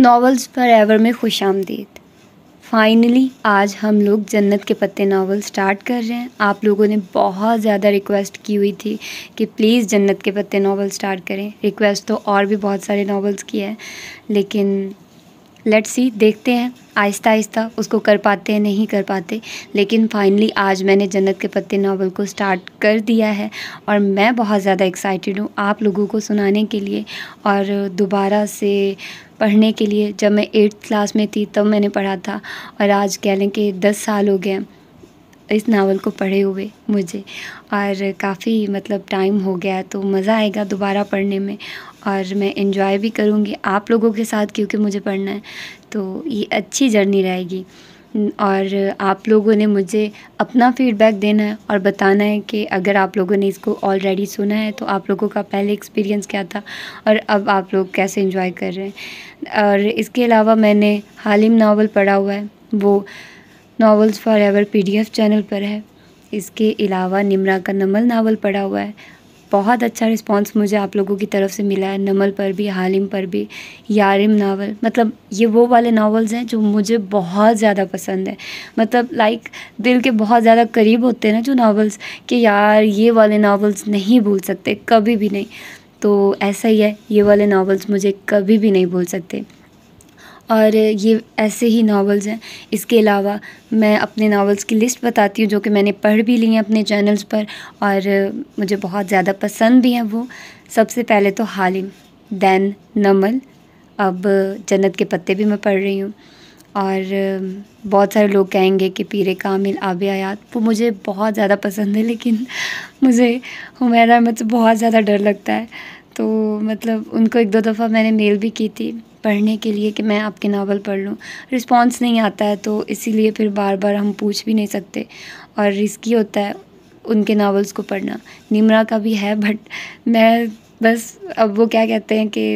Novels for ever में खुश आमदीद फाइनली आज हम लोग जन्नत के पत्ते नावल स्टार्ट कर रहे हैं आप लोगों ने बहुत ज़्यादा रिक्वेस्ट की हुई थी कि प्लीज़ जन्नत के पत्ते नावल स्टार्ट करें रिक्वेस्ट तो और भी बहुत सारे नावल्स की है लेकिन लेट्स सी देखते हैं आहिस्ता आहिस्ता उसको कर पाते हैं नहीं कर पाते लेकिन फाइनली आज मैंने जन्नत के पत्ते नावल को स्टार्ट कर दिया है और मैं बहुत ज़्यादा एक्साइटेड हूँ आप लोगों को सुनाने के लिए और दोबारा से पढ़ने के लिए जब मैं एट्थ क्लास में थी तब मैंने पढ़ा था और आज कह लें कि दस साल हो गए इस नावल को पढ़े हुए मुझे और काफ़ी मतलब टाइम हो गया तो मज़ा आएगा दोबारा पढ़ने में और मैं इन्जॉय भी करूँगी आप लोगों के साथ क्योंकि मुझे पढ़ना है तो ये अच्छी जर्नी रहेगी और आप लोगों ने मुझे अपना फ़ीडबैक देना है और बताना है कि अगर आप लोगों ने इसको ऑलरेडी सुना है तो आप लोगों का पहले एक्सपीरियंस क्या था और अब आप लोग कैसे इन्जॉय कर रहे हैं और इसके अलावा मैंने हालिम नावल पढ़ा हुआ है वो novels forever P channel पर है इसके अलावा निमरा का नमल नावल पढ़ा हुआ है बहुत अच्छा रिस्पॉन्स मुझे आप लोगों की तरफ से मिला है नमल पर भी हालिम पर भी यारिम नावल मतलब ये वो वाले नावल्स हैं जो मुझे बहुत ज़्यादा पसंद है मतलब लाइक दिल के बहुत ज़्यादा करीब होते हैं ना जो नावल्स कि यार ये वाले नावल्स नहीं भूल सकते कभी भी नहीं तो ऐसा ही है ये वाले नावल्स मुझे कभी भी नहीं भूल सकते और ये ऐसे ही नावल्स हैं इसके अलावा मैं अपने नावल्स की लिस्ट बताती हूँ जो कि मैंने पढ़ भी ली हैं अपने चैनल्स पर और मुझे बहुत ज़्यादा पसंद भी हैं वो सबसे पहले तो हालिम दैन नमल अब जन्नत के पत्ते भी मैं पढ़ रही हूँ और बहुत सारे लोग कहेंगे कि पीर कामिल आब आयात वो मुझे बहुत ज़्यादा पसंद है लेकिन मुझे हमारा मतलब तो बहुत ज़्यादा डर लगता है तो मतलब उनको एक दो दफ़ा मैंने मेल भी की थी पढ़ने के लिए कि मैं आपके नावल पढ़ लूँ रिस्पॉन्स नहीं आता है तो इसीलिए फिर बार बार हम पूछ भी नहीं सकते और रिस्की होता है उनके नावल्स को पढ़ना निमरा का भी है बट मैं बस अब वो क्या कहते हैं कि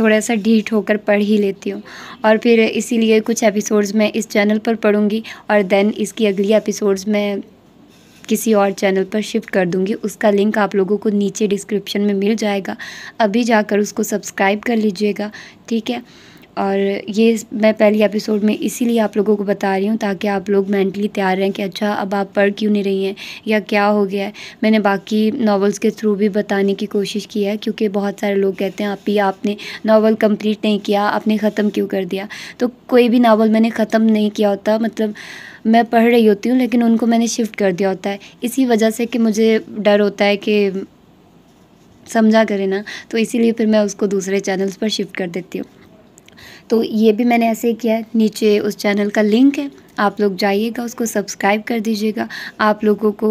थोड़ा सा ढीठ होकर पढ़ ही लेती हूँ और फिर इसीलिए कुछ एपिसोड्स मैं इस चैनल पर पढ़ूँगी और देन इसकी अगली एपिसोड्स में किसी और चैनल पर शिफ्ट कर दूँगी उसका लिंक आप लोगों को नीचे डिस्क्रिप्शन में मिल जाएगा अभी जाकर उसको सब्सक्राइब कर लीजिएगा ठीक है और ये मैं पहली एपिसोड में इसीलिए आप लोगों को बता रही हूँ ताकि आप लोग मेंटली तैयार रहें कि अच्छा अब आप पढ़ क्यों नहीं रही हैं या क्या हो गया है मैंने बाकी नॉवेल्स के थ्रू भी बताने की कोशिश की है क्योंकि बहुत सारे लोग कहते हैं आप ही आपने नावल कंप्लीट नहीं किया आपने ख़त्म क्यों कर दिया तो कोई भी नावल मैंने ख़त्म नहीं किया होता मतलब मैं पढ़ रही होती हूँ लेकिन उनको मैंने शिफ़्ट कर दिया होता है इसी वजह से कि मुझे डर होता है कि समझा करें ना तो इसीलिए फिर मैं उसको दूसरे चैनल्स पर शिफ़्ट कर देती हूँ तो ये भी मैंने ऐसे ही किया नीचे उस चैनल का लिंक है आप लोग जाइएगा उसको सब्सक्राइब कर दीजिएगा आप लोगों को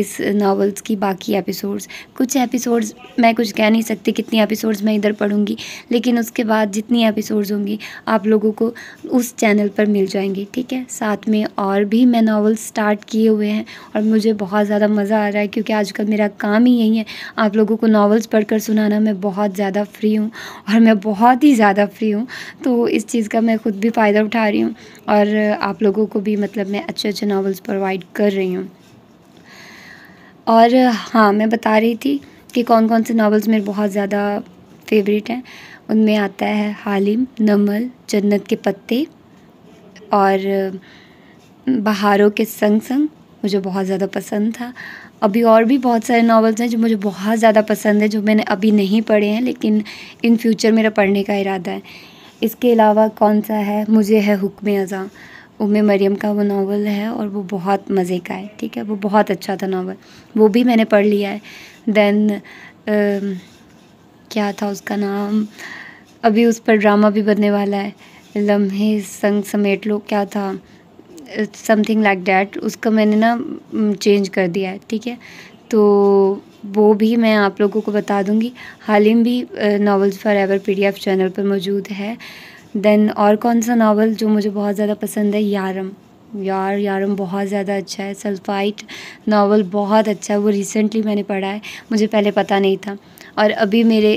इस नावल्स की बाकी एपिसोड्स कुछ एपिसोड्स मैं कुछ कह नहीं सकती कितनी एपिसोड्स मैं इधर पढ़ूंगी लेकिन उसके बाद जितनी एपिसोड्स होंगी आप लोगों को उस चैनल पर मिल जाएंगी ठीक है साथ में और भी मैं नावल्स स्टार्ट किए हुए हैं और मुझे बहुत ज़्यादा मज़ा आ रहा है क्योंकि आजकल मेरा काम ही यही है आप लोगों को नावल्स पढ़ सुनाना मैं बहुत ज़्यादा फ्री हूँ और मैं बहुत ही ज़्यादा फ्री हूँ तो इस चीज़ का मैं खुद भी फ़ायदा उठा रही हूँ और आप लोगों लोगों को भी मतलब मैं अच्छे अच्छे नावल्स प्रोवाइड कर रही हूँ और हाँ मैं बता रही थी कि कौन कौन से नावल्स मेरे बहुत ज़्यादा फेवरेट हैं उनमें आता है हालिम नमल जन्नत के पत्ते और बहारों के संग संग मुझे बहुत ज़्यादा पसंद था अभी और भी बहुत सारे नावल्स हैं जो मुझे बहुत ज़्यादा पसंद है जो मैंने अभी नहीं पढ़े हैं लेकिन इन फ्यूचर मेरा पढ़ने का इरादा है इसके अलावा कौन सा है मुझे है हुक्म अज़ा उम मरियम का वो नावल है और वो बहुत मज़े का है ठीक है वो बहुत अच्छा था नावल वो भी मैंने पढ़ लिया है देन क्या था उसका नाम अभी उस पर ड्रामा भी बनने वाला है लम्हे संग समेट लो क्या था समथिंग लाइक डैट उसका मैंने ना चेंज कर दिया है ठीक है तो वो भी मैं आप लोगों को बता दूँगी हालिम भी novels forever P channel पर मौजूद है देन और कौन सा नावल जो मुझे बहुत ज़्यादा पसंद है यारम यार यारम बहुत ज़्यादा अच्छा है सल्फ़ाइट नावल बहुत अच्छा है वो रिसेंटली मैंने पढ़ा है मुझे पहले पता नहीं था और अभी मेरे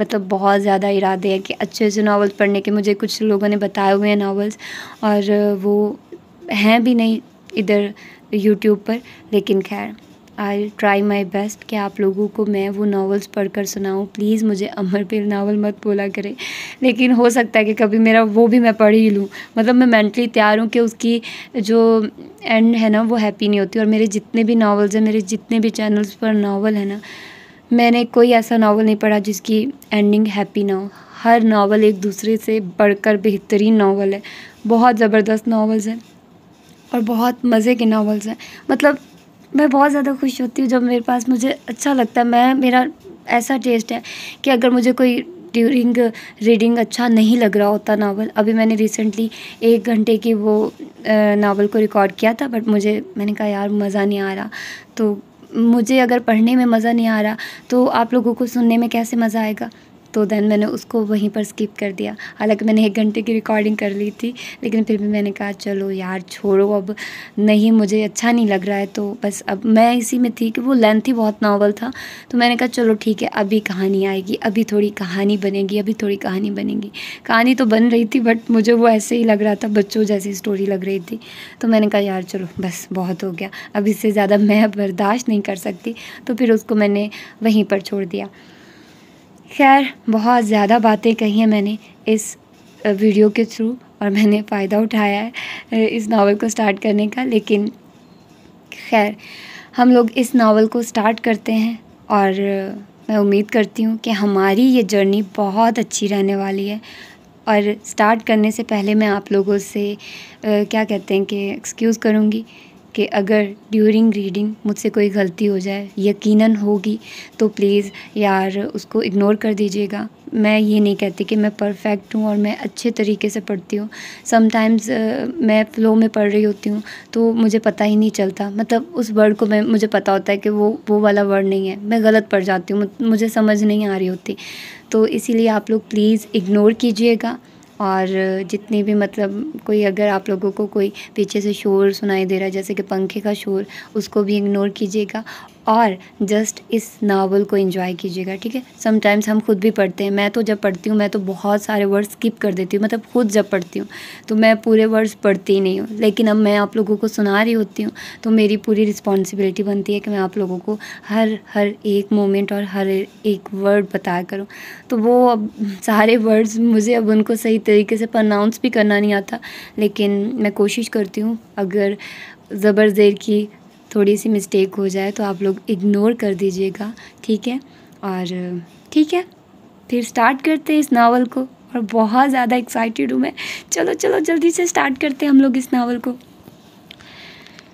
मतलब बहुत ज़्यादा इरादे हैं कि अच्छे अच्छे नावल्स पढ़ने के मुझे कुछ लोगों ने बताए हुए हैं नावल्स और वो हैं भी नहीं इधर यूट्यूब पर लेकिन खैर आई ट्राई माई बेस्ट कि आप लोगों को मैं वो नावल्स पढ़ कर सुनाऊँ प्लीज़ मुझे अमर पीर नावल मत बोला करें लेकिन हो सकता है कि कभी मेरा वो भी मैं पढ़ ही लूँ मतलब मैं मेंटली तैयार हूँ कि उसकी जो एंड है ना वो हैप्पी नहीं होती और मेरे जितने भी नावल्स हैं मेरे जितने भी चैनल्स पर नावल है ना मैंने कोई ऐसा नावल नहीं पढ़ा जिसकी एंडिंग हैप्पी ना हो हर नावल एक दूसरे से बढ़कर बेहतरीन नावल है बहुत ज़बरदस्त नावल्स हैं और बहुत मज़े के नावल्स हैं मतलब मैं बहुत ज़्यादा खुश होती हूँ जब मेरे पास मुझे अच्छा लगता है मैं मेरा ऐसा टेस्ट है कि अगर मुझे कोई ड्यूरिंग रीडिंग अच्छा नहीं लग रहा होता नावल अभी मैंने रिसेंटली एक घंटे की वो नावल को रिकॉर्ड किया था बट मुझे मैंने कहा यार मज़ा नहीं आ रहा तो मुझे अगर पढ़ने में मज़ा नहीं आ रहा तो आप लोगों को सुनने में कैसे मज़ा आएगा तो देन मैंने उसको वहीं पर स्किप कर दिया हालांकि मैंने एक घंटे की रिकॉर्डिंग कर ली थी लेकिन फिर भी मैंने कहा चलो यार छोड़ो अब नहीं मुझे अच्छा नहीं लग रहा है तो बस अब मैं इसी में थी कि वो लेंथ ही बहुत नावल था तो मैंने कहा चलो ठीक है अभी कहानी आएगी अभी थोड़ी कहानी बनेगी अभी थोड़ी कहानी बनेगी कहानी तो बन रही थी बट मुझे वो ऐसे ही लग रहा था बच्चों जैसी स्टोरी लग रही थी तो मैंने कहा यार चलो बस बहुत हो गया अब इससे ज़्यादा मैं बर्दाश्त नहीं कर सकती तो फिर उसको मैंने वहीं पर छोड़ दिया खैर बहुत ज़्यादा बातें कही हैं मैंने इस वीडियो के थ्रू और मैंने फ़ायदा उठाया है इस नावल को स्टार्ट करने का लेकिन खैर हम लोग इस नावल को स्टार्ट करते हैं और मैं उम्मीद करती हूँ कि हमारी ये जर्नी बहुत अच्छी रहने वाली है और स्टार्ट करने से पहले मैं आप लोगों से क्या कहते हैं कि एक्सक्यूज़ करूँगी कि अगर ड्यूरिंग रीडिंग मुझसे कोई गलती हो जाए यकीनन होगी तो प्लीज़ यार उसको इग्नोर कर दीजिएगा मैं ये नहीं कहती कि मैं परफ़ेक्ट हूँ और मैं अच्छे तरीके से पढ़ती हूँ समटाइम्स मैं फ़्लो में पढ़ रही होती हूँ तो मुझे पता ही नहीं चलता मतलब उस वर्ड को मैं मुझे पता होता है कि वो वो वाला वर्ड नहीं है मैं गलत पढ़ जाती हूँ मुझे समझ नहीं आ रही होती तो इसीलिए आप लोग प्लीज़ इग्नोर कीजिएगा और जितनी भी मतलब कोई अगर आप लोगों को कोई पीछे से शोर सुनाई दे रहा है जैसे कि पंखे का शोर उसको भी इग्नोर कीजिएगा और जस्ट इस नावल को इन्जॉय कीजिएगा ठीक है समटाइम्स हम खुद भी पढ़ते हैं मैं तो जब पढ़ती हूँ मैं तो बहुत सारे वर्ड स्किप कर देती हूँ मतलब खुद जब पढ़ती हूँ तो मैं पूरे वर्ड्स पढ़ती ही नहीं हूँ लेकिन अब मैं आप लोगों को सुना रही होती हूँ तो मेरी पूरी रिस्पॉन्सिबिलिटी बनती है कि मैं आप लोगों को हर हर एक मोमेंट और हर एक वर्ड बताया करूँ तो वो अब सारे वर्ड्स मुझे अब उनको सही तरीके से प्रनाउंस भी करना नहीं आता लेकिन मैं कोशिश करती हूँ अगर ज़बर ज़ेर की थोड़ी सी मिस्टेक हो जाए तो आप लोग इग्नोर कर दीजिएगा ठीक है और ठीक है फिर स्टार्ट करते हैं इस नावल को और बहुत ज़्यादा एक्साइटेड हूँ मैं चलो चलो जल्दी से स्टार्ट करते हैं हम लोग इस नावल को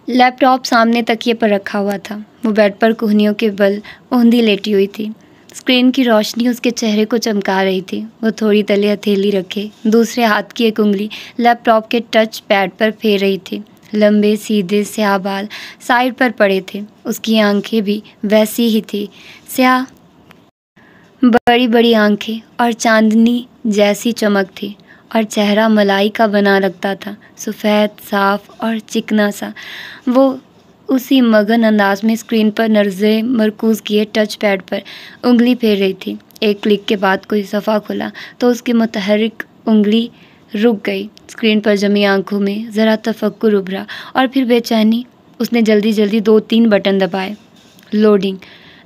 लैपटॉप सामने तकिए पर रखा हुआ था वो बेड पर कोहनियों के बल ओंधी लेटी हुई थी स्क्रीन की रोशनी उसके चेहरे को चमका रही थी वो थोड़ी तले हथेली रखे दूसरे हाथ की एक उंगली लैपटॉप के टच पैड पर फेर रही थी लंबे सीधे स्याह बाल साइड पर पड़े थे उसकी आंखें भी वैसी ही थी स्याह बड़ी बड़ी आंखें और चांदनी जैसी चमक थी और चेहरा मलाई का बना रखता था सफ़ेद साफ और चिकना सा वो उसी मगन अंदाज में स्क्रीन पर नर्जे मरकूज़ किए टच पैड पर उंगली फेर रही थी एक क्लिक के बाद कोई सफ़ा खुला तो उसकी मुतहरक उंगली रुक गई स्क्रीन पर जमी आंखों में ज़रा तफक्कुर उभरा और फिर बेचैनी उसने जल्दी जल्दी दो तीन बटन दबाए लोडिंग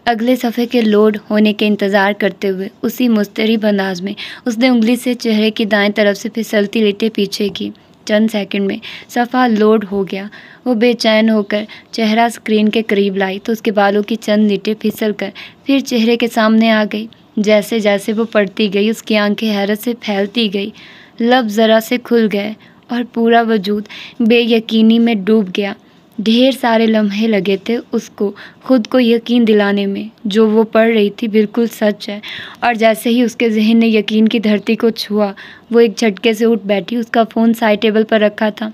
अगले सफ़े के लोड होने के इंतज़ार करते हुए उसी मुस्तरी अंदाज में उसने उंगली से चेहरे की दाएं तरफ से फिसलती लेटे पीछे की चंद सेकंड में सफ़ा लोड हो गया वो बेचैन होकर चेहरा स्क्रीन के करीब लाई तो उसके बालों की चंद लीटें फिसल कर फिर चेहरे के सामने आ गई जैसे जैसे वो पड़ती गई उसकी आंखें हैरत से फैलती गई लब ज़रा से खुल गए और पूरा वजूद बेयकीनी में डूब गया ढेर सारे लम्हे लगे थे उसको खुद को यकीन दिलाने में जो वो पढ़ रही थी बिल्कुल सच है और जैसे ही उसके जहन ने यकीन की धरती को छुआ वो एक झटके से उठ बैठी उसका फ़ोन साइड टेबल पर रखा था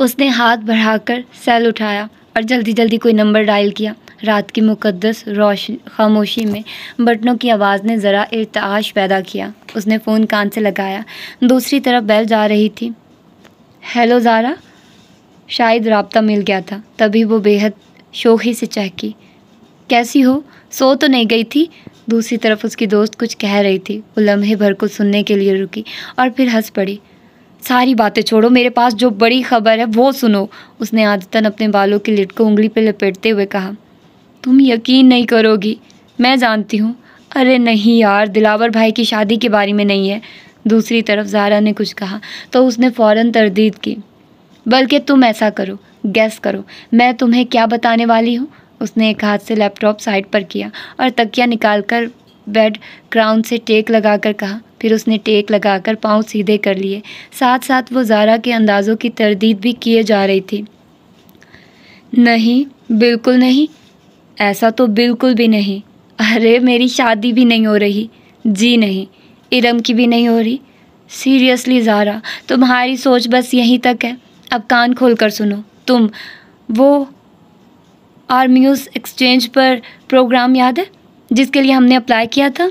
उसने हाथ बढ़ाकर सेल उठाया और जल्दी जल्दी कोई नंबर डायल किया रात की मुकदस रोशन खामोशी में बटनों की आवाज़ ने ज़रा इरताश पैदा किया उसने फ़ोन कान से लगाया दूसरी तरफ बैल जा रही थी हेलो ज़ारा शायद रबता मिल गया था तभी वो बेहद शोखी से चहकी कैसी हो सो तो नहीं गई थी दूसरी तरफ उसकी दोस्त कुछ कह रही थी वो लम्हे भर को सुनने के लिए रुकी और फिर हंस पड़ी सारी बातें छोड़ो मेरे पास जो बड़ी खबर है वो सुनो उसने आदतन अपने बालों की लिट को उंगली पर लपेटते हुए कहा तुम यकीन नहीं करोगी मैं जानती हूँ अरे नहीं यार दिलावर भाई की शादी के बारे में नहीं है दूसरी तरफ जारा ने कुछ कहा तो उसने फ़ौरन तरदीद की बल्कि तुम ऐसा करो गैस करो मैं तुम्हें क्या बताने वाली हूँ उसने एक हाथ से लैपटॉप साइड पर किया और तकिया निकाल कर बेड क्राउन से टेक लगाकर कहा फिर उसने टेक लगाकर पाँव सीधे कर लिए साथ साथ वो जारा के अंदाज़ों की तरदीद भी किए जा रही थी नहीं बिल्कुल नहीं ऐसा तो बिल्कुल भी नहीं अरे मेरी शादी भी नहीं हो रही जी नहीं इरम की भी नहीं हो रही सीरियसली ज़ारा तुम्हारी सोच बस यहीं तक है अब कान खोल कर सुनो तुम वो आर्म्यूज़ एक्सचेंज पर प्रोग्राम याद है जिसके लिए हमने अप्लाई किया था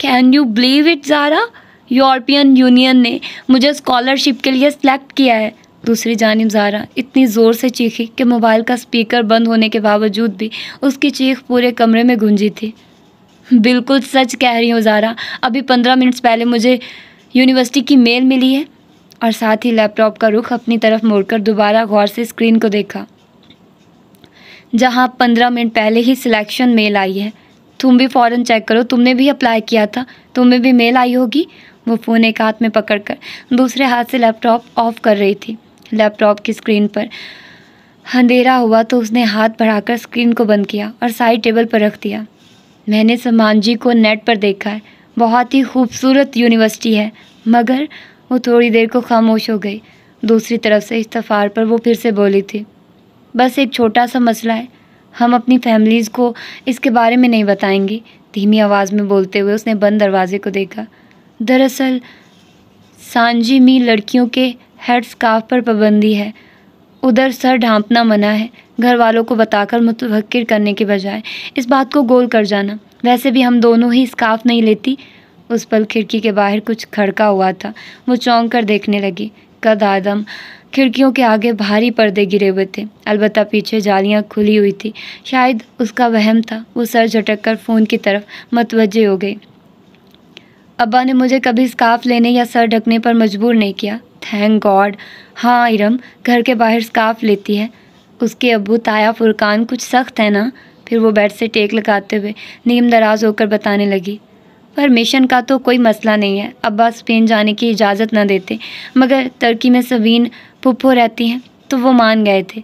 can you believe it Zara European Union ने मुझे स्कॉलरशिप के लिए सेलेक्ट किया है दूसरी जानब जारा इतनी ज़ोर से चीखी कि मोबाइल का स्पीकर बंद होने के बावजूद भी उसकी चीख पूरे कमरे में गूंजी थी बिल्कुल सच कह रही हूँ जारा अभी पंद्रह मिनट्स पहले मुझे यूनिवर्सिटी की मेल मिली है और साथ ही लैपटॉप का रुख अपनी तरफ मोड़कर दोबारा गौर से स्क्रीन को देखा जहाँ पंद्रह मिनट पहले ही सिलेक्शन मेल आई है तुम भी फ़ौरन चेक करो तुमने भी अप्लाई किया था तुम्हें भी मेल आई होगी वो फ़ोन एक हाथ में पकड़कर दूसरे हाथ से लैपटॉप ऑफ कर रही थी लैपटॉप की स्क्रीन पर अंधेरा हुआ तो उसने हाथ बढ़ाकर स्क्रीन को बंद किया और साइड टेबल पर रख दिया मैंने समान जी को नेट पर देखा है बहुत ही खूबसूरत यूनिवर्सिटी है मगर वो थोड़ी देर को खामोश हो गई दूसरी तरफ से इस्तफार पर वो फिर से बोली थी बस एक छोटा सा मसला है हम अपनी फैमिलीज़ को इसके बारे में नहीं बताएंगे धीमी आवाज़ में बोलते हुए उसने बंद दरवाजे को देखा दरअसल सांझी मी लड़कियों के हेड स्काफ पर पाबंदी है उधर सर ढांपना मना है घर वालों को बताकर मुतवक्र करने के बजाय इस बात को गोल कर जाना वैसे भी हम दोनों ही स्काफ़ नहीं लेती उस पल खिड़की के बाहर कुछ खड़का हुआ था वो चौंक कर देखने लगी कद आदम खिड़कियों के आगे भारी पर्दे गिरे हुए थे अलबत् पीछे जालियाँ खुली हुई थी शायद उसका वहम था वो सर झटक कर फ़ोन की तरफ मतवजे हो गई अब्बा ने मुझे कभी स्काफ लेने या सर ढकने पर मजबूर नहीं किया थैंक गॉड हाँ इरम घर के बाहर स्काफ लेती है उसके अबू ताया फुरकान कुछ सख्त है ना फिर वो बेड से टेक लगाते हुए नीम दराज होकर बताने लगी पर मिशन का तो कोई मसला नहीं है अब्बा स्पेन जाने की इजाज़त ना देते मगर तुर्की में सवीन पुप्पो रहती हैं तो वो मान गए थे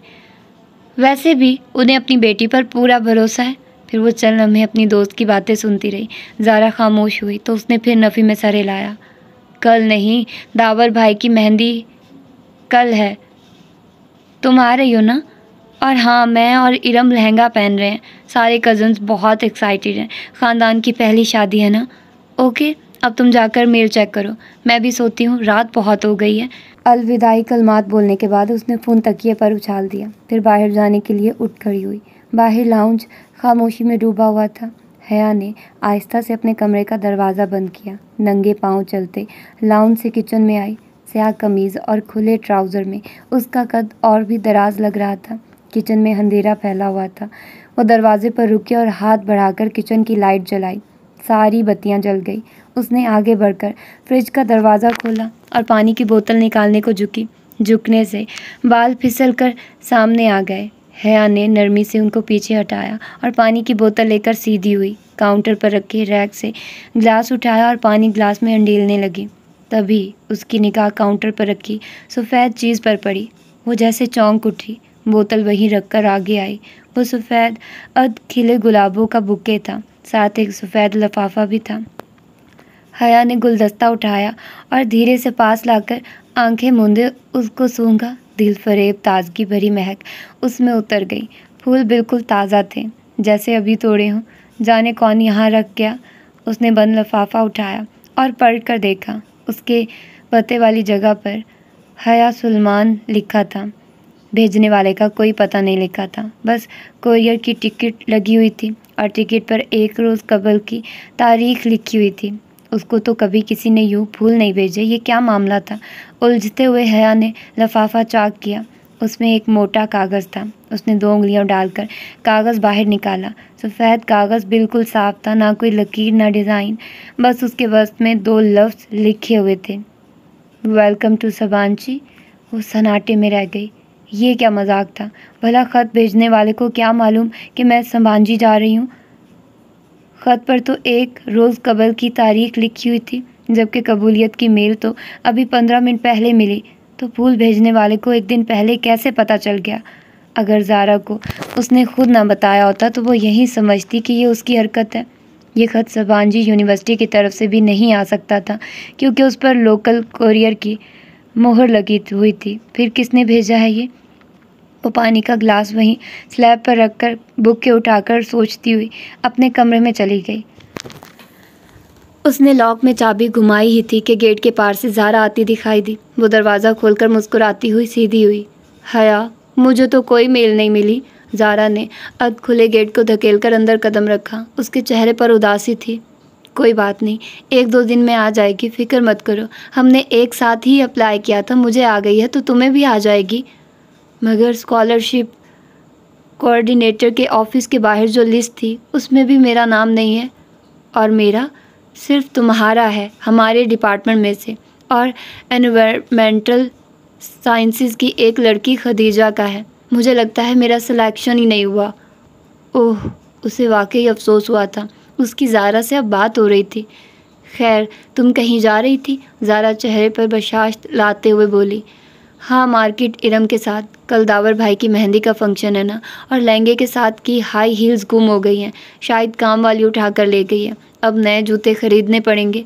वैसे भी उन्हें अपनी बेटी पर पूरा भरोसा है फिर वो चल हमें अपनी दोस्त की बातें सुनती रही ज़ारा खामोश हुई तो उसने फिर नफ़ी में सर हिलाया कल नहीं दावर भाई की मेहंदी कल है तुम आ रही हो ना और हाँ मैं और इरम लहंगा पहन रहे हैं सारे कज़न्स बहुत एक्साइटेड हैं ख़ानदान की पहली शादी है ना ओके अब तुम जाकर मेल चेक करो मैं भी सोती हूँ रात बहुत हो गई है अलविदाई कलमात बोलने के बाद उसने फ़ोन तकिए पर उछाल दिया फिर बाहर जाने के लिए उठ खड़ी हुई बाहर लाउंज खामोशी में डूबा हुआ था हया ने आहिस्ता से अपने कमरे का दरवाज़ा बंद किया। नंगे पाँव चलते लाउन से किचन में आई। स्याह कमीज और खुले ट्राउज़र में उसका कद और भी दराज लग रहा था। किचन में अंधेरा फैला हुआ था। वो दरवाज़े पर रुकी और हाथ बढ़ाकर किचन की लाइट जलाई। सारी बत्तियाँ जल गई उसने आगे बढ़कर फ्रिज का दरवाज़ा खोला और पानी की बोतल निकालने को झुकी। झुकने से बाल फिसलकर सामने आ गए। हया ने नरमी से उनको पीछे हटाया और पानी की बोतल लेकर सीधी हुई काउंटर पर रखे रैक से ग्लास उठाया और पानी ग्लास में अंडेलने लगी तभी उसकी निगाह काउंटर पर रखी सफ़ेद चीज़ पर पड़ी वो जैसे चौंक उठी बोतल वहीं रखकर आगे आई वो सफ़ेद अध खिले गुलाबों का बुके था साथ एक सफ़ेद लफाफा भी था हया ने गुलदस्ता उठाया और धीरे से पास लाकर आंखें मूंदे उसको सूंघा दिल फरेब ताजगी भरी महक उसमें उतर गई फूल बिल्कुल ताज़ा थे जैसे अभी तोड़े हों जाने कौन यहाँ रख गया उसने बंद लफाफा उठाया और पढ़ कर देखा उसके पते वाली जगह पर हया सलमान लिखा था भेजने वाले का कोई पता नहीं लिखा था बस कोरियर की टिकट लगी हुई थी और टिकट पर एक रोज़ कबल की तारीख लिखी हुई थी उसको तो कभी किसी ने यूँ फूल नहीं भेजे ये क्या मामला था उलझते हुए हया ने लफाफा चाक किया उसमें एक मोटा कागज़ था उसने दो उंगलियां डालकर कागज़ बाहर निकाला सफ़ेद कागज़ बिल्कुल साफ था ना कोई लकीर ना डिज़ाइन बस उसके वस्त में दो लफ्ज़ लिखे हुए थे वेलकम टू सबांची वो सन्नाटे में रह गई ये क्या मजाक था भला ख़त भेजने वाले को क्या मालूम कि मैं संभानजी जा रही हूँ ख़त पर तो एक रोज़ कबल की तारीख लिखी हुई थी जबकि कबूलियत की मेल तो अभी पंद्रह मिनट पहले मिली तो फूल भेजने वाले को एक दिन पहले कैसे पता चल गया अगर जारा को उसने खुद ना बताया होता तो वो यही समझती कि ये उसकी हरकत है ये ख़त सबानजी यूनिवर्सिटी की तरफ से भी नहीं आ सकता था क्योंकि उस पर लोकल कोरियर की मोहर लगी हुई थी फिर किसने भेजा है ये वो पानी का ग्लास वहीं स्लैब पर रखकर बुके उठाकर सोचती हुई अपने कमरे में चली गई उसने लॉक में चाबी घुमाई ही थी कि गेट के पार से जारा आती दिखाई दी वो दरवाज़ा खोलकर मुस्कुराती हुई सीधी हुई हया मुझे तो कोई मेल नहीं मिली जारा ने अध खुले गेट को धकेल कर अंदर कदम रखा उसके चेहरे पर उदासी थी कोई बात नहीं एक दो दिन में आ जाएगी फिक्र मत करो हमने एक साथ ही अप्लाई किया था मुझे आ गई है तो तुम्हें भी आ जाएगी मगर स्कॉलरशिप कोऑर्डिनेटर के ऑफ़िस के बाहर जो लिस्ट थी उसमें भी मेरा नाम नहीं है और मेरा सिर्फ तुम्हारा है हमारे डिपार्टमेंट में से और एनवायरमेंटल साइंसेस की एक लड़की खदीजा का है मुझे लगता है मेरा सिलेक्शन ही नहीं हुआ ओह उसे वाकई अफसोस हुआ था उसकी ज़ारा से अब बात हो रही थी खैर तुम कहीं जा रही थी ज़ारा चेहरे पर बशाश्त लाते हुए बोली हाँ मार्केट इरम के साथ कल दावर भाई की मेहंदी का फंक्शन है ना और लहंगे के साथ की हाई हील्स गुम हो गई हैं शायद काम वाली उठा कर ले गई है अब नए जूते खरीदने पड़ेंगे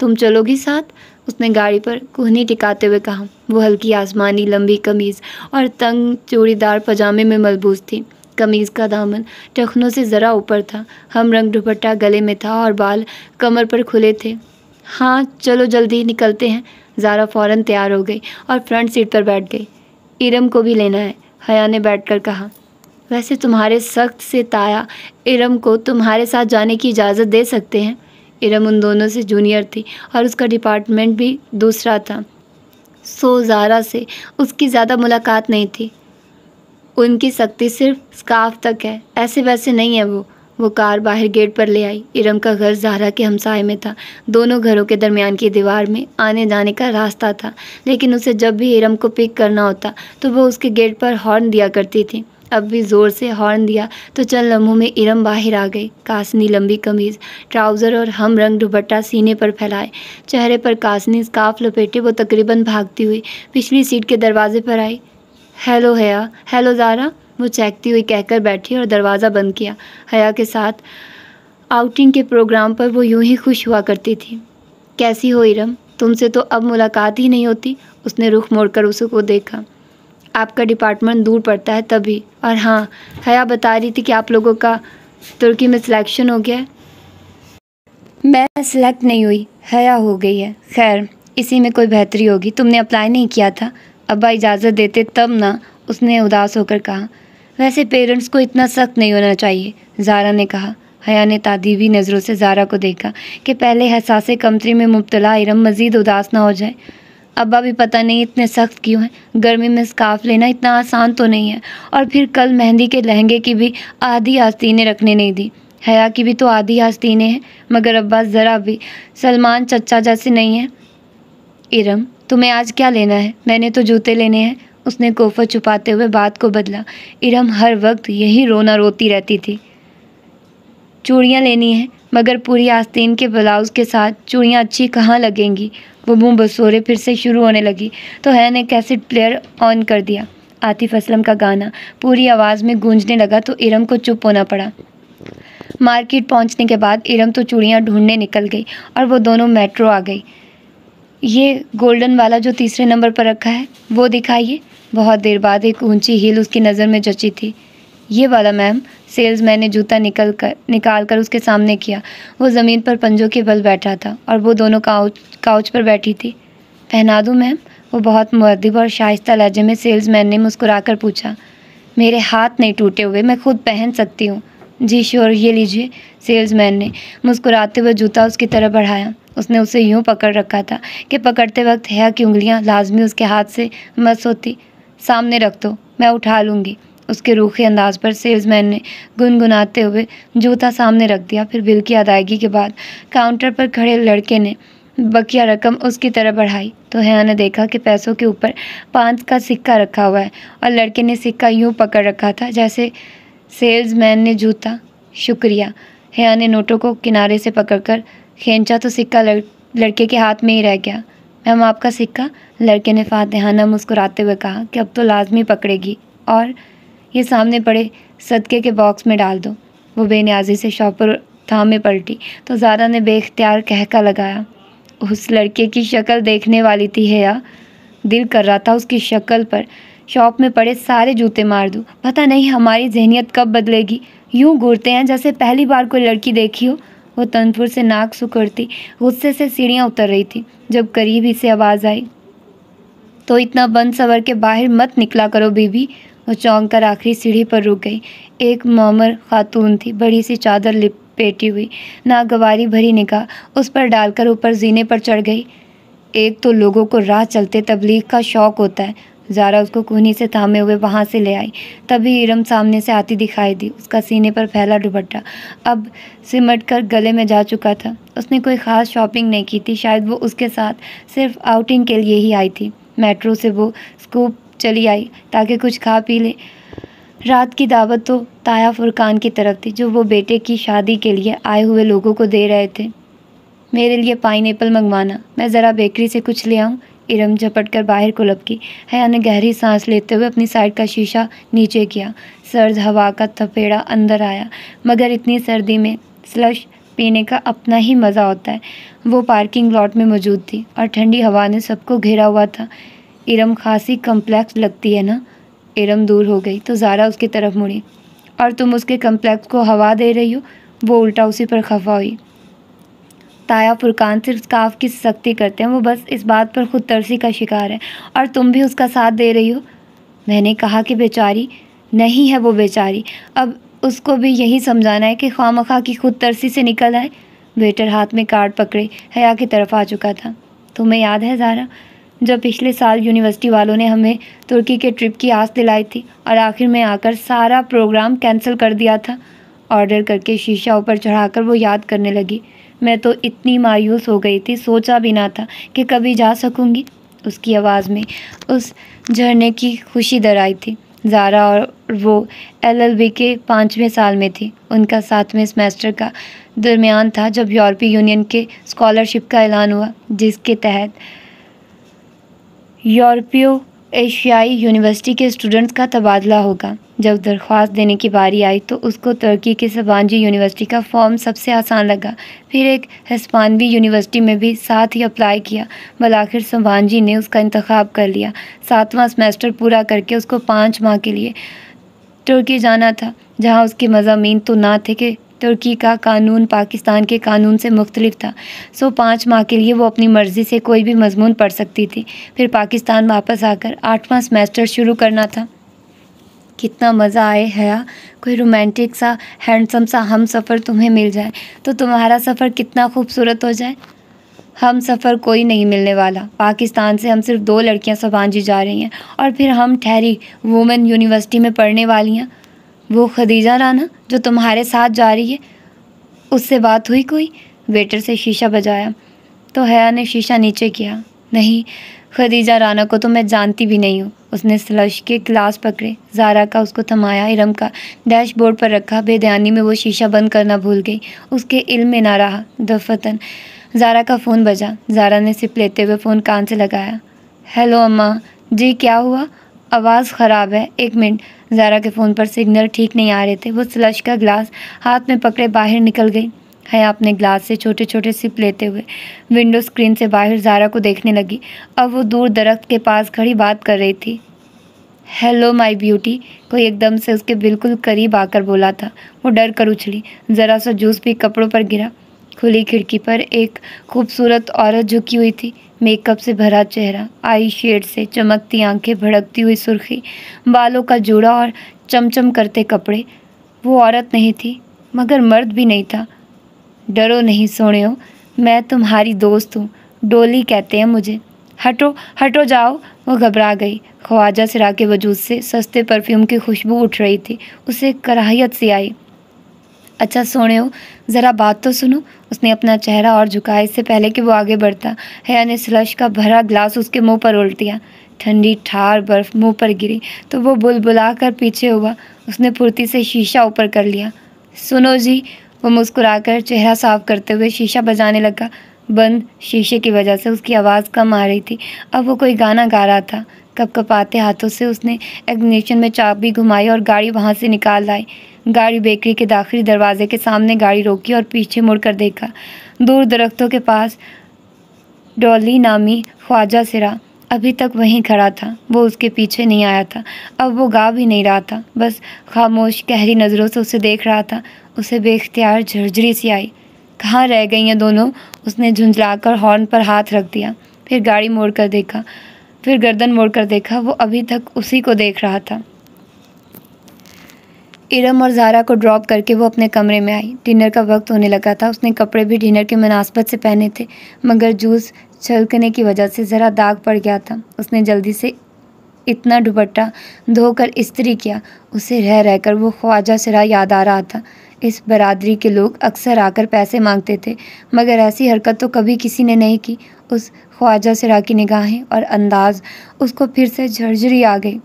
तुम चलोगी साथ उसने गाड़ी पर कोहनी टिकाते हुए कहा वो हल्की आसमानी लंबी कमीज़ और तंग चूड़ीदार पजामे में मलबूज थी कमीज़ का दामन टखनों से ज़रा ऊपर था हम रंग दुपट्टा गले में था और बाल कमर पर खुले थे हाँ चलो जल्दी निकलते हैं ज़ारा फ़ौरन तैयार हो गई और फ्रंट सीट पर बैठ गई इरम को भी लेना है हया ने बैठ कर कहा वैसे तुम्हारे सख्त से ताया इरम को तुम्हारे साथ जाने की इजाज़त दे सकते हैं इरम उन दोनों से जूनियर थी और उसका डिपार्टमेंट भी दूसरा था सो जारा से उसकी ज़्यादा मुलाकात नहीं थी उनकी सख्ती सिर्फ स्काफ तक है ऐसे वैसे नहीं है वो वो कार बाहर गेट पर ले आई इरम का घर जहरा के हमसाए में था दोनों घरों के दरमियान की दीवार में आने जाने का रास्ता था लेकिन उसे जब भी इरम को पिक करना होता तो वो उसके गेट पर हॉर्न दिया करती थी अब भी ज़ोर से हॉर्न दिया तो चंद लम्हों में इरम बाहर आ गई कासनी लंबी कमीज़ ट्राउज़र और हम रंग दुपट्टा सीने पर फैलाए चेहरे पर कासनी स्काफ लपेटे वो तकरीबन भागती हुई पिछली सीट के दरवाजे पर आई हेलो हया हेलो ज़ारा वो चहकती हुई कहकर बैठी और दरवाज़ा बंद किया हया के साथ आउटिंग के प्रोग्राम पर वो यूं ही खुश हुआ करती थी कैसी हो इरम तुमसे तो अब मुलाकात ही नहीं होती उसने रुख मोड़कर उसको देखा आपका डिपार्टमेंट दूर पड़ता है तभी और हाँ हया बता रही थी कि आप लोगों का तुर्की में सिलेक्शन हो गया मैं सिलेक्ट नहीं हुई हया हो गई है खैर इसी में कोई बेहतरी होगी तुमने अप्लाई नहीं किया था अब्बा इजाज़त देते तब ना उसने उदास होकर कहा वैसे पेरेंट्स को इतना सख्त नहीं होना चाहिए जारा ने कहा हया ने तादीवी नज़रों से जारा को देखा कि पहले हसास कमतरी में मुबतला इरम मज़ीद उदास ना हो जाए अब्बा भी पता नहीं इतने सख्त क्यों हैं गर्मी में स्काफ लेना इतना आसान तो नहीं है और फिर कल मेहंदी के लहंगे की भी आधी आस्तीनें रखने नहीं दी हया की भी तो आधी आस्तीनें हैं मगर अब्बा ज़रा भी सलमान चचा जैसे नहीं हैं इरम तुम्हें आज क्या लेना है मैंने तो जूते लेने हैं उसने कोफा छुपाते हुए बात को बदला इरम हर वक्त यही रोना रोती रहती थी चूड़ियाँ लेनी है मगर पूरी आस्तीन के ब्लाउज़ के साथ चूड़ियाँ अच्छी कहाँ लगेंगी वो मुँह बसोरे फिर से शुरू होने लगी तो है ने कैसेट प्लेयर ऑन कर दिया आतिफ असलम का गाना पूरी आवाज़ में गूंजने लगा तो इरम को चुप होना पड़ा मार्केट पहुंचने के बाद इरम तो चूड़ियाँ ढूंढने निकल गई और वो दोनों मेट्रो आ गई ये गोल्डन वाला जो तीसरे नंबर पर रखा है वो दिखाइए बहुत देर बाद एक ऊंची हील उसकी नज़र में जची थी ये वाला मैम सेल्समैन ने जूता निकल कर निकाल कर उसके सामने किया वो ज़मीन पर पंजों के बल बैठा था और वो दोनों काउच काउच पर बैठी थी पहना दूँ मैम वो बहुत मददब और शाइस्ता लहजे में सेल्समैन ने मुस्कुराकर पूछा मेरे हाथ नहीं टूटे हुए मैं खुद पहन सकती हूँ जी श्योर ये लीजिए सेल्समैन ने मुस्कुराते हुए जूता उसकी तरफ बढ़ाया उसने उसे यूँ पकड़ रखा था कि पकड़ते वक्त है कि उंगलियाँ लाजमी उसके हाथ से मस होती सामने रख दो मैं उठा लूँगी उसके रूखे अंदाज पर सेल्समैन ने गुनगुनाते हुए जूता सामने रख दिया फिर बिल की अदायगी के बाद काउंटर पर खड़े लड़के ने बकिया रकम उसकी तरह बढ़ाई तो हैया ने देखा कि पैसों के ऊपर पाँच का सिक्का रखा हुआ है और लड़के ने सिक्का यूं पकड़ रखा था जैसे सेल्समैन ने जूता शुक्रिया हया ने नोटों को किनारे से पकड़कर खींचा तो सिक्का लड़, लड़के के हाथ में ही रह गया मैम आपका सिक्का लड़के ने फातहाना मुस्कुराते हुए कहा कि अब तो लाजमी पकड़ेगी और ये सामने पड़े सदके के बॉक्स में डाल दो वो बेनियाजी से शॉपर थामे पलटी तो ज़ारा ने बेख्तियार कहका लगाया उस लड़के की शक्ल देखने वाली थी है या दिल कर रहा था उसकी शक्ल पर शॉप में पड़े सारे जूते मार दूँ पता नहीं हमारी जहनीत कब बदलेगी यूँ घूरते हैं जैसे पहली बार कोई लड़की देखी हो वो तनपुर से नाक सुखड़ती गुस्से से सीढ़ियाँ उतर रही थी जब करीब ही से आवाज़ आई तो इतना बंद सवर के बाहर मत निकला करो बीबी वो चौंक कर आखिरी सीढ़ी पर रुक गई एक मोमर खातून थी बड़ी सी चादर लिपेटी हुई नागवारी भरी निकाह उस पर डालकर ऊपर जीने पर चढ़ गई एक तो लोगों को राह चलते तबलीग का शौक़ होता है जारा उसको कोहनी से थामे हुए वहाँ से ले आई तभी इरम सामने से आती दिखाई दी उसका सीने पर फैला दुपट्टा अब सिमट कर गले में जा चुका था उसने कोई ख़ास शॉपिंग नहीं की थी शायद वो उसके साथ सिर्फ आउटिंग के लिए ही आई थी मेट्रो से वो स्कूप चली आई ताकि कुछ खा पी ले रात की दावत तो ताया फुरकान की तरफ थी जो वो बेटे की शादी के लिए आए हुए लोगों को दे रहे थे मेरे लिए पाइन मंगवाना मैं ज़रा बेकरी से कुछ ले आऊँ इरम झपट कर बाहर को लपकी हया ने गहरी सांस लेते हुए अपनी साइड का शीशा नीचे किया सर्द हवा का थपेड़ा अंदर आया मगर इतनी सर्दी में स्लश पीने का अपना ही मज़ा होता है वो पार्किंग लॉट में मौजूद थी और ठंडी हवा ने सबको घेरा हुआ था इरम खासी कम्प्लेक्स लगती है ना इरम दूर हो गई तो ज़ारा उसकी तरफ मुड़ी और तुम उसके कम्प्लेक्स को हवा दे रही हो वो उल्टा उसी पर खफा हुई ताया फुरकान सिर्फ काफ की सख्ती करते हैं वो बस इस बात पर ख़ुद तरसी का शिकार है और तुम भी उसका साथ दे रही हो मैंने कहा कि बेचारी नहीं है वो बेचारी अब उसको भी यही समझाना है कि खाम खा की खुद तरसी से निकल आए वेटर हाथ में कार्ड पकड़े हया की तरफ आ चुका था तुम्हें याद है ज़ारा जब पिछले साल यूनिवर्सिटी वालों ने हमें तुर्की के ट्रिप की आस दिलाई थी और आखिर में आकर सारा प्रोग्राम कैंसिल कर दिया था ऑर्डर करके शीशा ऊपर चढ़ाकर वो याद करने लगी मैं तो इतनी मायूस हो गई थी सोचा भी ना था कि कभी जा सकूँगी उसकी आवाज़ में उस झरने की खुशी दर आई थी जारा और वो एलएलबी के पाँचवें साल में थी उनका सातवें सेमेस्टर का दरमियान था जब यूरोपीय यूनियन के स्कॉलरशिप का ऐलान हुआ जिसके तहत यूरोपियो एशियाई यूनिवर्सिटी के स्टूडेंट्स का तबादला होगा जब दरख्वास्त देने की बारी आई तो उसको तुर्की की सबानजी यूनिवर्सिटी का फॉर्म सबसे आसान लगा फिर एक हस्पानवी यूनिवर्सिटी में भी साथ ही अप्लाई किया बलाखिर सबानजी ने उसका इंतखब कर लिया सातवां सेमेस्टर पूरा करके उसको पाँच माह के लिए तुर्की जाना था जहाँ उसके मजामी तो ना थे कि तुर्की का कानून पाकिस्तान के कानून से मुख्तलिफ था सो पाँच माह के लिए वो अपनी मर्ज़ी से कोई भी मजमून पढ़ सकती थी फिर पाकिस्तान वापस आकर आठवां सेमेस्टर शुरू करना था कितना मज़ा आए है कोई रोमांटिक सा हैंडसम सा हम सफ़र तुम्हें मिल जाए तो तुम्हारा सफ़र कितना खूबसूरत हो जाए हम सफ़र कोई नहीं मिलने वाला पाकिस्तान से हम सिर्फ दो लड़कियां सबान जी जा रही हैं और फिर हम ठहरी वुमेन यूनिवर्सिटी में पढ़ने वाली हैं वो खदीजा राना जो तुम्हारे साथ जा रही है उससे बात हुई कोई वेटर से शीशा बजाया तो हया ने शीशा नीचे किया नहीं खदीजा राना को तो मैं जानती भी नहीं हूँ उसने स्लश के गिलास पकड़े जारा का उसको थमाया इरम का डैशबोर्ड पर रखा बेदयानी में वो शीशा बंद करना भूल गई उसके इल्म में ना रहा दफतन जारा का फ़ोन बजा जारा ने सिप लेते हुए फ़ोन कान से लगाया हेलो अम्मा जी क्या हुआ आवाज़ ख़राब है एक मिनट जारा के फ़ोन पर सिग्नल ठीक नहीं आ रहे थे वो स्लश का ग्लास हाथ में पकड़े बाहर निकल गई है अपने ग्लास से छोटे छोटे सिप लेते हुए विंडो स्क्रीन से बाहर जारा को देखने लगी अब वो दूर दरख्त के पास खड़ी बात कर रही थी हेलो माय ब्यूटी कोई एकदम से उसके बिल्कुल करीब आकर बोला था वो डर कर उछली ज़रा सा जूस भी कपड़ों पर गिरा खुली खिड़की पर एक खूबसूरत औरत झुकी हुई थी मेकअप से भरा चेहरा आई शेड से चमकती आंखें भड़कती हुई सुर्खी बालों का जूड़ा और चमचम करते कपड़े वो औरत नहीं थी मगर मर्द भी नहीं था डरो नहीं सोने हो मैं तुम्हारी दोस्त हूँ डोली कहते हैं मुझे हटो हटो जाओ वो घबरा गई ख्वाजा सिरा के वजूद से सस्ते परफ्यूम की खुशबू उठ रही थी उसे कराहियत सी आई अच्छा सोने हो ज़रा बात तो सुनो उसने अपना चेहरा और झुकाया इससे पहले कि वो आगे बढ़ता हया ने स्लश का भरा ग्लास उसके मुंह पर उल्ट दिया ठंडी ठार बर्फ़ मुंह पर गिरी तो वो बुलबुला कर पीछे हुआ उसने फुर्ती से शीशा ऊपर कर लिया सुनो जी वो मुस्कुराकर चेहरा साफ करते हुए शीशा बजाने लगा बंद शीशे की वजह से उसकी आवाज़ कम आ रही थी अब वो कोई गाना गा रहा था कप कपाते हाथों से उसने एग्निशन में चाबी घुमाई और गाड़ी वहाँ से निकाल लाई गाड़ी बेकरी के दाखिली दरवाजे के सामने गाड़ी रोकी और पीछे मुड़कर देखा दूर दरख्तों के पास डॉली नामी ख्वाजा सिरा अभी तक वहीं खड़ा था वो उसके पीछे नहीं आया था अब वो गा भी नहीं रहा था बस खामोश गहरी नज़रों से उसे देख रहा था उसे बेख्तियार झरझरी सी आई कहाँ रह गई हैं दोनों उसने झुंझलाकर हॉर्न पर हाथ रख दिया फिर गाड़ी मोड़ कर देखा फिर गर्दन मोड़ कर देखा वो अभी तक उसी को देख रहा था इरम और जारा को ड्रॉप करके वो अपने कमरे में आई डिनर का वक्त होने लगा था उसने कपड़े भी डिनर के मुनासबत से पहने थे मगर जूस छलकने की वजह से ज़रा दाग पड़ गया था उसने जल्दी से इतना दुपट्टा धोकर इस्त्री किया उसे रह रहकर वो ख्वाजा सिरा याद आ रहा था इस बरादरी के लोग अक्सर आकर पैसे मांगते थे मगर ऐसी हरकत तो कभी किसी ने नहीं की उस ख्वाजा सिरा की निगाहें और अंदाज उसको फिर से झरझरी आ गई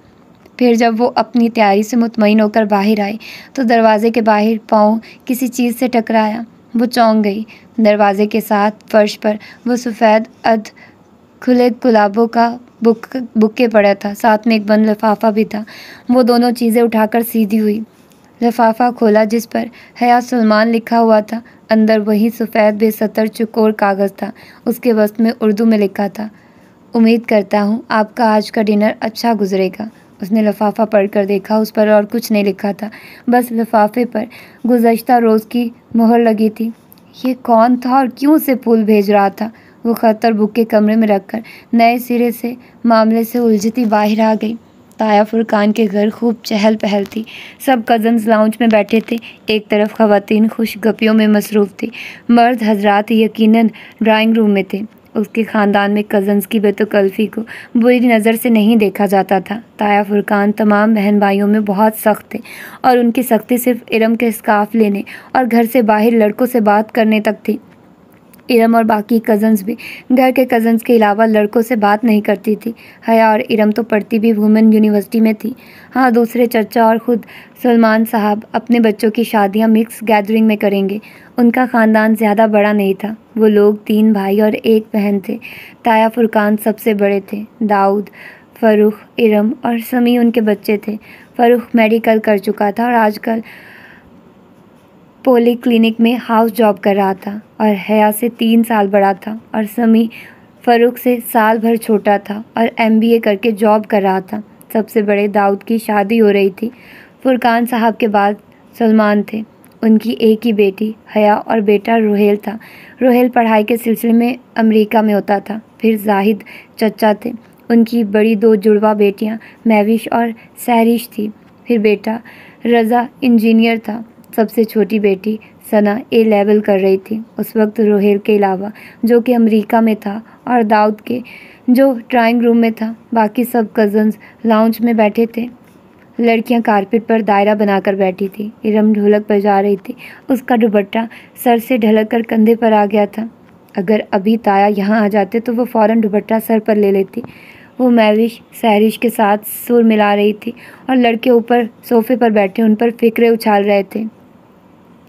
फिर जब वो अपनी तैयारी से मुतमिन होकर बाहर आई तो दरवाजे के बाहर पाँव किसी चीज़ से टकराया वो चौंक गई दरवाजे के साथ फर्श पर वो सफ़ेद अध खुले गुलाबों का बुक बुक के पड़ा था साथ में एक बंद लफाफ़ा भी था वो दोनों चीज़ें उठाकर सीधी हुई लफाफ़ा खोला जिस पर हया सलमान लिखा हुआ था अंदर वही सफ़ेद बेसतर चकोर कागज़ था उसके वस्त में उर्दू में लिखा था उम्मीद करता हूँ आपका आज का डिनर अच्छा गुजरेगा उसने लफाफा पढ़कर देखा उस पर और कुछ नहीं लिखा था बस लफाफे पर गुजशत रोज़ की मोहर लगी थी ये कौन था और क्यों उसे फूल भेज रहा था वो ख़त और बुक के कमरे में रखकर नए सिरे से मामले से उलझती बाहर आ गई ताया फुरकान के घर खूब चहल पहल थी सब कज़न्स लाउंज में बैठे थे एक तरफ खवतिन खुश गपियों में मसरूफ़ थी मर्द हजरात यकीनन ड्राइंग रूम में थे उसके ख़ानदान में कज़न्स की बेतकल्फ़ी को बुरी नज़र से नहीं देखा जाता था ताया फुरकान तमाम बहन भाइयों में बहुत सख्त थे और उनकी सख्ती सिर्फ इरम के स्काफ लेने और घर से बाहर लड़कों से बात करने तक थी इरम और बाकी कज़न्स भी घर के कज़न्स के अलावा लड़कों से बात नहीं करती थी हया और इरम तो पढ़ती भी वुमेन यूनिवर्सिटी में थी हाँ दूसरे चर्चा और ख़ुद सलमान साहब अपने बच्चों की शादियाँ मिक्स गैदरिंग में करेंगे उनका ख़ानदान ज़्यादा बड़ा नहीं था वो लोग तीन भाई और एक बहन थे ताया फुरकान सबसे बड़े थे दाऊद फ़रूख इरम और समी उनके बच्चे थे फ़रूख मेडिकल कर चुका था और आजकल पोली क्लिनिक में हाउस जॉब कर रहा था और हया से तीन साल बड़ा था और समी फ़रूख से साल भर छोटा था और एमबीए करके जॉब कर रहा था सबसे बड़े दाऊद की शादी हो रही थी फुरकान साहब के बाद सलमान थे उनकी एक ही बेटी हया और बेटा रोहेल था रोहेल पढ़ाई के सिलसिले में अमेरिका में होता था फिर जाहिद चचा थे उनकी बड़ी दो जुड़वा बेटियां मैविश और सहरिश थी फिर बेटा रज़ा इंजीनियर था सबसे छोटी बेटी सना ए लेवल कर रही थी उस वक्त रोहेल के अलावा जो कि अमेरिका में था और दाऊद के जो ड्राइंग रूम में था बाकी सब कज़न्स लाउंज में बैठे थे लड़कियां कारपेट पर दायरा बनाकर बैठी थी इरम ढोलक बजा रही थी उसका दुबट्टा सर से ढलक कर कंधे पर आ गया था अगर अभी ताया यहाँ आ जाते तो वो फ़ौरन दुबट्टा सर पर ले लेती वो मैविश सहरिश के साथ सुर मिला रही थी और लड़के ऊपर सोफे पर बैठे उन पर फिक्रे उछाल रहे थे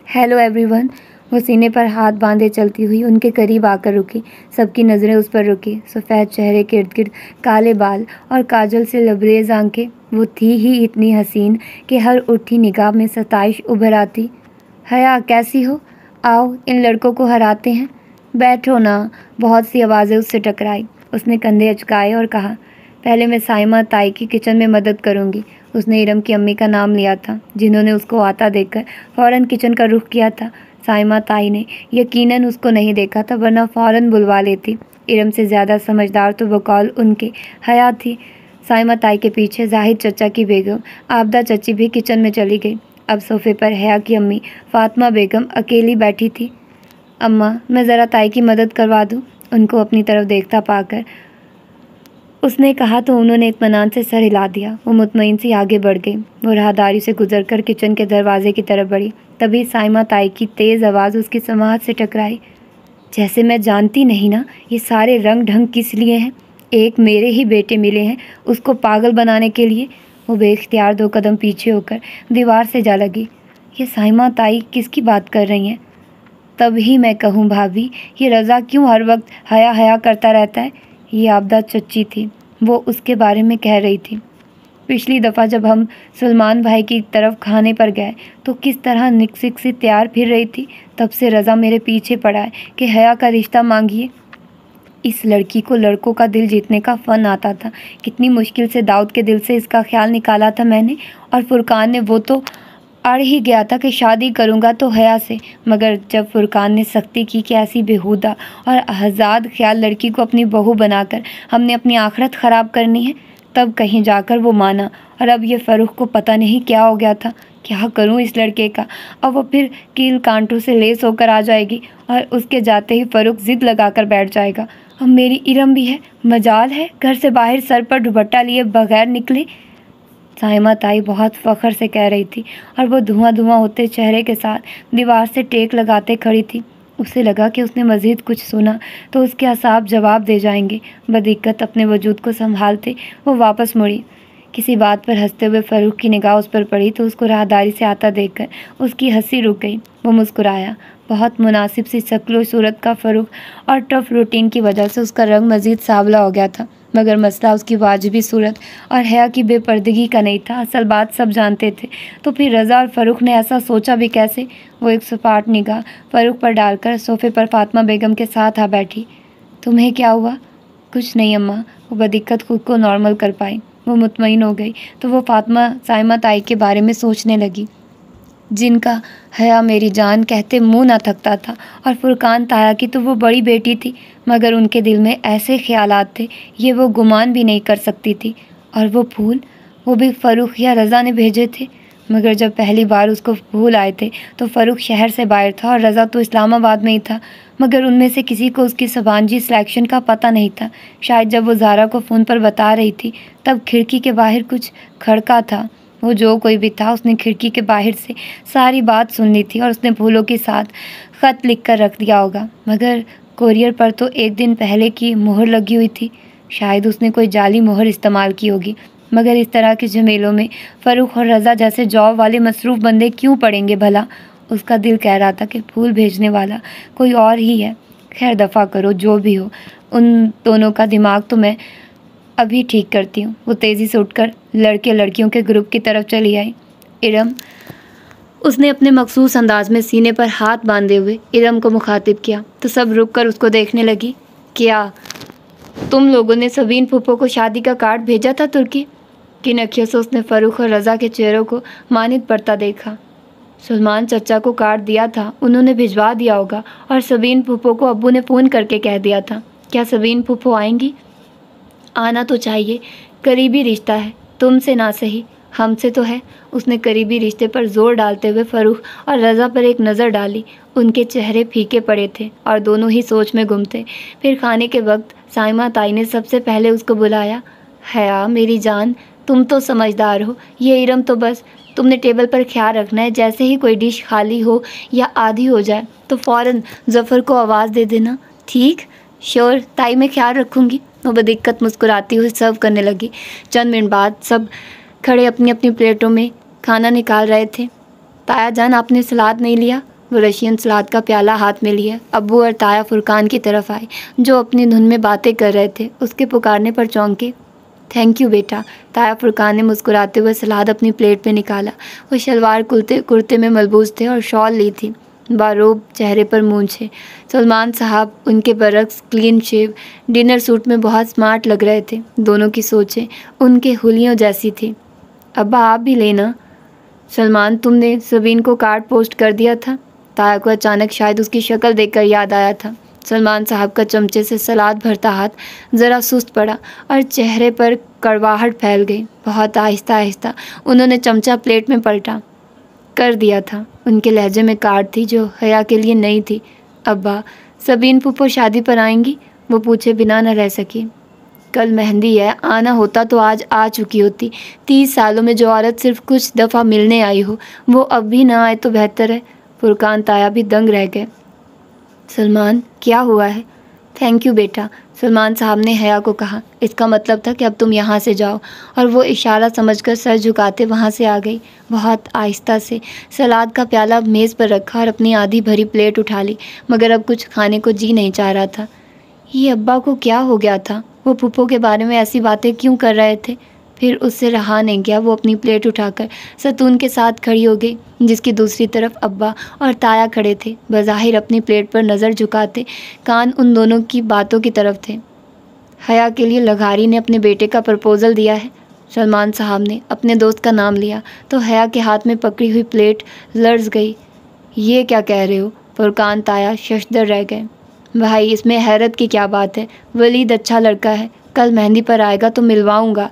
हेलो एवरीवन वो सीने पर हाथ बांधे चलती हुई उनके करीब आकर रुकी सबकी नज़रें उस पर रुकी सफ़ेद चेहरे के इर्द गिर्द काले बाल और काजल से लबरेज आंखें वो थी ही इतनी हसीन कि हर उठी निगाह में सताइश उभर आती हया कैसी हो आओ इन लड़कों को हराते हैं बैठो ना बहुत सी आवाज़ें उससे टकराई उसने कंधे अचकाए और कहा पहले मैं साइमा ताई की किचन में मदद करूँगी उसने इरम की अम्मी का नाम लिया था जिन्होंने उसको आता देखकर फ़ौरन किचन का रुख किया था साइमा ताई ने यकीनन उसको नहीं देखा था वरना फ़ौरन बुलवा लेती इरम से ज़्यादा समझदार तो बकौल उनके हया थी साइमा ताई के पीछे ज़ाहिर चचा की बेगम आपदा चची भी किचन में चली गई अब सोफे पर हया की अम्मी फातमा बेगम अकेली बैठी थी अम्मा मैं ज़रा ताई की मदद करवा दूँ उनको अपनी तरफ देखता पाकर उसने कहा तो उन्होंने इतमान से सर हिला दिया वो मुतमिन सी आगे बढ़ गई वो राहदारी से गुजर कर किचन के दरवाजे की तरफ बढ़ी तभी साइमा ताई की तेज़ आवाज़ उसकी समाज से टकराई जैसे मैं जानती नहीं ना ये सारे रंग ढंग किस लिए हैं एक मेरे ही बेटे मिले हैं उसको पागल बनाने के लिए वो बेख्तियार दो कदम पीछे होकर दीवार से जा लगी ये साइमा ताई किसकी बात कर रही हैं तभी मैं कहूँ भाभी ये रज़ा क्यों हर वक्त हया हया करता रहता है ये आपदा चच्ची थी वो उसके बारे में कह रही थी पिछली दफ़ा जब हम सलमान भाई की तरफ खाने पर गए तो किस तरह निकसिक से तैयार फिर रही थी तब से रज़ा मेरे पीछे पड़ा है कि हया का रिश्ता मांगिए इस लड़की को लड़कों का दिल जीतने का फ़न आता था कितनी मुश्किल से दाऊद के दिल से इसका ख्याल निकाला था मैंने और फुरकान ने वो तो अड़ ही गया था कि शादी करूँगा तो हया से मगर जब फुरकान ने सख्ती की कि ऐसी बेहूदा और आज़ाद ख्याल लड़की को अपनी बहू बनाकर हमने अपनी आखरत ख़राब करनी है तब कहीं जाकर वो माना और अब ये फ़रूख को पता नहीं क्या हो गया था क्या करूं इस लड़के का अब वो फिर कील कांटों से लेस होकर आ जाएगी और उसके जाते ही फ़रूख ज़िद कर बैठ जाएगा अब मेरी इरम भी है मजाल है घर से बाहर सर पर दुपट्टा लिए बगैर निकले साइमा ताई बहुत फ़खर से कह रही थी और वो धुआं धुआं होते चेहरे के साथ दीवार से टेक लगाते खड़ी थी उसे लगा कि उसने मज़ीद कुछ सुना तो उसके असाब जवाब दे जाएंगे बदिक्कत अपने वजूद को संभालते वो वापस मुड़ी किसी बात पर हंसते हुए फ़ारूक की निगाह उस पर पड़ी तो उसको राहदारी से आता देखकर उसकी हंसी रुक गई वो मुस्कुराया बहुत मुनासिब सी शक्ल सूरत का फ़रूक और टफ रूटीन की वजह से उसका रंग मज़ीद सावला हो गया था मगर मसला उसकी वाजबी सूरत और हया की बेपर्दगी का नहीं था असल बात सब जानते थे तो फिर रज़ा और फ़रूख ने ऐसा सोचा भी कैसे वो एक सपाट निगाह फ़रूख पर डालकर सोफ़े पर फ़ातमा बेगम के साथ आ बैठी तुम्हें क्या हुआ कुछ नहीं अम्मा वो बदिक्कत खुद को नॉर्मल कर पाई वो मुतमिन हो गई तो वो फातिमा सायमा ताई के बारे में सोचने लगी जिनका हया मेरी जान कहते मुंह ना थकता था और फुरकान ताया की तो वो बड़ी बेटी थी मगर उनके दिल में ऐसे ख्याल थे ये वो गुमान भी नहीं कर सकती थी और वो फूल वो भी फ़रूख या रज़ा ने भेजे थे मगर जब पहली बार उसको फूल आए थे तो फ़रूख शहर से बाहर था और रज़ा तो इस्लामाबाद में ही था मगर उनमें से किसी को उसकी सबानजी सिलेक्शन का पता नहीं था शायद जब वो जारा को फ़ोन पर बता रही थी तब खिड़की के बाहर कुछ खड़का था वो जो कोई भी था उसने खिड़की के बाहर से सारी बात सुन ली थी और उसने फूलों के साथ ख़त लिख कर रख दिया होगा मगर कोरियर पर तो एक दिन पहले की मोहर लगी हुई थी शायद उसने कोई जाली मोहर इस्तेमाल की होगी मगर इस तरह के झमेलों में फ़रूख और रज़ा जैसे जॉब वाले मसरूफ़ बंदे क्यों पड़ेंगे भला उसका दिल कह रहा था कि फूल भेजने वाला कोई और ही है खैर दफ़ा करो जो भी हो उन दोनों का दिमाग तो मैं अभी ठीक करती हूँ वो तेज़ी से उठकर लड़के लड़कियों के ग्रुप की तरफ चली आई इरम उसने अपने मखसूस अंदाज में सीने पर हाथ बांधे हुए इरम को मुखातिब किया तो सब रुक कर उसको देखने लगी क्या तुम लोगों ने सबीन फूफो को शादी का कार्ड भेजा था तुर्की किन अखियों से उसने फ़रूख और रज़ा के चेहरों को मानित पड़ता देखा सलमान चचा को कार्ड दिया था उन्होंने भिजवा दिया होगा और सबीन फूफो को अबू ने फ़ोन करके कह दिया था क्या सबीन फूफो आएंगी आना तो चाहिए करीबी रिश्ता है तुम से ना सही हमसे तो है उसने करीबी रिश्ते पर जोर डालते हुए फ़रूख और रज़ा पर एक नज़र डाली उनके चेहरे फीके पड़े थे और दोनों ही सोच में गुम थे फिर खाने के वक्त साइमा ताई ने सबसे पहले उसको बुलाया हया मेरी जान तुम तो समझदार हो ये इरम तो बस तुमने टेबल पर ख्याल रखना है जैसे ही कोई डिश खाली हो या आधी हो जाए तो फ़ौर जफ़र को आवाज़ दे देना ठीक श्योर ताई मैं ख्याल रखूँगी वो बदिक्कत मुस्कुराती हुई सर्व करने लगी चंद मिनट बाद सब खड़े अपनी अपनी प्लेटों में खाना निकाल रहे थे ताया जान आपने सलाद नहीं लिया वो रशियन सलाद का प्याला हाथ में लिया अबू और ताया फुरकान की तरफ आए जो अपनी धुन में बातें कर रहे थे उसके पुकारने पर चौंके थैंक यू बेटा ताया फुरकान ने मुस्कुराते हुए सलाद अपनी प्लेट में निकाला वो शलवार कुर्ते कुर्ते में मलबूज थे और शॉल ली थी बारोब चेहरे पर मूंछें सलमान साहब उनके बरक्स क्लीन शेव डिनर सूट में बहुत स्मार्ट लग रहे थे दोनों की सोचें उनके हुलियों जैसी थी अब्बा आप भी लेना सलमान तुमने सबीन को कार्ड पोस्ट कर दिया था ताया को अचानक शायद उसकी शक्ल देखकर याद आया था सलमान साहब का चमचे से सलाद भरता हाथ ज़रा सुस्त पड़ा और चेहरे पर कड़वाहट फैल गई बहुत आहिस्ता आहिस्ता उन्होंने चमचा प्लेट में पलटा कर दिया था उनके लहजे में काट थी जो हया के लिए नई थी अब्बा सबीन पुप्पो शादी पर आएंगी वो पूछे बिना न रह सकी कल मेहंदी है आना होता तो आज आ चुकी होती तीस सालों में जो औरत सिर्फ कुछ दफ़ा मिलने आई हो वो अब भी ना आए तो बेहतर है फुरकान ताया भी दंग रह गए सलमान क्या हुआ है थैंक यू बेटा सलमान साहब ने हया को कहा इसका मतलब था कि अब तुम यहाँ से जाओ और वो इशारा समझकर सर झुकाते वहाँ से आ गई बहुत आहिस्ता से सलाद का प्याला मेज़ पर रखा और अपनी आधी भरी प्लेट उठा ली मगर अब कुछ खाने को जी नहीं चाह रहा था ये अब्बा को क्या हो गया था वो पुप्पो के बारे में ऐसी बातें क्यों कर रहे थे फिर उससे रहा नहीं गया वो अपनी प्लेट उठाकर सतून के साथ खड़ी हो गई जिसकी दूसरी तरफ अब्बा और ताया खड़े थे बज़ाहिर अपनी प्लेट पर नज़र झुकाते कान उन दोनों की बातों की तरफ थे हया के लिए लघारी ने अपने बेटे का प्रपोज़ल दिया है सलमान साहब ने अपने दोस्त का नाम लिया तो हया के हाथ में पकड़ी हुई प्लेट लर्ज गई ये क्या कह रहे हो फुरकान ताया शशदर रह गए भाई इसमें हैरत की क्या बात है वलीद अच्छा लड़का है कल मेहंदी पर आएगा तो मिलवाऊंगा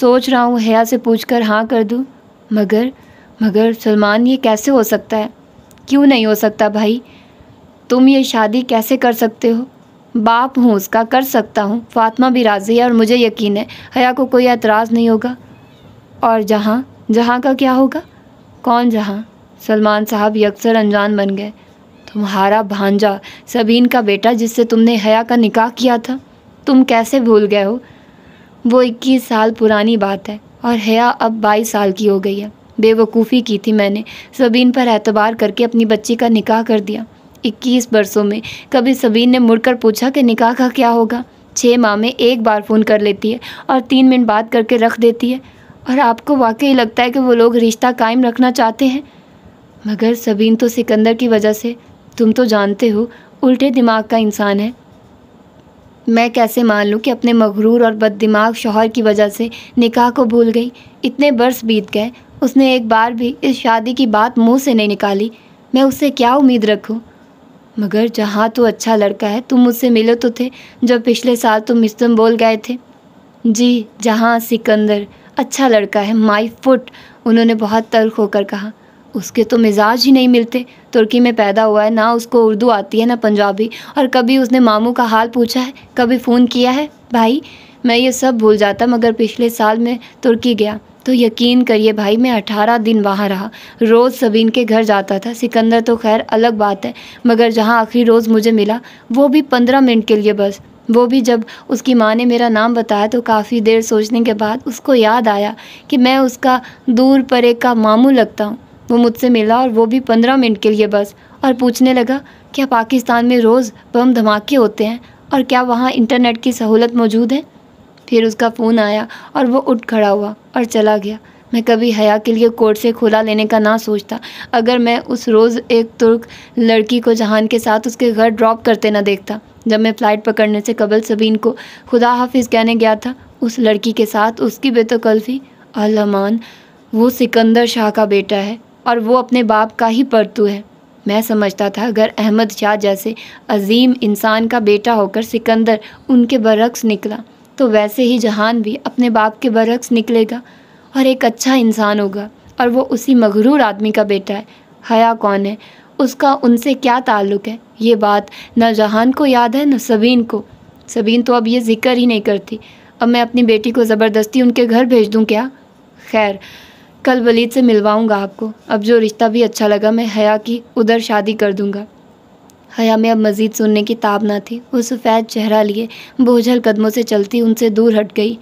सोच रहा हूँ हया से पूछ कर हाँ कर दूँ मगर मगर सलमान ये कैसे हो सकता है क्यों नहीं हो सकता भाई तुम ये शादी कैसे कर सकते हो बाप हूँ उसका कर सकता हूँ फातिमा भी राज़ी है और मुझे यकीन है हया को कोई एतराज़ नहीं होगा और जहाँ जहाँ का क्या होगा कौन जहाँ सलमान साहब यकसर अनजान बन गए तुम्हारा भांजा सबीन का बेटा जिससे तुमने हया का निकाह किया था तुम कैसे भूल गए हो वो इक्कीस साल पुरानी बात है और हया अब बाईस साल की हो गई है बेवकूफ़ी की थी मैंने सबीन पर एतबार करके अपनी बच्ची का निकाह कर दिया इक्कीस बरसों में कभी सबीन ने मुड़कर पूछा कि निकाह का क्या होगा छः माह में एक बार फ़ोन कर लेती है और तीन मिनट बात करके रख देती है और आपको वाकई लगता है कि वो लोग रिश्ता कायम रखना चाहते हैं मगर सबीन तो सिकंदर की वजह से तुम तो जानते हो उल्टे दिमाग का इंसान है मैं कैसे मान लूँ कि अपने मगरूर और बददिमाग शोहर की वजह से निकाह को भूल गई इतने बरस बीत गए उसने एक बार भी इस शादी की बात मुंह से नहीं निकाली मैं उससे क्या उम्मीद रखूं? मगर जहाँ तो अच्छा लड़का है तुम मुझसे मिलो तो थे जब पिछले साल तुम बोल गए थे जी जहाँ सिकंदर अच्छा लड़का है माई फुट उन्होंने बहुत तर्क होकर कहा उसके तो मिजाज ही नहीं मिलते तुर्की में पैदा हुआ है ना उसको उर्दू आती है ना पंजाबी और कभी उसने मामू का हाल पूछा है कभी फ़ोन किया है भाई मैं ये सब भूल जाता मगर पिछले साल में तुर्की गया तो यकीन करिए भाई मैं अठारह दिन वहाँ रहा रोज़ सबीन के घर जाता था सिकंदर तो खैर अलग बात है मगर जहाँ आखिरी रोज़ मुझे मिला वो भी पंद्रह मिनट के लिए बस वो भी जब उसकी माँ ने मेरा नाम बताया तो काफ़ी देर सोचने के बाद उसको याद आया कि मैं उसका दूर परे का मामू लगता हूँ वो मुझसे मिला और वो भी पंद्रह मिनट के लिए बस और पूछने लगा क्या पाकिस्तान में रोज़ बम धमाके होते हैं और क्या वहाँ इंटरनेट की सहूलत मौजूद है फिर उसका फ़ोन आया और वो उठ खड़ा हुआ और चला गया मैं कभी हया के लिए कोर्ट से खुला लेने का ना सोचता अगर मैं उस रोज़ एक तुर्क लड़की को जहान के साथ उसके घर ड्रॉप करते ना देखता जब मैं फ़्लाइट पकड़ने से कबल सबीन को खुदा हाफिज कहने गया था उस लड़की के साथ उसकी बेतकल्फ़ी अलमान वो सिकंदर शाह का बेटा है और वो अपने बाप का ही परतू है मैं समझता था अगर अहमद शाह जैसे अजीम इंसान का बेटा होकर सिकंदर उनके बरक्स निकला तो वैसे ही जहान भी अपने बाप के बरक्स निकलेगा और एक अच्छा इंसान होगा और वो उसी मगरूर आदमी का बेटा है हया कौन है उसका उनसे क्या ताल्लुक़ है ये बात न जहान को याद है न सबीन को सबीन तो अब ये जिक्र ही नहीं करती अब मैं अपनी बेटी को ज़बरदस्ती उनके घर भेज दूँ क्या खैर कल वलीद से मिलवाऊंगा आपको अब जो रिश्ता भी अच्छा लगा मैं हया की उधर शादी कर दूंगा हया में अब मज़ीद सुनने की ताब ना थी वो सफ़ेद चेहरा लिए बोझल कदमों से चलती उनसे दूर हट गई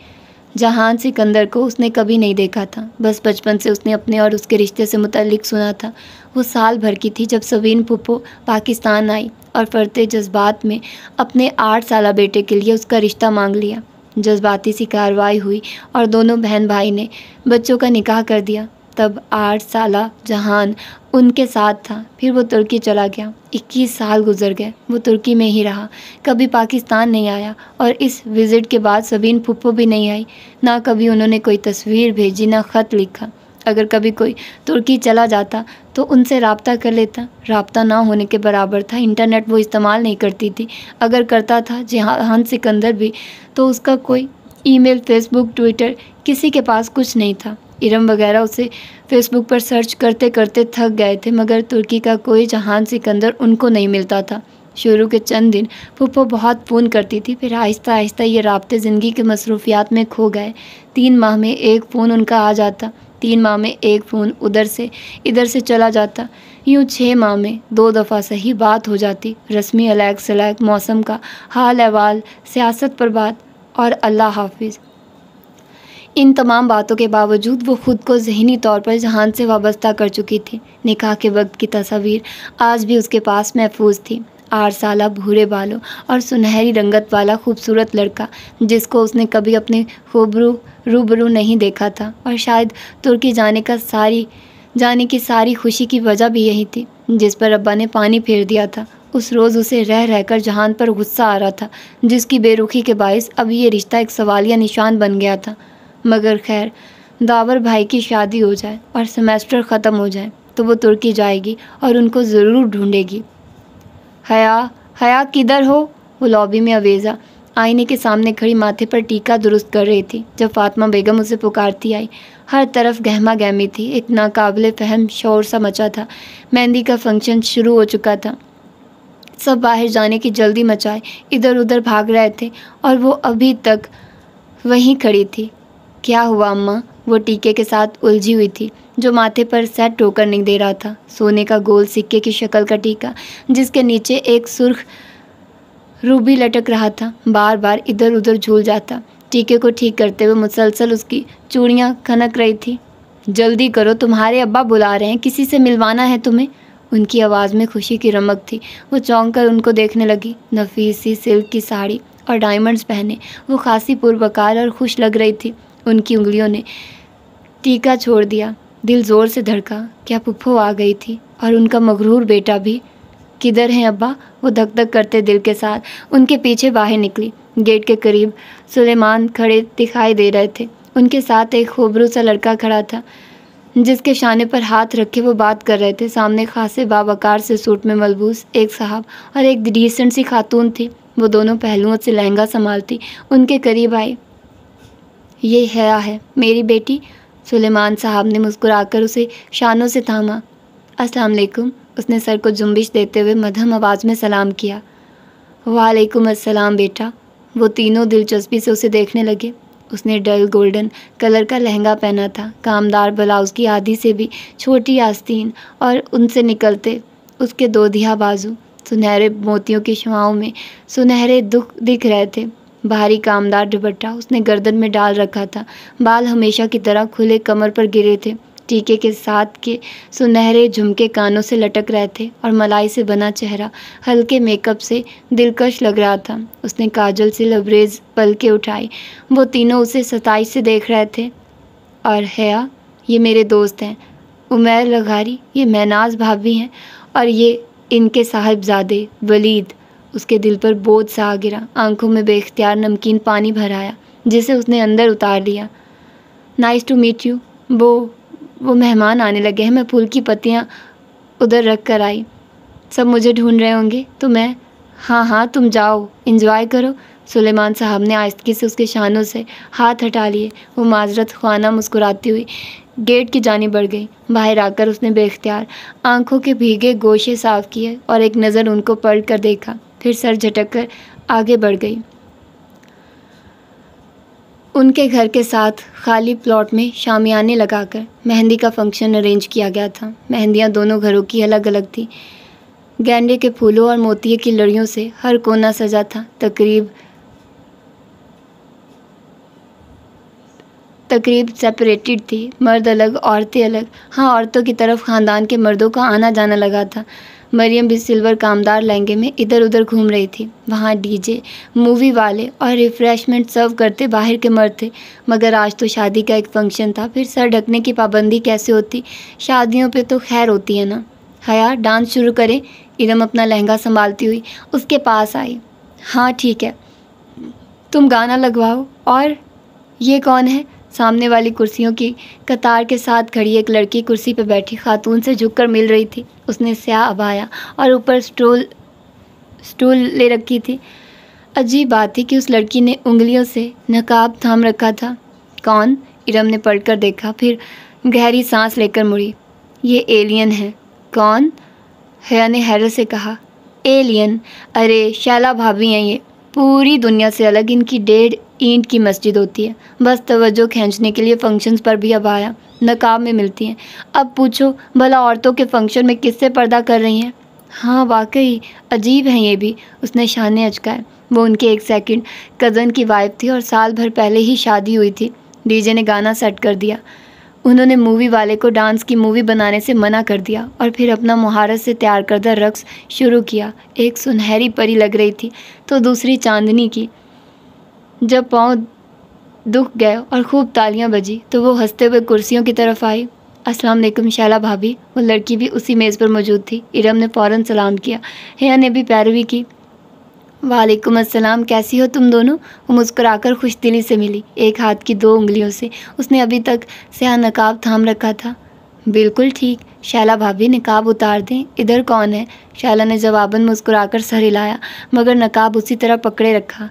जहान सिकंदर को उसने कभी नहीं देखा था बस बचपन से उसने अपने और उसके रिश्ते से मुतलिक सुना था वो साल भर की थी जब सवीन पुप्पो पाकिस्तान आई और फरते जज्बात में अपने आठ साल बेटे के लिए उसका रिश्ता मांग लिया जज्बाती सी कार्रवाई हुई और दोनों बहन भाई ने बच्चों का निकाह कर दिया तब आठ साल जहान उनके साथ था फिर वो तुर्की चला गया 21 साल गुजर गए वो तुर्की में ही रहा कभी पाकिस्तान नहीं आया और इस विज़िट के बाद सबीन फुप्पो भी नहीं आई ना कभी उन्होंने कोई तस्वीर भेजी ना ख़त लिखा अगर कभी कोई तुर्की चला जाता तो उनसे रबता कर लेता रबता ना होने के बराबर था इंटरनेट वो इस्तेमाल नहीं करती थी अगर करता था जहाँ सिकंदर भी तो उसका कोई ईमेल फेसबुक ट्विटर किसी के पास कुछ नहीं था इरम वगैरह उसे फेसबुक पर सर्च करते करते थक गए थे मगर तुर्की का कोई जहान सिकंदर उनको नहीं मिलता था शुरू के चंद दिन फूफो बहुत फ़ोन करती थी फिर आहिस्ता आहिस्ता ये रबते ज़िंदगी के मसरूफियात में खो गए तीन माह में एक फ़ोन उनका आ जाता तीन माह में एक फ़ोन उधर से इधर से चला जाता यूँ छः माह में दो दफ़ा सही बात हो जाती रस्मी अलैक सलैक मौसम का हाल अहवाल सियासत पर बात और अल्लाह हाफिज़ इन तमाम बातों के बावजूद वो ख़ुद को जहनी तौर पर जहान से वाबस्ता कर चुकी थी निकाह के वक्त की तस्वीर आज भी उसके पास महफूज थी आठ साल भूरे बालों और सुनहरी रंगत वाला खूबसूरत लड़का जिसको उसने कभी अपने खूबरू रूबरू नहीं देखा था और शायद तुर्की जाने का सारी जाने की सारी खुशी की वजह भी यही थी जिस पर अब्बा ने पानी फेर दिया था उस रोज़ उसे रह रहकर जहान पर गुस्सा आ रहा था जिसकी बेरुखी के बायस अब ये रिश्ता एक सवालिया निशान बन गया था मगर खैर दावर भाई की शादी हो जाए और सेमेस्टर ख़त्म हो जाए तो वो तुर्की जाएगी और उनको ज़रूर ढूंढेगी हया हया किधर हो वो लॉबी में अवेज़ा आईने के सामने खड़ी माथे पर टीका दुरुस्त कर रही थी जब फातिमा बेगम उसे पुकारती आई हर तरफ गहमा गहमी थी एक नाकाबले फहम शोर सा मचा था मेहंदी का फंक्शन शुरू हो चुका था सब बाहर जाने की जल्दी मचाए इधर उधर भाग रहे थे और वो अभी तक वहीं खड़ी थी क्या हुआ अम्मा वो टीके के साथ उलझी हुई थी जो माथे पर सेट टोकर नहीं दे रहा था सोने का गोल सिक्के की शक्ल का टीका जिसके नीचे एक सुर्ख रूबी लटक रहा था बार बार इधर उधर झूल जाता टीके को ठीक करते हुए मुसलसल उसकी चूड़ियाँ खनक रही थी जल्दी करो तुम्हारे अब्बा बुला रहे हैं किसी से मिलवाना है तुम्हें उनकी आवाज़ में खुशी की रमक थी वो चौंक कर उनको देखने लगी नफीसी सिल्क की साड़ी और डायमंड्स पहने वो खासी पुरबकार और खुश लग रही थी उनकी उंगलियों ने टीका छोड़ दिया दिल ज़ोर से धड़का क्या पुप्पो आ गई थी और उनका मगरूर बेटा भी किधर हैं अब्बा वो धक धक करते दिल के साथ उनके पीछे बाहर निकली गेट के करीब सुलेमान खड़े दिखाई दे रहे थे उनके साथ एक खूबरू सा लड़का खड़ा था जिसके शाने पर हाथ रखे वो बात कर रहे थे सामने खासे बाबाकार से सूट में मलबूस एक साहब और एक डिसेंट सी खातून थी वो दोनों पहलुओं से लहंगा संभालती उनके करीब आई ये हया है मेरी बेटी सुलेमान साहब ने मुस्कुराकर उसे शानों से थामा अस्सलाम वालेकुम उसने सर को जुम्बिश देते हुए मध्यम आवाज़ में सलाम किया वालेकुम अस्सलाम बेटा वो तीनों दिलचस्पी से उसे देखने लगे उसने डल गोल्डन कलर का लहंगा पहना था कामदार ब्लाउज़ की आधी से भी छोटी आस्तीन और उनसे निकलते उसके दो दिया बाजू सुनहरे मोतियों की शुआओं में सुनहरे दुख दिख रहे थे भारी कामदार दुपट्टा उसने गर्दन में डाल रखा था बाल हमेशा की तरह खुले कमर पर गिरे थे टीके के साथ के सुनहरे झुमके कानों से लटक रहे थे और मलाई से बना चेहरा हल्के मेकअप से दिलकश लग रहा था उसने काजल से लबरेज पलके उठाई वो तीनों उसे सताई से देख रहे थे और हया ये मेरे दोस्त हैं उमैर लघारी ये मैनाज भाभी हैं और ये इनके साहिबजादे वलीद उसके दिल पर बोझ सा आ गिरा आंखों में बेख्तियार नमकीन पानी भराया जिसे उसने अंदर उतार लिया नाइस टू मीट यू वो वो मेहमान आने लगे हैं मैं फूल की पत्तियाँ उधर रख कर आई सब मुझे ढूंढ रहे होंगे तो मैं हाँ हाँ तुम जाओ इन्जॉय करो सुलेमान साहब ने आस्तगी से उसके शानों से हाथ हटा लिए वो माजरत खाना मुस्कुराती हुई गेट की जानी बढ़ गई बाहर आकर उसने बेख्तियार आंखों के भीगे गोशे साफ किए और एक नज़र उनको पलट कर देखा फिर सर झटक कर आगे बढ़ गई उनके घर के साथ खाली प्लॉट में शामियाने लगाकर मेहंदी का फंक्शन अरेंज किया गया था मेहंदियाँ दोनों घरों की अलग अलग थी गेंडे के फूलों और मोतिये की लड़ियों से हर कोना सजा था तकरीब तकरीब सेपरेटेड थी मर्द अलग औरतें अलग हाँ औरतों की तरफ ख़ानदान के मर्दों का आना जाना लगा था मरियम भी सिल्वर कामदार लहंगे में इधर उधर घूम रही थी वहाँ डीजे मूवी वाले और रिफ्रेशमेंट सर्व करते बाहर के मर्द थे मगर आज तो शादी का एक फंक्शन था फिर सर ढकने की पाबंदी कैसे होती शादियों पे तो खैर होती है ना हया डांस शुरू करें इरम अपना लहंगा संभालती हुई उसके पास आई हाँ ठीक है तुम गाना लगवाओ और ये कौन है सामने वाली कुर्सियों की कतार के साथ खड़ी एक लड़की कुर्सी पर बैठी खातून से झुककर मिल रही थी उसने स्याह अबाया और ऊपर स्टूल स्टूल ले रखी थी अजीब बात थी कि उस लड़की ने उंगलियों से नकाब थाम रखा था कौन इरम ने पढ़कर देखा फिर गहरी सांस लेकर मुड़ी ये एलियन है कौन हया ने हैरत से कहा एलियन अरे शैला भाभी हैं ये पूरी दुनिया से अलग इनकी डेढ़ ईंट की मस्जिद होती है बस तवज्जो खींचने के लिए फंक्शंस पर भी अब आया नकाब में मिलती हैं अब पूछो भला औरतों के फंक्शन में किससे पर्दा कर रही हैं हाँ वाकई अजीब है ये भी उसने शाने अचकाए वो उनके एक सेकंड कज़न की वाइफ थी और साल भर पहले ही शादी हुई थी डीजे ने गाना सेट कर दिया उन्होंने मूवी वाले को डांस की मूवी बनाने से मना कर दिया और फिर अपना महारत से तैयार करदा रक्स शुरू किया एक सुनहरी परी लग रही थी तो दूसरी चांदनी की जब पाँव दुख गए और खूब तालियां बजी तो वो हंसते हुए कुर्सियों की तरफ आई अस्सलाम वालेकुम शाला भाभी वो लड़की भी उसी मेज़ पर मौजूद थी इरम ने फ़ौरन सलाम किया हेया ने भी पैरवी की वालेकुम अस्सलाम कैसी हो तुम दोनों वो मुस्कुराकर खुश दिली से मिली एक हाथ की दो उंगलियों से उसने अभी तक सयाह नकाब थाम रखा था बिल्कुल ठीक शाला भाभी नकाब उतार दें इधर कौन है शाला ने जवाबन मुस्कुराकर सर हिलाया मगर नकाब उसी तरह पकड़े रखा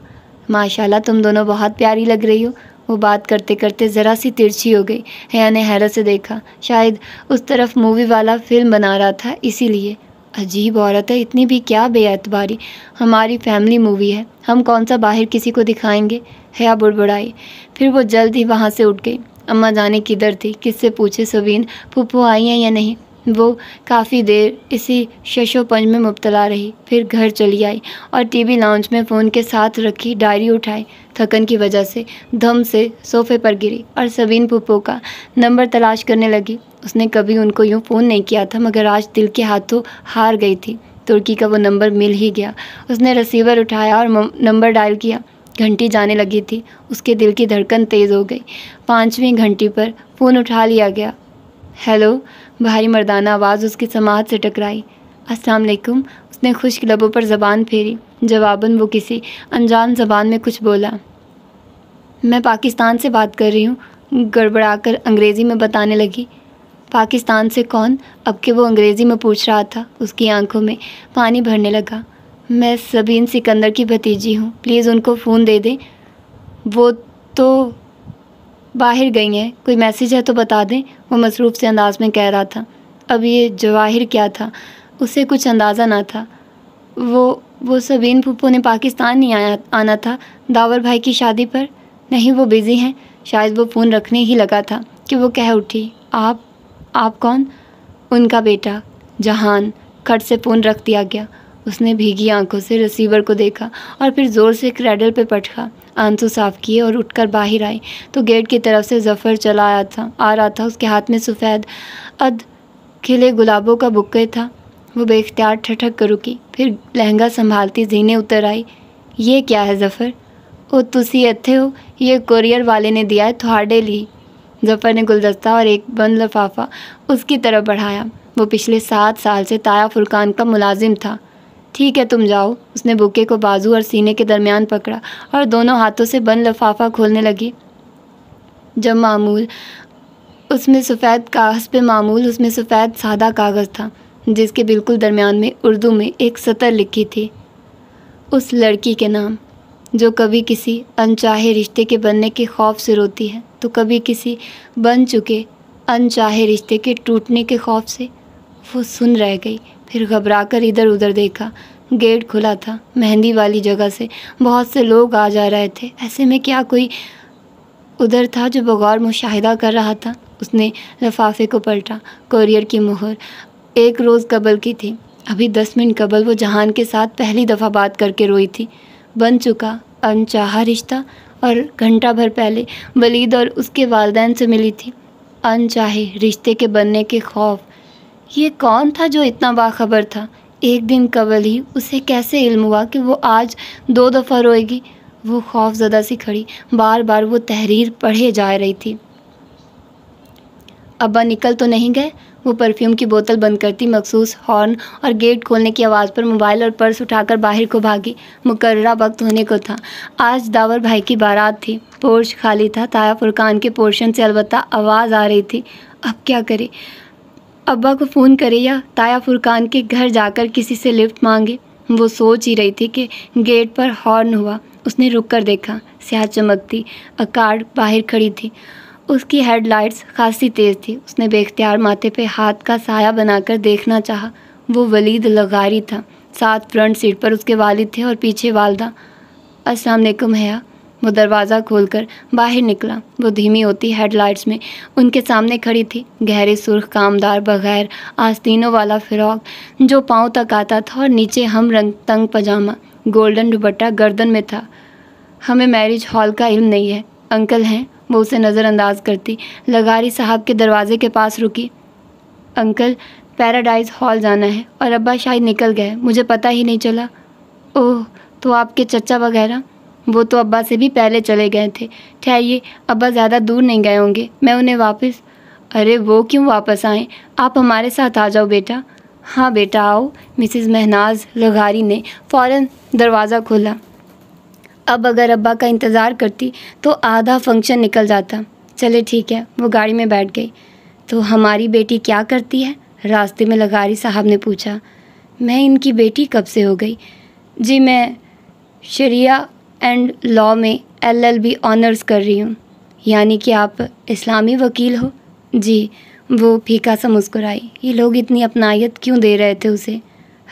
माशाल्लाह तुम दोनों बहुत प्यारी लग रही हो वो बात करते करते ज़रा सी तिरछी हो गई हया ने हैरत से देखा शायद उस तरफ मूवी वाला फिल्म बना रहा था इसीलिए अजीब औरत है इतनी भी क्या बेअतबारी हमारी फैमिली मूवी है हम कौन सा बाहर किसी को दिखाएंगे हया बुड़बुड़ाई फिर वो जल्द ही वहाँ से उठ गई अम्मा जाने किधर थी किससे पूछे सबीन फूफू आई हैं या नहीं वो काफ़ी देर इसी शशोपंज में मुबतला रही फिर घर चली आई और टीवी लाउंज में फ़ोन के साथ रखी डायरी उठाई थकन की वजह से धम से सोफे पर गिरी और सबीन पुप्पो का नंबर तलाश करने लगी उसने कभी उनको यूँ फ़ोन नहीं किया था मगर आज दिल के हाथों हार गई थी तुर्की का वो नंबर मिल ही गया उसने रिसीवर उठाया और नंबर डायल किया घंटी जाने लगी थी उसके दिल की धड़कन तेज़ हो गई पाँचवीं घंटी पर फ़ोन उठा लिया गया हेलो भारी मर्दाना आवाज़ उसकी समाज से टकराई अस्सलाम वालेकुम उसने खुश्क लबों पर ज़बान फेरी जवाबन वो किसी अनजान जबान में कुछ बोला मैं पाकिस्तान से बात कर रही हूँ गड़बड़ा कर अंग्रेज़ी में बताने लगी पाकिस्तान से कौन अब के वो अंग्रेज़ी में पूछ रहा था उसकी आंखों में पानी भरने लगा मैं सबीन सिकंदर की भतीजी हूँ प्लीज़ उनको फ़ोन दे दें वो तो बाहर गई हैं कोई मैसेज है तो बता दें वो मसरूफ़ से अंदाज में कह रहा था अब ये जवाहिर क्या था उसे कुछ अंदाज़ा ना था वो वो सबीन पप्पू ने पाकिस्तान नहीं आया आना था दावर भाई की शादी पर नहीं वो बिज़ी हैं शायद वो फ़ोन रखने ही लगा था कि वो कह उठी आप आप कौन उनका बेटा जहान खट से फ़ोन रख दिया गया उसने भीगी आंखों से रिसीवर को देखा और फिर ज़ोर से क्रेडल पे पटखा आंसू साफ़ किए और उठकर बाहर आई तो गेट की तरफ से जफ़र चला आया था आ रहा था उसके हाथ में सफ़ेद अध खिले गुलाबों का बुक्के था वो बेख्तियार ठठक कर रुकी फिर लहंगा संभालती जीने उतर आई ये क्या है जफ़र ओ तुसी इतने हो ये कोरियर वाले ने दिया है थोड़े लिए जफ़र ने गुलदस्ता और एक बंद लफाफा उसकी तरफ बढ़ाया वो पिछले सात साल से ताया फुरकान का मुलाजिम था ठीक है तुम जाओ उसने बुके को बाजू और सीने के दरमियान पकड़ा और दोनों हाथों से बंद लफाफा खोलने लगी जब मामूल उसमें सफ़ेद कागज़ पे मामूल उसमें सफ़ेद सादा कागज़ था जिसके बिल्कुल दरमियान में उर्दू में एक सतर लिखी थी उस लड़की के नाम जो कभी किसी अनचाहे रिश्ते के बनने के खौफ से रोती है तो कभी किसी बन चुके अनचाहे रिश्ते के टूटने के खौफ से वो सुन रह गई फिर घबराकर इधर उधर देखा गेट खुला था मेहंदी वाली जगह से बहुत से लोग आ जा रहे थे ऐसे में क्या कोई उधर था जो बगौर मुशाहिदा कर रहा था उसने लफाफे को पलटा कोरियर की मोहर एक रोज़ कबल की थी अभी दस मिनट कबल वो जहान के साथ पहली दफ़ा बात करके रोई थी बन चुका अनचाहा रिश्ता और घंटा भर पहले वलीद और उसके वालदेन से मिली थी अनचाहे रिश्ते के बनने के खौफ ये कौन था जो इतना बाखबर था एक दिन कबल ही उसे कैसे इल्म हुआ कि वो आज दो दफ़ा रोएगी वो खौफ ज़दा सी खड़ी बार बार वो तहरीर पढ़े जा रही थी अब्बा निकल तो नहीं गए वो परफ्यूम की बोतल बंद करती मखसूस हॉर्न और गेट खोलने की आवाज़ पर मोबाइल और पर्स उठाकर बाहर को भागी मुकर्रा वक्त होने को था आज दावर भाई की बारात थी पोर्श खाली था ताया फुरकान के पोर्शन से अलबत्त आवाज़ आ रही थी अब क्या करें अब्बा को फ़ोन करे या ताया फुरकान के घर जाकर किसी से लिफ्ट मांगे वो सोच ही रही थी कि गेट पर हॉर्न हुआ उसने रुक कर देखा स्याह चमकती अकार बाहर खड़ी थी उसकी हेडलाइट्स खासी तेज़ थी उसने बेख्तियार माथे पे हाथ का साया बनाकर देखना चाहा वो वलीद लगारी था साथ फ्रंट सीट पर उसके वालिद थे और पीछे वालदा अस्सलाम वालेकुम हया वो दरवाज़ा खोलकर बाहर निकला वो धीमी होती हेडलाइट्स में उनके सामने खड़ी थी गहरे सुर्ख कामदार बगैर आस्तीनों वाला फ़्रॉक जो पाँव तक आता था और नीचे हम रंग तंग पजामा गोल्डन दुपट्टा गर्दन में था हमें मैरिज हॉल का इल्म नहीं है अंकल हैं वो उसे नज़रअंदाज करती लगारी साहब के दरवाजे के पास रुकी अंकल पैराडाइज हॉल जाना है और अब्बा शायद निकल गए मुझे पता ही नहीं चला ओह तो आपके चचा वगैरह वो तो अब्बा से भी पहले चले गए थे ठहरिए अब्बा ज़्यादा दूर नहीं गए होंगे मैं उन्हें वापस अरे वो क्यों वापस आए आप हमारे साथ आ जाओ बेटा हाँ बेटा आओ मिसिज़ महनाज लघारी ने फ़ौरन दरवाज़ा खोला अब अगर अब्बा का इंतज़ार करती तो आधा फंक्शन निकल जाता चले ठीक है वो गाड़ी में बैठ गई तो हमारी बेटी क्या करती है रास्ते में लघारी साहब ने पूछा मैं इनकी बेटी कब से हो गई जी मैं शरिया एंड लॉ में एलएलबी ऑनर्स कर रही हूँ यानी कि आप इस्लामी वकील हो जी वो फीका सा मुस्कुराई ये लोग इतनी अपनायत क्यों दे रहे थे उसे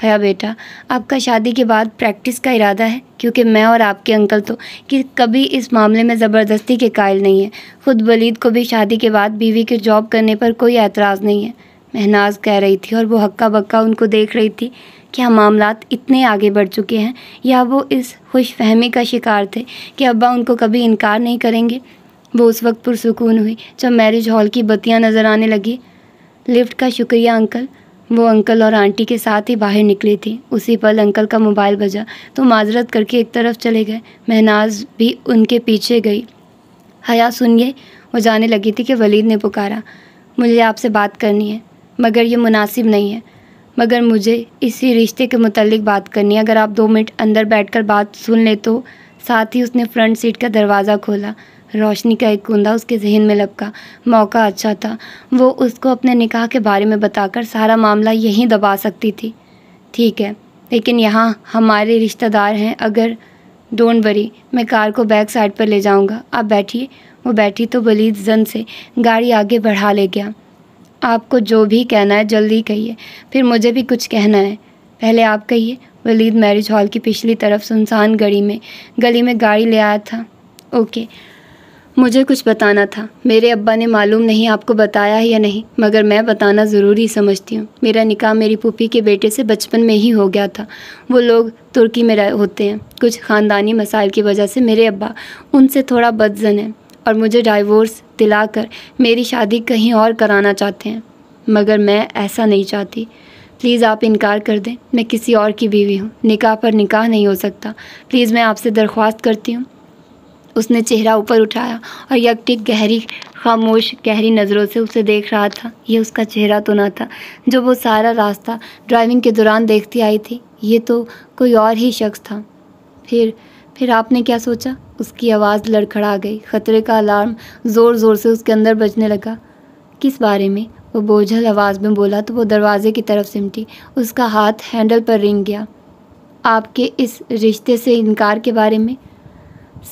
हया बेटा आपका शादी के बाद प्रैक्टिस का इरादा है क्योंकि मैं और आपके अंकल तो कि कभी इस मामले में ज़बरदस्ती के कायल नहीं है ख़ुद वलीद को भी शादी के बाद बीवी के जॉब करने पर कोई एतराज़ नहीं है महनाज कह रही थी और वो हक्का बक्का उनको देख रही थी क्या मामला इतने आगे बढ़ चुके हैं या वो इस खुश फहमी का शिकार थे कि अब्बा उनको कभी इनकार नहीं करेंगे वो उस वक्त पुरसकून हुई जब मैरिज हॉल की बत्तियाँ नज़र आने लगी लिफ्ट का शुक्रिया अंकल वो अंकल और आंटी के साथ ही बाहर निकली थी उसी पल अंकल का मोबाइल बजा तो माजरत करके एक तरफ चले गए महनाज भी उनके पीछे गई हया सुनिए वो जाने लगी थी कि वलीद ने पुकारा मुझे आपसे बात करनी है मगर ये मुनासिब नहीं है मगर मुझे इसी रिश्ते के मतलब बात करनी है अगर आप दो मिनट अंदर बैठकर बात सुन ले तो साथ ही उसने फ्रंट सीट का दरवाज़ा खोला रोशनी का एक कुंदा उसके जहन में लपका मौका अच्छा था वो उसको अपने निकाह के बारे में बताकर सारा मामला यहीं दबा सकती थी ठीक है लेकिन यहाँ हमारे रिश्तेदार हैं अगर डोंट वरी मैं कार को बैक साइड पर ले जाऊँगा आप बैठिए वो बैठी तो बलीद जन से गाड़ी आगे बढ़ा ले गया आपको जो भी कहना है जल्दी कहिए फिर मुझे भी कुछ कहना है पहले आप कहिए वलीद मैरिज हॉल की पिछली तरफ सुनसान गली में गली में गाड़ी ले आया था ओके मुझे कुछ बताना था मेरे अब्बा ने मालूम नहीं आपको बताया या नहीं मगर मैं बताना ज़रूरी समझती हूँ मेरा निकाह मेरी पुपी के बेटे से बचपन में ही हो गया था वो लोग तुर्की में होते हैं कुछ ख़ानदानी मसाइल की वजह से मेरे अब्बा उनसे थोड़ा बदजन है और मुझे डाइवोर्स दिलाकर मेरी शादी कहीं और कराना चाहते हैं मगर मैं ऐसा नहीं चाहती प्लीज़ आप इनकार कर दें मैं किसी और की बीवी हूँ निकाह पर निकाह नहीं हो सकता प्लीज़ मैं आपसे दरख्वास्त करती हूँ उसने चेहरा ऊपर उठाया और यकटिक गहरी खामोश गहरी नज़रों से उसे देख रहा था यह उसका चेहरा तो ना था जो वो सारा रास्ता ड्राइविंग के दौरान देखती आई थी ये तो कोई और ही शख्स था फिर फिर आपने क्या सोचा उसकी आवाज़ लड़खड़ा गई खतरे का अलार्म ज़ोर ज़ोर से उसके अंदर बजने लगा किस बारे में वो बोझल आवाज़ में बोला तो वो दरवाजे की तरफ सिमटी उसका हाथ हैंडल पर रिंग गया आपके इस रिश्ते से इनकार के बारे में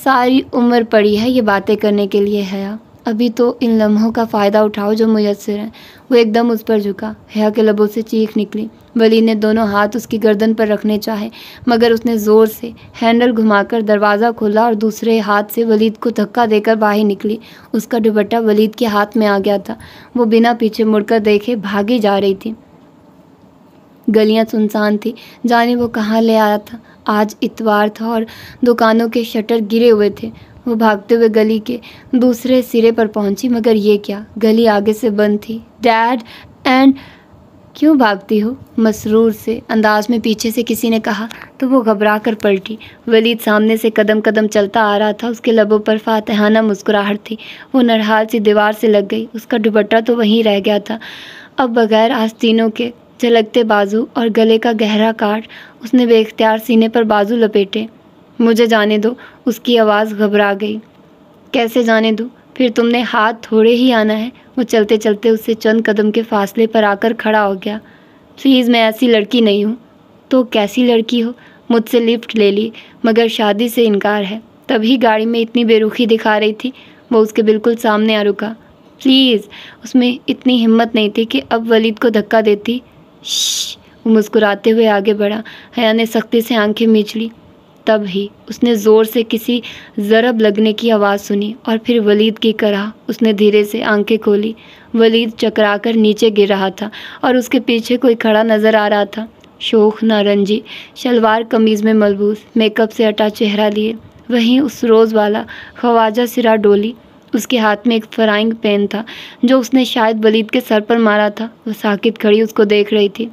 सारी उम्र पड़ी है ये बातें करने के लिए हया अभी तो इन लम्हों का फ़ायदा उठाओ जो मुयसर है वो एकदम उस पर झुका हया के लबों से चीख निकली वली ने दोनों हाथ उसकी गर्दन पर रखने चाहे मगर उसने ज़ोर से हैंडल घुमाकर दरवाज़ा खोला और दूसरे हाथ से वलीद को धक्का देकर बाहर निकली उसका दुबट्टा वलीद के हाथ में आ गया था वो बिना पीछे मुड़कर देखे भागी जा रही थी गलियां सुनसान थी जाने वो कहाँ ले आया था आज इतवार था और दुकानों के शटर गिरे हुए थे वो भागते हुए गली के दूसरे सिरे पर पहुंची मगर ये क्या गली आगे से बंद थी डैड एंड क्यों भागती हो मसरूर से अंदाज में पीछे से किसी ने कहा तो वो घबरा कर पलटी वलीद सामने से कदम कदम चलता आ रहा था उसके लबों पर फातहाना मुस्कुराहट थी वो नरहाल सी दीवार से लग गई उसका दुपट्टा तो वहीं रह गया था अब बगैर आस्तीनों के झलकते बाजू और गले का गहरा काट उसने बेख्तियार सीने पर बाजू लपेटे मुझे जाने दो उसकी आवाज़ घबरा गई कैसे जाने दो फिर तुमने हाथ थोड़े ही आना है वो चलते चलते उससे चंद कदम के फासले पर आकर खड़ा हो गया प्लीज़ मैं ऐसी लड़की नहीं हूँ तो कैसी लड़की हो मुझसे लिफ्ट ले ली मगर शादी से इनकार है तभी गाड़ी में इतनी बेरुखी दिखा रही थी वो उसके बिल्कुल सामने आ रुका प्लीज़ उसमें इतनी हिम्मत नहीं थी कि अब वलीद को धक्का देती वो मुस्कुराते हुए आगे बढ़ा हया ने सख्ती से आंखें मीच ली तब ही उसने ज़ोर से किसी ज़रब लगने की आवाज़ सुनी और फिर वलीद की करा उसने धीरे से आंखें खोली वलीद चकराकर नीचे गिर रहा था और उसके पीछे कोई खड़ा नज़र आ रहा था शोख नारंजी शलवार कमीज़ में मलबूस मेकअप से हटा चेहरा लिए वहीं उस रोज़ वाला ख्वाजा सिरा डोली उसके हाथ में एक फ्राइंग पेन था जो उसने शायद वलीद के सर पर मारा था वह साकित खड़ी उसको देख रही थी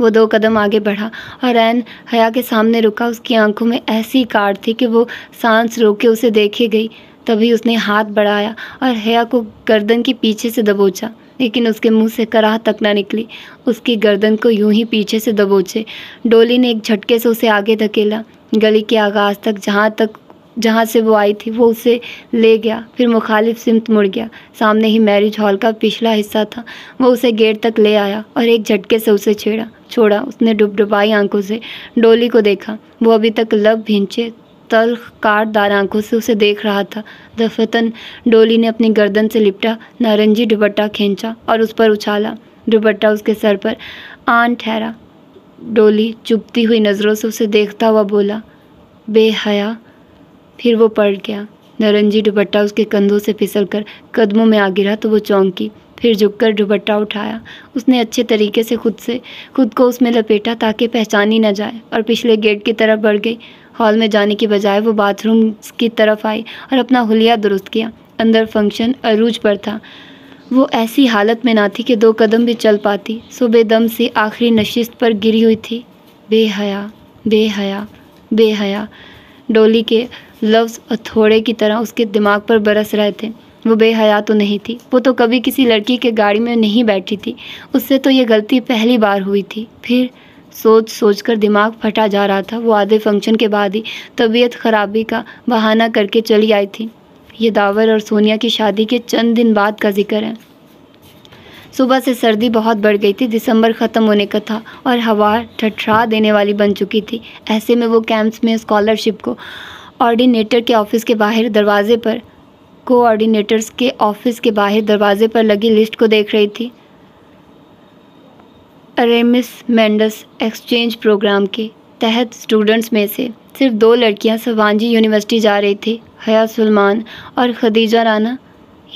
वो दो कदम आगे बढ़ा और एन हया के सामने रुका उसकी आंखों में ऐसी काट थी कि वो सांस के उसे देखे गई तभी उसने हाथ बढ़ाया और हया को गर्दन के पीछे से दबोचा लेकिन उसके मुंह से कराह तक ना निकली उसकी गर्दन को यूं ही पीछे से दबोचे डोली ने एक झटके से उसे आगे धकेला गली के आगाज तक जहाँ तक जहाँ से वो आई थी वो उसे ले गया फिर मुखालिफ सिमत मुड़ गया सामने ही मैरिज हॉल का पिछला हिस्सा था वो उसे गेट तक ले आया और एक झटके से उसे छेड़ा छोड़ा उसने डुबडुबाई आंखों से डोली को देखा वो अभी तक लब भिंचे तल्ख काटदार आंखों से उसे देख रहा था दफतन डोली ने अपनी गर्दन से लिपटा नारंगी दुबट्टा खींचा और उस पर उछाला दुबट्टा उसके सर पर आन ठहरा डोली चुपती हुई नज़रों से उसे देखता हुआ बोला बेहया फिर वो पड़ गया नरंजी दुपट्टा उसके कंधों से फिसल कर कदमों में आ गिरा तो वो चौंकी फिर झुककर दुपट्टा उठाया उसने अच्छे तरीके से खुद से खुद को उसमें लपेटा ताकि पहचानी न जाए और पिछले गेट की तरफ बढ़ गई हॉल में जाने की बजाय वो बाथरूम की तरफ आई और अपना हुलिया दुरुस्त किया अंदर फंक्शन अरूज पर था वो ऐसी हालत में ना थी कि दो कदम भी चल पाती सुबह दम से आखिरी नशिस्त पर गिरी हुई थी बेहया बेहया बेहया डोली के लफ्ज़ हथौड़े की तरह उसके दिमाग पर बरस रहे थे वो बेहया तो नहीं थी वो तो कभी किसी लड़की के गाड़ी में नहीं बैठी थी उससे तो ये गलती पहली बार हुई थी फिर सोच सोच कर दिमाग फटा जा रहा था वो आधे फंक्शन के बाद ही तबीयत खराबी का बहाना करके चली आई थी ये दावर और सोनिया की शादी के चंद दिन बाद का जिक्र है सुबह से सर्दी बहुत बढ़ गई थी दिसंबर ख़त्म होने का था और हवा ठठरा देने वाली बन चुकी थी ऐसे में वो कैंप्स में स्कॉलरशिप को ऑर्डिनेटर के ऑफिस के बाहर दरवाजे पर कोऑर्डिनेटर्स के ऑफिस के बाहर दरवाजे पर लगी लिस्ट को देख रही थी अरेमिस मेंडस एक्सचेंज प्रोग्राम के तहत स्टूडेंट्स में से सिर्फ दो लड़कियां सवानजी यूनिवर्सिटी जा रही थी हया सलमान और खदीजा राना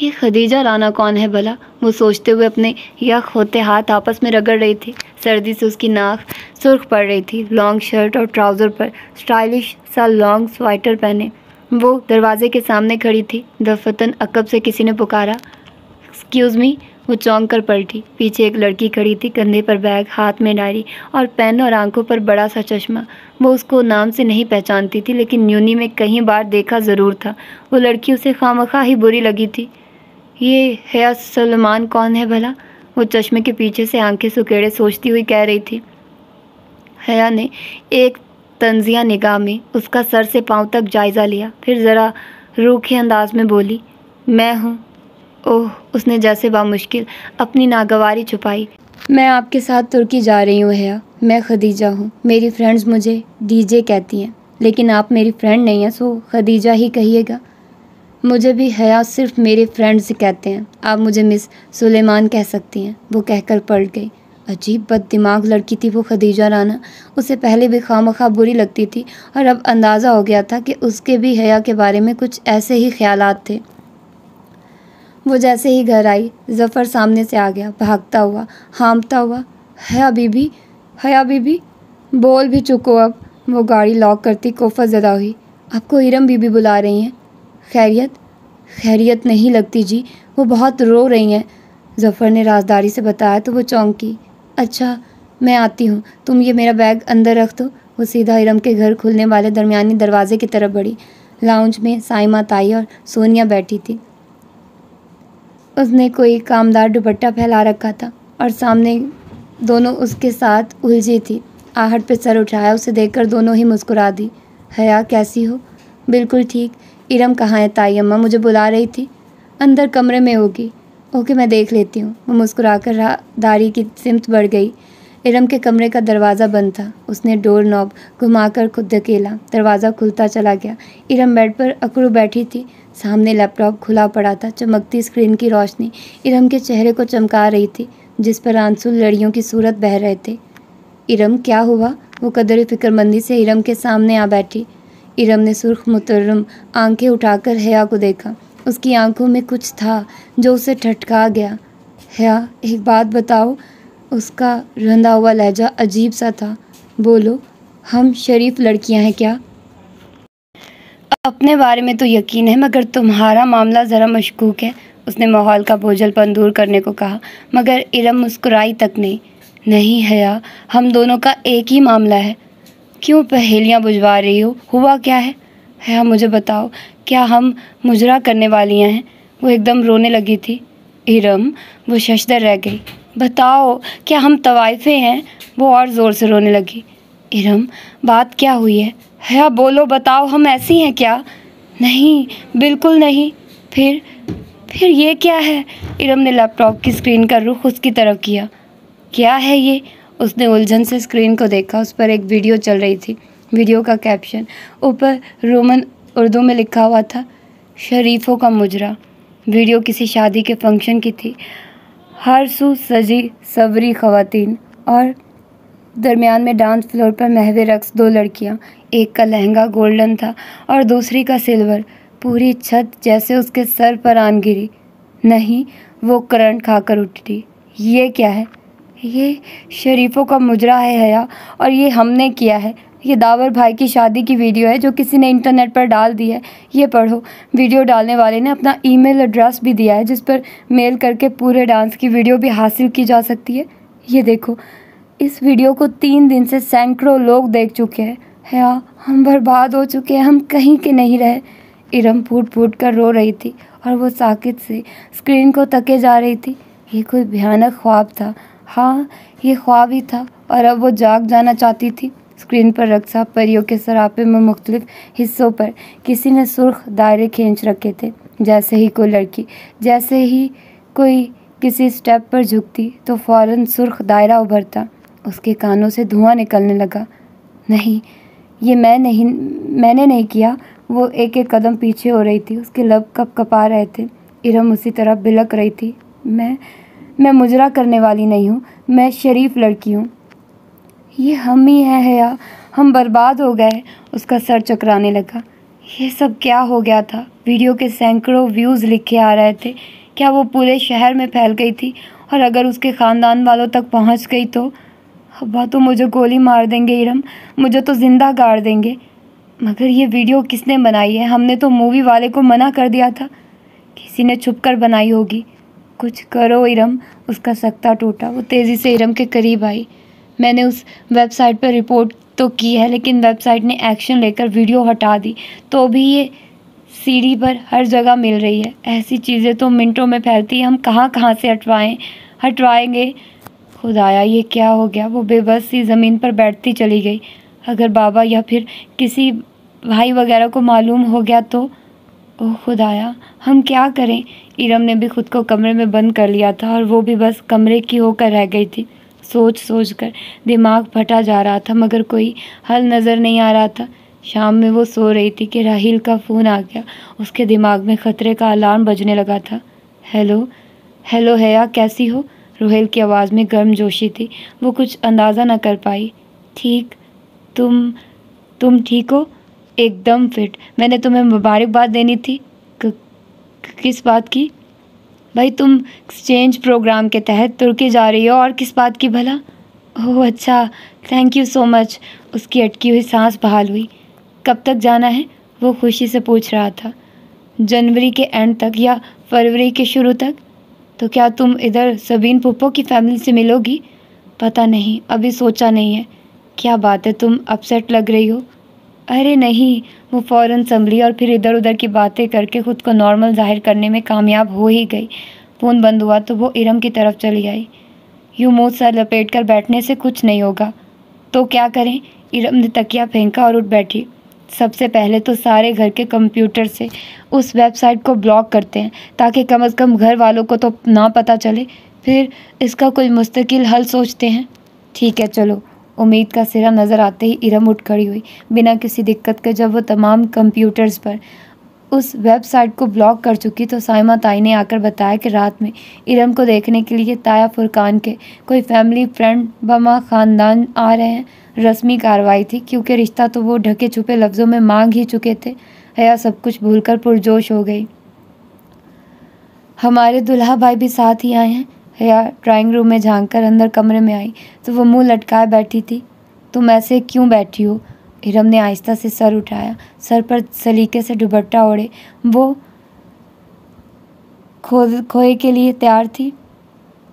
ये खदीजा राना कौन है भला वो सोचते हुए अपने यख होते हाथ आपस में रगड़ रही थी सर्दी से उसकी नाक सुर्ख पड़ रही थी लॉन्ग शर्ट और ट्राउज़र पर स्टाइलिश सा लॉन्ग स्वेटर पहने वो दरवाजे के सामने खड़ी थी दफतन अकब से किसी ने पुकारा एक्सक्यूज़ मी वो चौंक कर पलटी पीछे एक लड़की खड़ी थी कंधे पर बैग हाथ में डायरी और पेन और आंखों पर बड़ा सा चश्मा वो उसको नाम से नहीं पहचानती थी लेकिन न्यूनी में कहीं बार देखा ज़रूर था वो लड़की उसे खामखा ही बुरी लगी थी ये हया सलमान कौन है भला वो चश्मे के पीछे से आंखें सुखेड़े सोचती हुई कह रही थी हया ने एक तंजिया निगाह में उसका सर से पाँव तक जायज़ा लिया फिर ज़रा रूखे अंदाज में बोली मैं हूँ ओह उसने जैसे बामुश्किल अपनी नागवारी छुपाई मैं आपके साथ तुर्की जा रही हूँ हया मैं खदीजा हूँ मेरी फ्रेंड्स मुझे डीजे कहती हैं लेकिन आप मेरी फ्रेंड नहीं हैं सो खदीजा ही कहिएगा मुझे भी हया सिर्फ मेरे फ्रेंड से कहते हैं आप मुझे मिस सुलेमान कह सकती हैं वो कहकर पड़ गई अजीब बद दिमाग लड़की थी वो खदीजा राना उसे पहले भी खामखा बुरी लगती थी और अब अंदाज़ा हो गया था कि उसके भी हया के बारे में कुछ ऐसे ही ख्याल थे वो जैसे ही घर आई जफ़र सामने से आ गया भागता हुआ हामता हुआ हया बीबी हया बीबी बोल भी चुको अब वो गाड़ी लॉक करती कोफा ज़दा हुई आपको इरम बीबी बुला रही हैं खैरियत खैरियत नहीं लगती जी वो बहुत रो रही हैं जफ़र ने राजदारी से बताया तो वो चौंकी अच्छा मैं आती हूँ तुम ये मेरा बैग अंदर रख दो वो सीधा इरम के घर खुलने वाले दरमियानी दरवाजे की तरफ बढ़ी लाउंज में साइमा ताई और सोनिया बैठी थी उसने कोई कामदार दुपट्टा फैला रखा था और सामने दोनों उसके साथ उलझी थी आहट पे सर उठाया उसे देखकर दोनों ही मुस्कुरा दी हया कैसी हो बिल्कुल ठीक इरम कहाँ है ताई अम्मा मुझे बुला रही थी अंदर कमरे में होगी ओके मैं देख लेती हूँ वो कर दारी की सिमत बढ़ गई इरम के कमरे का दरवाज़ा बंद था उसने डोर नॉब घुमाकर खुद धकेला दरवाज़ा खुलता चला गया इरम बेड पर अकड़ू बैठी थी सामने लैपटॉप खुला पड़ा था चमकती स्क्रीन की रोशनी इरम के चेहरे को चमका रही थी जिस पर आंसू लड़ियों की सूरत बह रहे थे इरम क्या हुआ वो कदर फिक्रमंदी से इरम के सामने आ बैठी इरम ने सुर्ख मुतरम आंखें उठाकर हया को देखा उसकी आंखों में कुछ था जो उसे ठटका गया हया एक बात बताओ उसका रंधा हुआ लहजा अजीब सा था बोलो हम शरीफ लड़कियां हैं क्या अपने बारे में तो यकीन है मगर तुम्हारा मामला ज़रा मशकूक है उसने माहौल का बोझलपन दूर करने को कहा मगर इरम मुस्कुराई तक नहीं नहीं हया हम दोनों का एक ही मामला है क्यों पहेलियाँ बुझवा रही हो हुआ क्या है है हाँ, मुझे बताओ क्या हम मुजरा करने वालियाँ हैं वो एकदम रोने लगी थी इरम वो शशदर रह गई बताओ क्या हम तवाइफे हैं वो और ज़ोर से रोने लगी इरम बात क्या हुई है है हाँ, बोलो बताओ हम ऐसी हैं क्या नहीं बिल्कुल नहीं फिर फिर ये क्या है इरम ने लैपटॉप की स्क्रीन का रुख उसकी तरफ किया क्या है ये उसने उलझन से स्क्रीन को देखा उस पर एक वीडियो चल रही थी वीडियो का कैप्शन ऊपर रोमन उर्दू में लिखा हुआ था शरीफों का मुजरा वीडियो किसी शादी के फंक्शन की थी हर सू सजी सवरी खातन और दरमियान में डांस फ्लोर पर महवे रक्स दो लड़कियां एक का लहंगा गोल्डन था और दूसरी का सिल्वर पूरी छत जैसे उसके सर पर आन गिरी नहीं वो करंट खाकर उठी ये क्या है ये शरीफों का मुजरा है हया और ये हमने किया है ये दावर भाई की शादी की वीडियो है जो किसी ने इंटरनेट पर डाल दी है ये पढ़ो वीडियो डालने वाले ने अपना ईमेल एड्रेस भी दिया है जिस पर मेल करके पूरे डांस की वीडियो भी हासिल की जा सकती है ये देखो इस वीडियो को तीन दिन से सैकड़ों लोग देख चुके हैं हया हम बर्बाद हो चुके हैं हम कहीं के नहीं रहे इरम फूट फूट कर रो रही थी और वो साकित से स्क्रीन को तके जा रही थी ये कोई भयानक ख्वाब था हाँ ये ख्वाब ही था और अब वो जाग जाना चाहती थी स्क्रीन पर रक्षा परियों के सरापे में मुख्तलिफ हिस्सों पर किसी ने सुर्ख दायरे खींच रखे थे जैसे ही कोई लड़की जैसे ही कोई किसी स्टेप पर झुकती तो फौरन सुर्ख दायरा उभरता उसके कानों से धुआं निकलने लगा नहीं ये मैं नहीं मैंने नहीं किया वो एक एक कदम पीछे हो रही थी उसके लब कप कपा रहे थे इरम उसी तरह बिलक रही थी मैं मैं मुजरा करने वाली नहीं हूँ मैं शरीफ लड़की हूँ ये हम ही हैं हया हम बर्बाद हो गए उसका सर चकराने लगा ये सब क्या हो गया था वीडियो के सैकड़ों व्यूज़ लिखे आ रहे थे क्या वो पूरे शहर में फैल गई थी और अगर उसके ख़ानदान वालों तक पहुंच गई तो अब्बा तो मुझे गोली मार देंगे इरम मुझे तो ज़िंदा गाड़ देंगे मगर ये वीडियो किसने बनाई है हमने तो मूवी वाले को मना कर दिया था किसी ने छुप कर बनाई होगी कुछ करो इरम उसका सख्ता टूटा वो तेज़ी से इरम के करीब आई मैंने उस वेबसाइट पर रिपोर्ट तो की है लेकिन वेबसाइट ने एक्शन लेकर वीडियो हटा दी तो भी ये सीढ़ी पर हर जगह मिल रही है ऐसी चीज़ें तो मिनटों में फैलती हम कहाँ कहाँ से हटवाएँ हटवाएंगे खुदाया ये क्या हो गया वो बेबस सी ज़मीन पर बैठती चली गई अगर बाबा या फिर किसी भाई वगैरह को मालूम हो गया तो ओह खुदाया हम क्या करें इरम ने भी खुद को कमरे में बंद कर लिया था और वो भी बस कमरे की होकर रह गई थी सोच सोच कर दिमाग फटा जा रहा था मगर कोई हल नज़र नहीं आ रहा था शाम में वो सो रही थी कि राहिल का फ़ोन आ गया उसके दिमाग में ख़तरे का अलार्म बजने लगा था हेलो हेलो हया कैसी हो रोहेल की आवाज़ में गर्म जोशी थी वो कुछ अंदाज़ा ना कर पाई ठीक तुम तुम ठीक हो एकदम फिट मैंने तुम्हें मुबारकबाद देनी थी किस बात की भाई तुम एक्सचेंज प्रोग्राम के तहत तुर्की जा रही हो और किस बात की भला ओह अच्छा थैंक यू सो मच उसकी अटकी हुई सांस बहाल हुई कब तक जाना है वो खुशी से पूछ रहा था जनवरी के एंड तक या फरवरी के शुरू तक तो क्या तुम इधर सबीन पुप्पो की फैमिली से मिलोगी पता नहीं अभी सोचा नहीं है क्या बात है तुम अपसेट लग रही हो अरे नहीं वो फ़ौर संभली और फिर इधर उधर की बातें करके ख़ुद को नॉर्मल जाहिर करने में कामयाब हो ही गई फ़ोन बंद हुआ तो वो इरम की तरफ चली आई यूँ मुँह सर लपेट कर बैठने से कुछ नहीं होगा तो क्या करें इरम ने तकिया फेंका और उठ बैठी सबसे पहले तो सारे घर के कंप्यूटर से उस वेबसाइट को ब्लॉक करते हैं ताकि कम अज़ कम घर वालों को तो ना पता चले फिर इसका कोई मुस्तकिल हल सोचते हैं ठीक है चलो उम्मीद का सिरा नज़र आते ही इरम उठ खड़ी हुई बिना किसी दिक्कत के जब वो तमाम कंप्यूटर्स पर उस वेबसाइट को ब्लॉक कर चुकी तो साइमा ताई ने आकर बताया कि रात में इरम को देखने के लिए ताया फुरकान के कोई फैमिली फ्रेंड बमा ख़ानदान आ रहे हैं रस्मी कार्रवाई थी क्योंकि रिश्ता तो वो ढके छुपे लफ्ज़ों में मांग ही चुके थे हया सब कुछ भूलकर पुरजोश हो गई हमारे दुल्हा भाई भी साथ ही आए हैं या ड्राइंग रूम में झांक कर अंदर कमरे में आई तो वो मुंह लटकाए बैठी थी तुम ऐसे क्यों बैठी हो हिरम ने आहिस्ता से सर उठाया सर पर सलीके से दुपट्टा ओढ़े वो खो खोए के लिए तैयार थी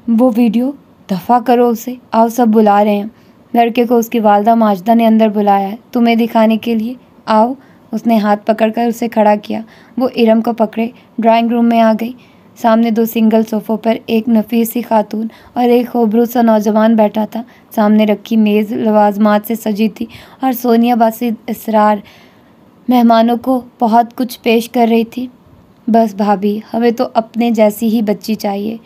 वो वीडियो दफ़ा करो उसे आओ सब बुला रहे हैं लड़के को उसकी वालदा माजदा ने अंदर बुलाया है तुम्हें दिखाने के लिए आओ उसने हाथ पकड़कर उसे खड़ा किया वो इरम को पकड़े ड्राइंग रूम में आ गई सामने दो सिंगल सोफों पर एक नफीस सी खातून और एक खोबरू सा नौजवान बैठा था सामने रखी मेज़ लवाजमात से सजी थी और सोनिया बासी इसरार मेहमानों को बहुत कुछ पेश कर रही थी बस भाभी हमें तो अपने जैसी ही बच्ची चाहिए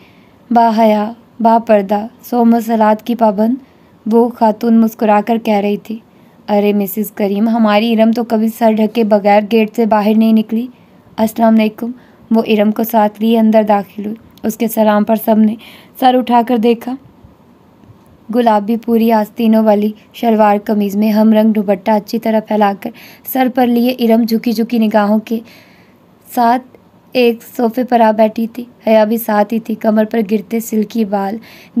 बाहया बापर्दा सलाद की पाबंद वो खातून मुस्कुराकर कह रही थी अरे मिसिस करीम हमारी इरम तो कभी सर ढके बगैर गेट से बाहर नहीं निकली अस्सलाम वालेकुम वो इरम को साथ लिए अंदर दाखिल हुई उसके सलाम पर सब ने सर उठाकर देखा गुलाबी पूरी आस्तीनों वाली शलवार कमीज में हम रंग दुपट्टा अच्छी तरह फैलाकर सर पर लिए इरम झुकी झुकी निगाहों के साथ एक सोफे पर आ बैठी थी हया भी साथ ही थी कमर पर गिरते सिल्की बाल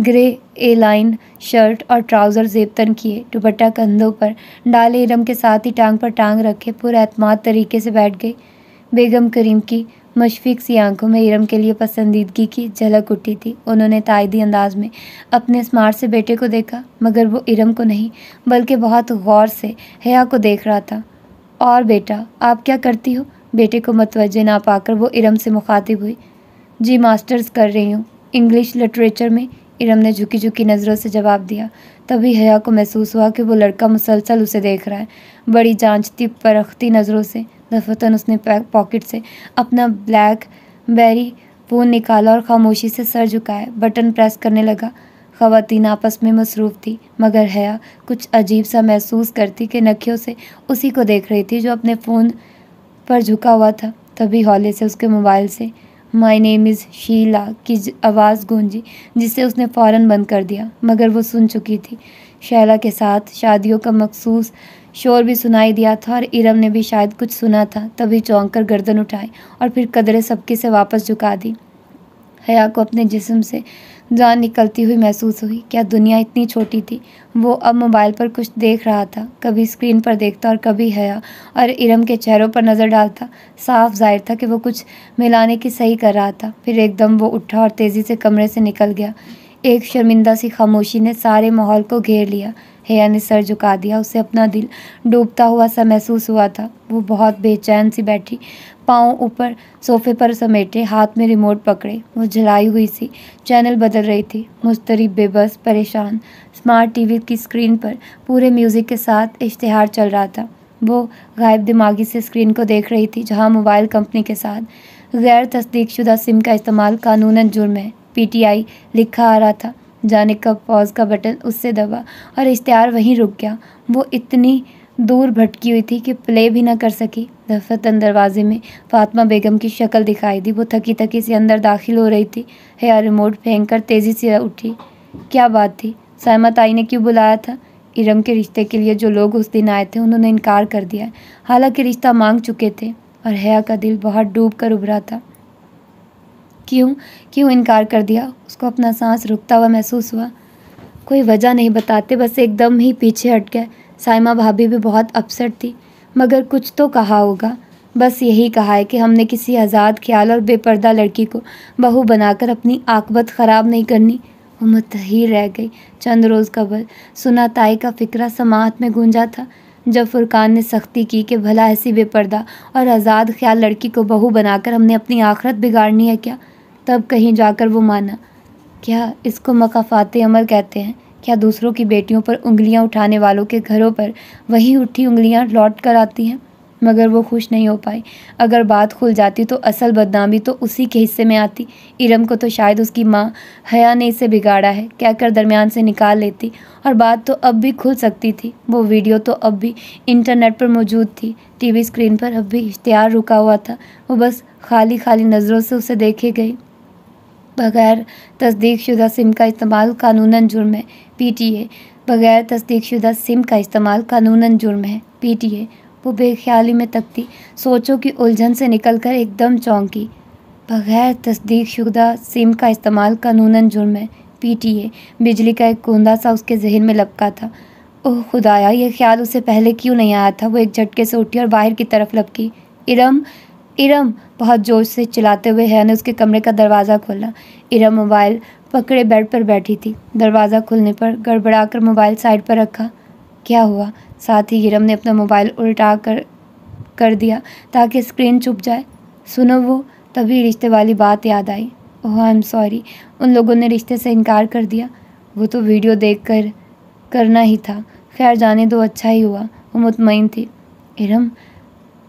ग्रे ए लाइन शर्ट और ट्राउज़र जेबतन किए दुपट्टा कंधों पर डाले इरम के साथ ही टांग पर टांग रखे पूरा एतमाद तरीके से बैठ गई बेगम करीम की मशफीक सी आंखों में इरम के लिए पसंदीदगी की झलक उठी थी उन्होंने तायदी अंदाज में अपने स्मार्ट से बेटे को देखा मगर वो इरम को नहीं बल्कि बहुत गौर से हया को देख रहा था और बेटा आप क्या करती हो बेटे को मतवजे ना पाकर वो इरम से मुखातिब हुई जी मास्टर्स कर रही हूँ इंग्लिश लिटरेचर में इरम ने झुकी झुकी नज़रों से जवाब दिया तभी हया को महसूस हुआ कि वो लड़का मुसलसल उसे देख रहा है बड़ी जांचती परखती नज़रों से दफतन उसने पॉकेट से अपना ब्लैक बेरी फ़ोन निकाला और खामोशी से सर झुकाया बटन प्रेस करने लगा खातन आपस में मसरूफ़ थी मगर हया कुछ अजीब सा महसूस करती कि नखियों से उसी को देख रही थी जो अपने फ़ोन पर झुका हुआ था तभी हौले से उसके मोबाइल से माई नेम इज़ शीला की आवाज़ गूंजी जिसे उसने फ़ौरन बंद कर दिया मगर वो सुन चुकी थी शैला के साथ शादियों का मखसूस शोर भी सुनाई दिया था और इरम ने भी शायद कुछ सुना था तभी चौंक कर गर्दन उठाई और फिर कदरे सबके से वापस झुका दी हया को अपने जिसम से जान निकलती हुई महसूस हुई क्या दुनिया इतनी छोटी थी वो अब मोबाइल पर कुछ देख रहा था कभी स्क्रीन पर देखता और कभी हया और इरम के चेहरों पर नज़र डालता साफ जाहिर था कि वो कुछ मिलाने की सही कर रहा था फिर एकदम वो उठा और तेज़ी से कमरे से निकल गया एक शर्मिंदा सी खामोशी ने सारे माहौल को घेर लिया हया ने सर झुका दिया उसे अपना दिल डूबता हुआ सा महसूस हुआ था वो बहुत बेचैन सी बैठी पाँव ऊपर सोफे पर समेटे हाथ में रिमोट पकड़े जलाई हुई सी चैनल बदल रही थी मुस्तरी बेबस परेशान स्मार्ट टीवी की स्क्रीन पर पूरे म्यूज़िक के साथ इश्तहार चल रहा था वो गायब दिमागी से स्क्रीन को देख रही थी जहाँ मोबाइल कंपनी के साथ गैर तस्दीकशुदा सिम का इस्तेमाल कानून जुर्म है पीटीआई लिखा आ रहा था जाने का पॉज का बटन उससे दबा और इश्तहार वहीं रुक गया वो इतनी दूर भटकी हुई थी कि प्ले भी ना कर सकी दफतन दरवाजे में फातमा बेगम की शक्ल दिखाई दी वो थकी थकी से अंदर दाखिल हो रही थी हेयर रिमोट फेंक कर तेज़ी से उठी क्या बात थी सहमत आई ने क्यों बुलाया था इरम के रिश्ते के लिए जो लोग उस दिन आए थे उन्होंने इनकार कर दिया हालांकि रिश्ता मांग चुके थे और हया का दिल बहुत डूब कर उभरा था क्यों क्यों इनकार कर दिया उसको अपना सांस रुकता हुआ महसूस हुआ कोई वजह नहीं बताते बस एकदम ही पीछे हट गए साइमा भाभी भी बहुत अपसेट थी मगर कुछ तो कहा होगा बस यही कहा है कि हमने किसी आज़ाद ख्याल और बेपर्दा लड़की को बहू बनाकर अपनी आकबत ख़राब नहीं करनी वो तो मतहीर रह गई चंद रोज़ कबल सुना ताई का फिक्रा समात में गूंजा था जब फुरकान ने सख्ती की कि भला ऐसी बेपर्दा और आज़ाद ख्याल लड़की को बहू बनाकर हमने अपनी आखरत बिगाड़नी है क्या तब कहीं जाकर वो माना क्या इसको मकाफात अमल कहते हैं क्या दूसरों की बेटियों पर उंगलियां उठाने वालों के घरों पर वही उठी उंगलियां लौट कर आती हैं मगर वो खुश नहीं हो पाई अगर बात खुल जाती तो असल बदनामी तो उसी के हिस्से में आती इरम को तो शायद उसकी माँ हया ने इसे बिगाड़ा है क्या कर दरमियान से निकाल लेती और बात तो अब भी खुल सकती थी वो वीडियो तो अब भी इंटरनेट पर मौजूद थी टीवी स्क्रीन पर अब भी इश्तहार रुका हुआ था वो बस खाली खाली नज़रों से उसे देखे गई बगैर तस्दीकशुदा सिम का इस्तेमाल कानूनन जुर्म है पीटीए बगैर तस्दीकशुदा सिम का इस्तेमाल कानूनन जुर्म है पीटीए वो बेख्याली में तकती सोचो कि उलझन से निकलकर एकदम चौंकी बगैर तस्दीकशुदा सिम का इस्तेमाल कानूनन जुर्म है पीटीए बिजली का एक कूंदा सा उसके जहन में लपका था ओह खुदाया ये ख्याल उसे पहले क्यों नहीं आया था वो एक झटके से उठी और बाहर की तरफ लपकी इरम इरम बहुत जोश से चलाते हुए है ने उसके कमरे का दरवाज़ा खोला इरम मोबाइल पकड़े बेड पर बैठी थी दरवाज़ा खुलने पर गड़बड़ाकर मोबाइल साइड पर रखा क्या हुआ साथ ही हिरम ने अपना मोबाइल उल्टा कर कर दिया ताकि स्क्रीन चुप जाए सुनो वो तभी रिश्ते वाली बात याद आई ओह आई एम सॉरी उन लोगों ने रिश्ते से इनकार कर दिया वो तो वीडियो देख कर करना ही था खैर जाने दो अच्छा ही हुआ वो मुतमिन थी इरम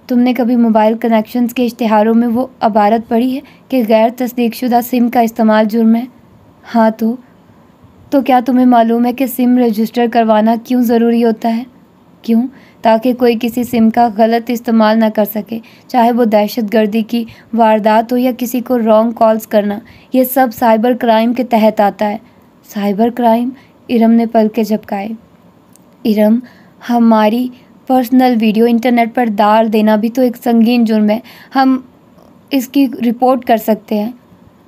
तुमने कभी मोबाइल कनेक्शंस के इश्तहारों में वो अबारत पढ़ी है कि गैर तस्दीकशुदा सिम का इस्तेमाल जुर्म है हाँ तो तो क्या तुम्हें मालूम है कि सिम रजिस्टर करवाना क्यों ज़रूरी होता है क्यों ताकि कोई किसी सिम का गलत इस्तेमाल ना कर सके चाहे वो दहशत गर्दी की वारदात हो या किसी को रॉन्ग कॉल्स करना ये सब साइबर क्राइम के तहत आता है साइबर क्राइम इरम ने पल के झपकाए इरम हमारी पर्सनल वीडियो इंटरनेट पर डाल देना भी तो एक संगीन जुर्म है हम इसकी रिपोर्ट कर सकते हैं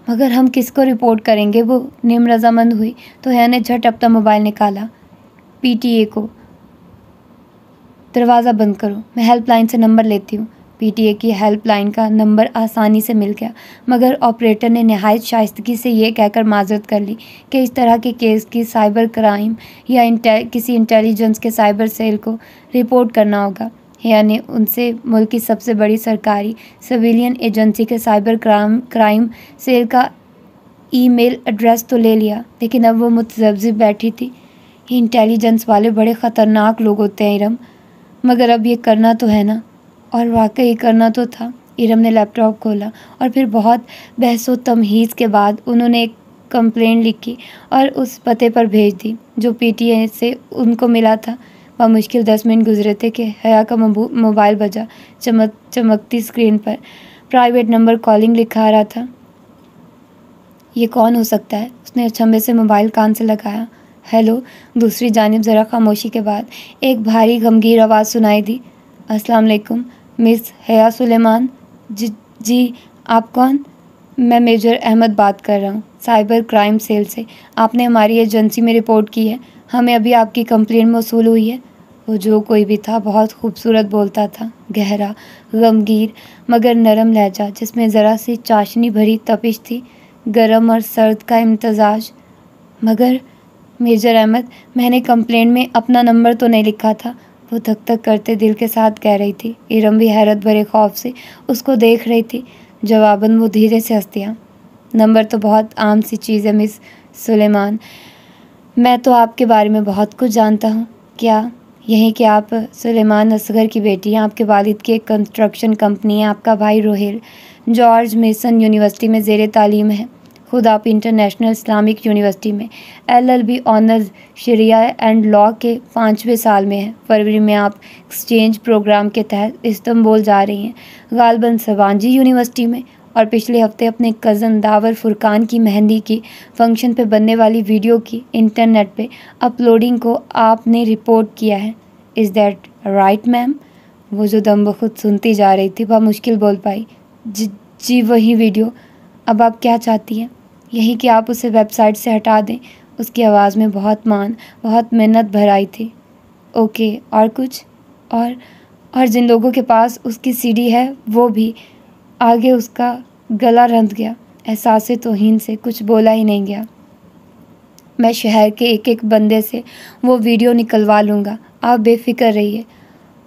मगर हम किसको रिपोर्ट करेंगे वो नीम रजामंद हुई तो है ने झट अपना मोबाइल निकाला पीटीए को दरवाज़ा बंद करो मैं हेल्पलाइन से नंबर लेती हूँ पीटीए की हेल्पलाइन का नंबर आसानी से मिल गया मगर ऑपरेटर ने नहायत शाइस्तगी से ये कहकर माजरत कर ली कि इस तरह के केस की साइबर क्राइम या इंटे, किसी इंटेलिजेंस के साइबर सेल को रिपोर्ट करना होगा यानी उनसे मुल्क की सबसे बड़ी सरकारी सिविलियन एजेंसी के साइबर क्राइम क्राइम सेल का ईमेल एड्रेस तो ले लिया लेकिन अब वो मुतजब्जी बैठी थी इंटेलिजेंस वाले बड़े ख़तरनाक लोग होते हैं इरम मगर अब ये करना तो है ना और वाकई करना तो था इरम ने लैपटॉप खोला और फिर बहुत व तमहीज़ के बाद उन्होंने एक कंप्लेन लिखी और उस पते पर भेज दी जो पीटीए से उनको मिला था मुश्किल दस मिनट गुजरे थे कि हया का मोबाइल बजा चमक चमकती स्क्रीन पर प्राइवेट नंबर कॉलिंग लिखा रहा था ये कौन हो सकता है उसने अचंभे से मोबाइल कान से लगाया हेलो दूसरी जानब ज़रा खामोशी के बाद एक भारी गमगीर आवाज़ सुनाई दी अस्सलाम वालेकुम मिस हया सुलेमान जी जी आप कौन मैं मेजर अहमद बात कर रहा हूँ साइबर क्राइम सेल से आपने हमारी एजेंसी में रिपोर्ट की है हमें अभी आपकी कंप्लेंट मौसूल हुई है वो जो कोई भी था बहुत खूबसूरत बोलता था गहरा गमगीर मगर नरम लहजा जिसमें ज़रा सी चाशनी भरी तपिश थी गरम और सर्द का इम्तजाज मगर मेजर अहमद मैंने कंप्लेंट में अपना नंबर तो नहीं लिखा था वो धक धक करते दिल के साथ कह रही थी इरम भी हैरत भरे खौफ से उसको देख रही थी जवाबन वो धीरे से हंसतियाँ नंबर तो बहुत आम सी चीज़ है मिस सुलेमान मैं तो आपके बारे में बहुत कुछ जानता हूँ क्या यही कि आप सुलेमान असगर की बेटी हैं आपके वालिद की एक कंस्ट्रक्शन कंपनी है आपका भाई रोहेल जॉर्ज मेसन यूनिवर्सिटी में जेर तालीम है खुद आप इंटरनेशनल इस्लामिक यूनिवर्सिटी में L L B honours sharia and law के पाँचवें साल में है फरवरी में आप एक्सचेंज प्रोग्राम के तहत इस्तंबुल जा रही हैं गालबन सवानजी यूनिवर्सिटी में और पिछले हफ्ते अपने कज़न दावर फुरकान की मेहंदी की फंक्शन पर बनने वाली वीडियो की इंटरनेट पे अपलोडिंग को आपने रिपोर्ट किया है इज़ दैट राइट मैम वो जो दम बखुद सुनती जा रही थी वह मुश्किल बोल पाई जी जी वही वीडियो अब आप क्या चाहती हैं यही कि आप उसे वेबसाइट से हटा दें उसकी आवाज़ में बहुत मान बहुत मेहनत भराई थी ओके और कुछ और और जिन लोगों के पास उसकी सीडी है वो भी आगे उसका गला रंध गया एहसास तोहन से कुछ बोला ही नहीं गया मैं शहर के एक एक बंदे से वो वीडियो निकलवा लूँगा आप बेफिक्र रहिए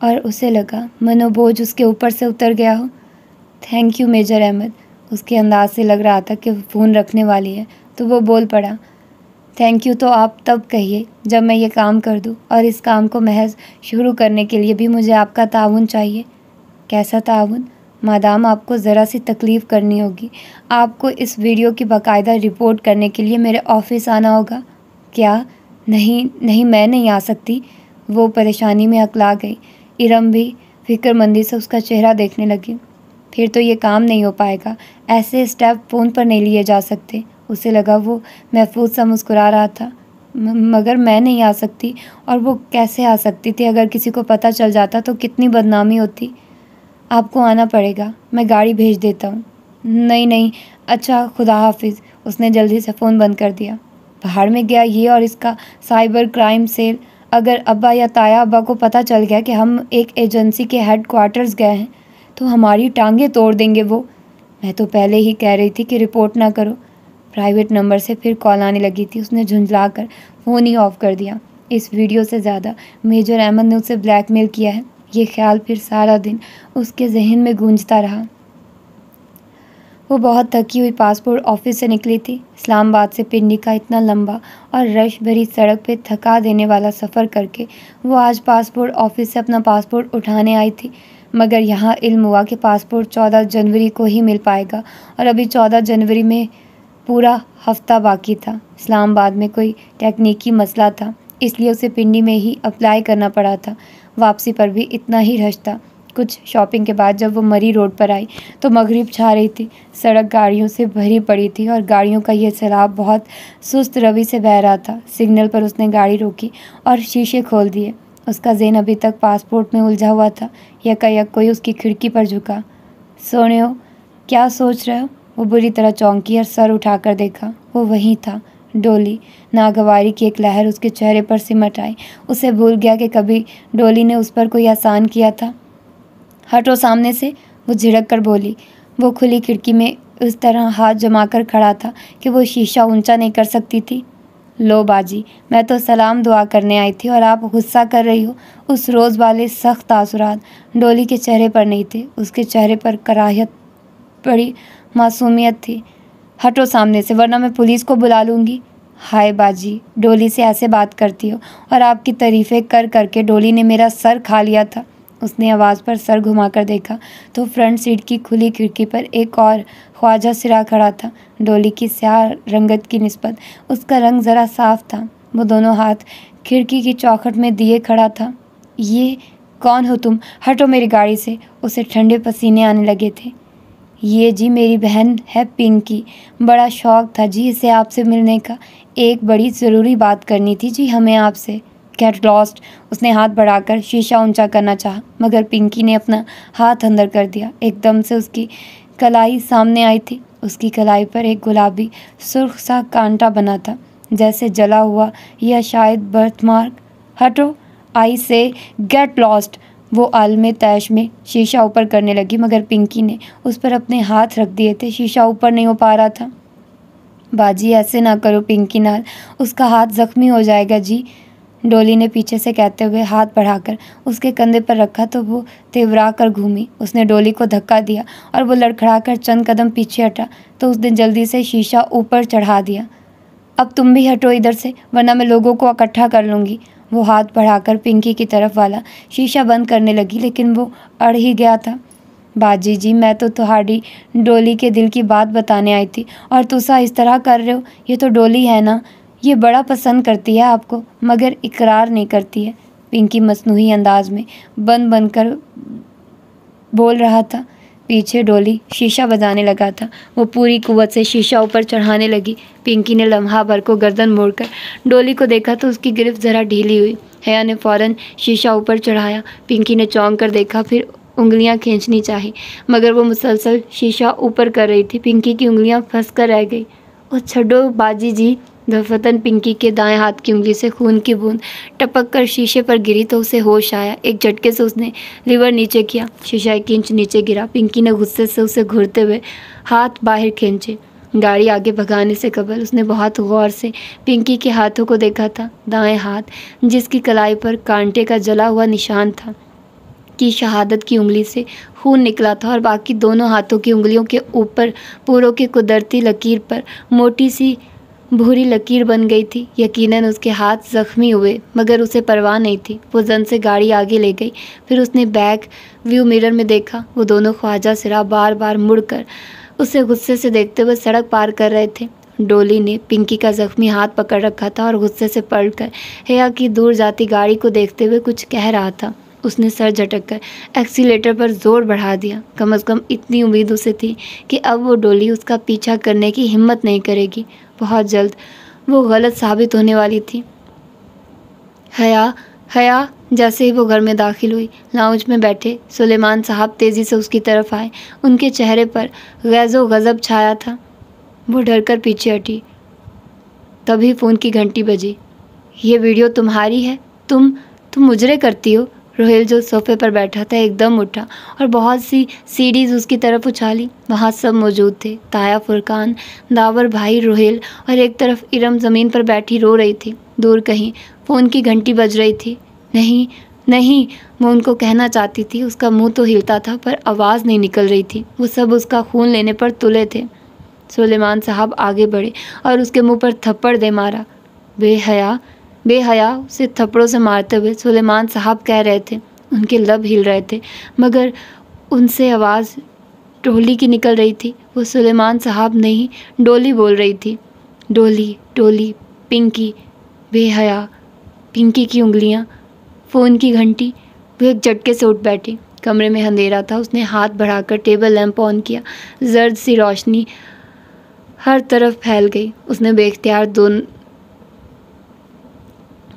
और उसे लगा मनोबोझ उसके ऊपर से उतर गया हो थैंक यू मेजर अहमद उसके अंदाज से लग रहा था कि फ़ोन रखने वाली है तो वो बोल पड़ा थैंक यू तो आप तब कहिए जब मैं ये काम कर दूँ और इस काम को महज शुरू करने के लिए भी मुझे आपका ताउन चाहिए कैसा ताउन मादाम आपको ज़रा सी तकलीफ़ करनी होगी आपको इस वीडियो की बाकायदा रिपोर्ट करने के लिए मेरे ऑफिस आना होगा क्या नहीं नहीं मैं नहीं आ सकती वो परेशानी में अकला गई इरम भी फिक्रमंदी से उसका चेहरा देखने लगी फिर तो ये काम नहीं हो पाएगा ऐसे स्टेप फ़ोन पर नहीं लिए जा सकते उसे लगा वो महफूज सा मुस्कुरा रहा था मगर मैं नहीं आ सकती और वो कैसे आ सकती थी अगर किसी को पता चल जाता तो कितनी बदनामी होती आपको आना पड़ेगा मैं गाड़ी भेज देता हूँ नहीं नहीं अच्छा खुदा हाफिज उसने जल्दी से फ़ोन बंद कर दिया बाहर में गया ये और इसका साइबर क्राइम सेल अगर अब्बा या ताया अब्बा को पता चल गया कि हम एक एजेंसी के हेड क्वार्टर्स गए हैं तो हमारी टांगे तोड़ देंगे वो मैं तो पहले ही कह रही थी कि रिपोर्ट ना करो प्राइवेट नंबर से फिर कॉल आने लगी थी उसने झुंझला कर फ़ोन ही ऑफ कर दिया इस वीडियो से ज़्यादा मेजर अहमद ने उसे ब्लैकमेल किया है ये ख्याल फिर सारा दिन उसके जहन में गूंजता रहा वो बहुत थकी हुई पासपोर्ट ऑफिस से निकली थी इस्लामाबाद से पिंडी का इतना लंबा और रश भरी सड़क पे थका देने वाला सफ़र करके वो आज पासपोर्ट ऑफिस से अपना पासपोर्ट उठाने आई थी मगर यहाँ इल्म हुआ कि पासपोर्ट चौदह जनवरी को ही मिल पाएगा और अभी चौदह जनवरी में पूरा हफ्ता बाकी था इस्लामाबाद में कोई तकनीकी मसला था इसलिए उसे पिंडी में ही अप्लाई करना पड़ा था वापसी पर भी इतना ही रश था कुछ शॉपिंग के बाद जब वो मरी रोड पर आई तो मगरिब छा रही थी सड़क गाड़ियों से भरी पड़ी थी और गाड़ियों का यह सैलाब बहुत सुस्त रवि से बह रहा था सिग्नल पर उसने गाड़ी रोकी और शीशे खोल दिए उसका जेन अभी तक पासपोर्ट में उलझा हुआ था या यक कोई उसकी खिड़की पर झुका सोने हो क्या सोच रहे हो वो बुरी तरह चौंकी और सर उठाकर देखा वो वहीं था डोली नागवारी की एक लहर उसके चेहरे पर सिमट आई उसे भूल गया कि कभी डोली ने उस पर कोई आसान किया था हटो सामने से वो झिड़क कर बोली वो खुली खिड़की में उस तरह हाथ जमा कर खड़ा था कि वो शीशा ऊंचा नहीं कर सकती थी लो बाजी मैं तो सलाम दुआ करने आई थी और आप गुस्सा कर रही हो उस रोज़ वाले सख्त आसुरात डोली के चेहरे पर नहीं थे उसके चेहरे पर कराहत बड़ी मासूमियत थी हटो सामने से वरना मैं पुलिस को बुला लूँगी हाय बाजी डोली से ऐसे बात करती हो और आपकी तारीफ़ें कर करके डोली ने मेरा सर खा लिया था उसने आवाज़ पर सर घुमाकर देखा तो फ्रंट सीट की खुली खिड़की पर एक और ख्वाजा सिरा खड़ा था डोली की स्या रंगत की नस्बत उसका रंग ज़रा साफ था वो दोनों हाथ खिड़की की चौखट में दिए खड़ा था ये कौन हो तुम हटो मेरी गाड़ी से उसे ठंडे पसीने आने लगे थे ये जी मेरी बहन है पिंकी बड़ा शौक था जी इसे आपसे मिलने का एक बड़ी ज़रूरी बात करनी थी जी हमें आपसे कैट लॉस्ट उसने हाथ बढ़ाकर शीशा ऊंचा करना चाहा मगर पिंकी ने अपना हाथ अंदर कर दिया एकदम से उसकी कलाई सामने आई थी उसकी कलाई पर एक गुलाबी सुर्ख सा कांटा बना था जैसे जला हुआ या शायद बर्थ मार्क हटो आई से गेट लॉस्ट वो में तैश में शीशा ऊपर करने लगी मगर पिंकी ने उस पर अपने हाथ रख दिए थे शीशा ऊपर नहीं हो पा रहा था बाजी ऐसे ना करो पिंकी नाल उसका हाथ ज़ख्मी हो जाएगा जी डोली ने पीछे से कहते हुए हाथ बढ़ाकर उसके कंधे पर रखा तो वो तेवरा कर घूमी उसने डोली को धक्का दिया और वो लड़खड़ा कर चंद कदम पीछे हटा तो उसने जल्दी से शीशा ऊपर चढ़ा दिया अब तुम भी हटो इधर से वरना मैं लोगों को इकट्ठा कर लूँगी वो हाथ बढ़ाकर पिंकी की तरफ वाला शीशा बंद करने लगी लेकिन वो अड़ ही गया था बाजी जी मैं तो थोड़ी डोली के दिल की बात बताने आई थी और तुसा इस तरह कर रहे हो ये तो डोली है ना ये बड़ा पसंद करती है आपको मगर इकरार नहीं करती है पिंकी मसनू अंदाज में बन बन कर बोल रहा था पीछे डोली शीशा बजाने लगा था वो पूरी कुवत से शीशा ऊपर चढ़ाने लगी पिंकी ने लम्हा भर को गर्दन मोड़कर डोली को देखा तो उसकी गिरफ्त ज़रा ढीली हुई हया ने फ़ौरन शीशा ऊपर चढ़ाया पिंकी ने चौंक कर देखा फिर उंगलियां खींचनी चाही मगर वो मुसलसल शीशा ऊपर कर रही थी पिंकी की उंगलियाँ फंस कर रह गई ओ छड़ो बाजी जी दफतन पिंकी के दाएं हाथ की उंगली से खून की बूंद टपक कर शीशे पर गिरी तो उसे होश आया एक झटके से उसने रिवर नीचे किया शीशा एक इंच नीचे गिरा पिंकी ने गुस्से से उसे घूरते हुए हाथ बाहर खींचे गाड़ी आगे भगाने से कबल उसने बहुत गौर से पिंकी के हाथों को देखा था दाएं हाथ जिसकी कलाई पर कांटे का जला हुआ निशान था की शहादत की उंगली से खून निकला था और बाकी दोनों हाथों की उंगलियों के ऊपर पूरों की कुदरती लकीर पर मोटी सी भूरी लकीर बन गई थी यकीनन उसके हाथ जख्मी हुए मगर उसे परवाह नहीं थी वो जन से गाड़ी आगे ले गई फिर उसने बैक व्यू मिरर में देखा वो दोनों ख्वाजा सिरा बार बार मुड़कर उसे गुस्से से देखते हुए सड़क पार कर रहे थे डोली ने पिंकी का जख्मी हाथ पकड़ रखा था और गुस्से से पलट कर हया की दूर जाती गाड़ी को देखते हुए कुछ कह रहा था उसने सर झटक कर एक्सीटर पर जोर बढ़ा दिया कम अज़ कम इतनी उम्मीद उसे थी कि अब वो डोली उसका पीछा करने की हिम्मत नहीं करेगी बहुत जल्द वो गलत साबित होने वाली थी हया हया जैसे ही वो घर में दाखिल हुई लाउज में बैठे सुलेमान साहब तेज़ी से उसकी तरफ आए उनके चेहरे पर गैज़ो गज़ब छाया था वो डर कर पीछे हटी तभी फ़ोन की घंटी बजी ये वीडियो तुम्हारी है तुम तुम मुजरे करती हो रोहेल जो सोफे पर बैठा था एकदम उठा और बहुत सी सीढ़ीज उसकी तरफ उछाली वहाँ सब मौजूद थे ताया फुरकान दावर भाई रोहेल और एक तरफ इरम ज़मीन पर बैठी रो रही थी दूर कहीं फ़ोन की घंटी बज रही थी नहीं नहीं वो उनको कहना चाहती थी उसका मुंह तो हिलता था पर आवाज़ नहीं निकल रही थी वो सब उसका खून लेने पर तुले थे सुलेमान साहब आगे बढ़े और उसके मुंह पर थप्पड़ दे मारा बेहया बेहया उसे थप्पड़ों से मारते हुए सुलेमान साहब कह रहे थे उनके लब हिल रहे थे मगर उनसे आवाज़ डोली की निकल रही थी वो सुलेमान साहब नहीं डोली बोल रही थी डोली डोली पिंकी बेहया पिंकी की उंगलियाँ फ़ोन की घंटी वो एक झटके से उठ बैठी कमरे में अंधेरा था उसने हाथ बढ़ाकर टेबल लैंप ऑन किया जर्द सी रोशनी हर तरफ फैल गई उसने बेख्तियार दोनों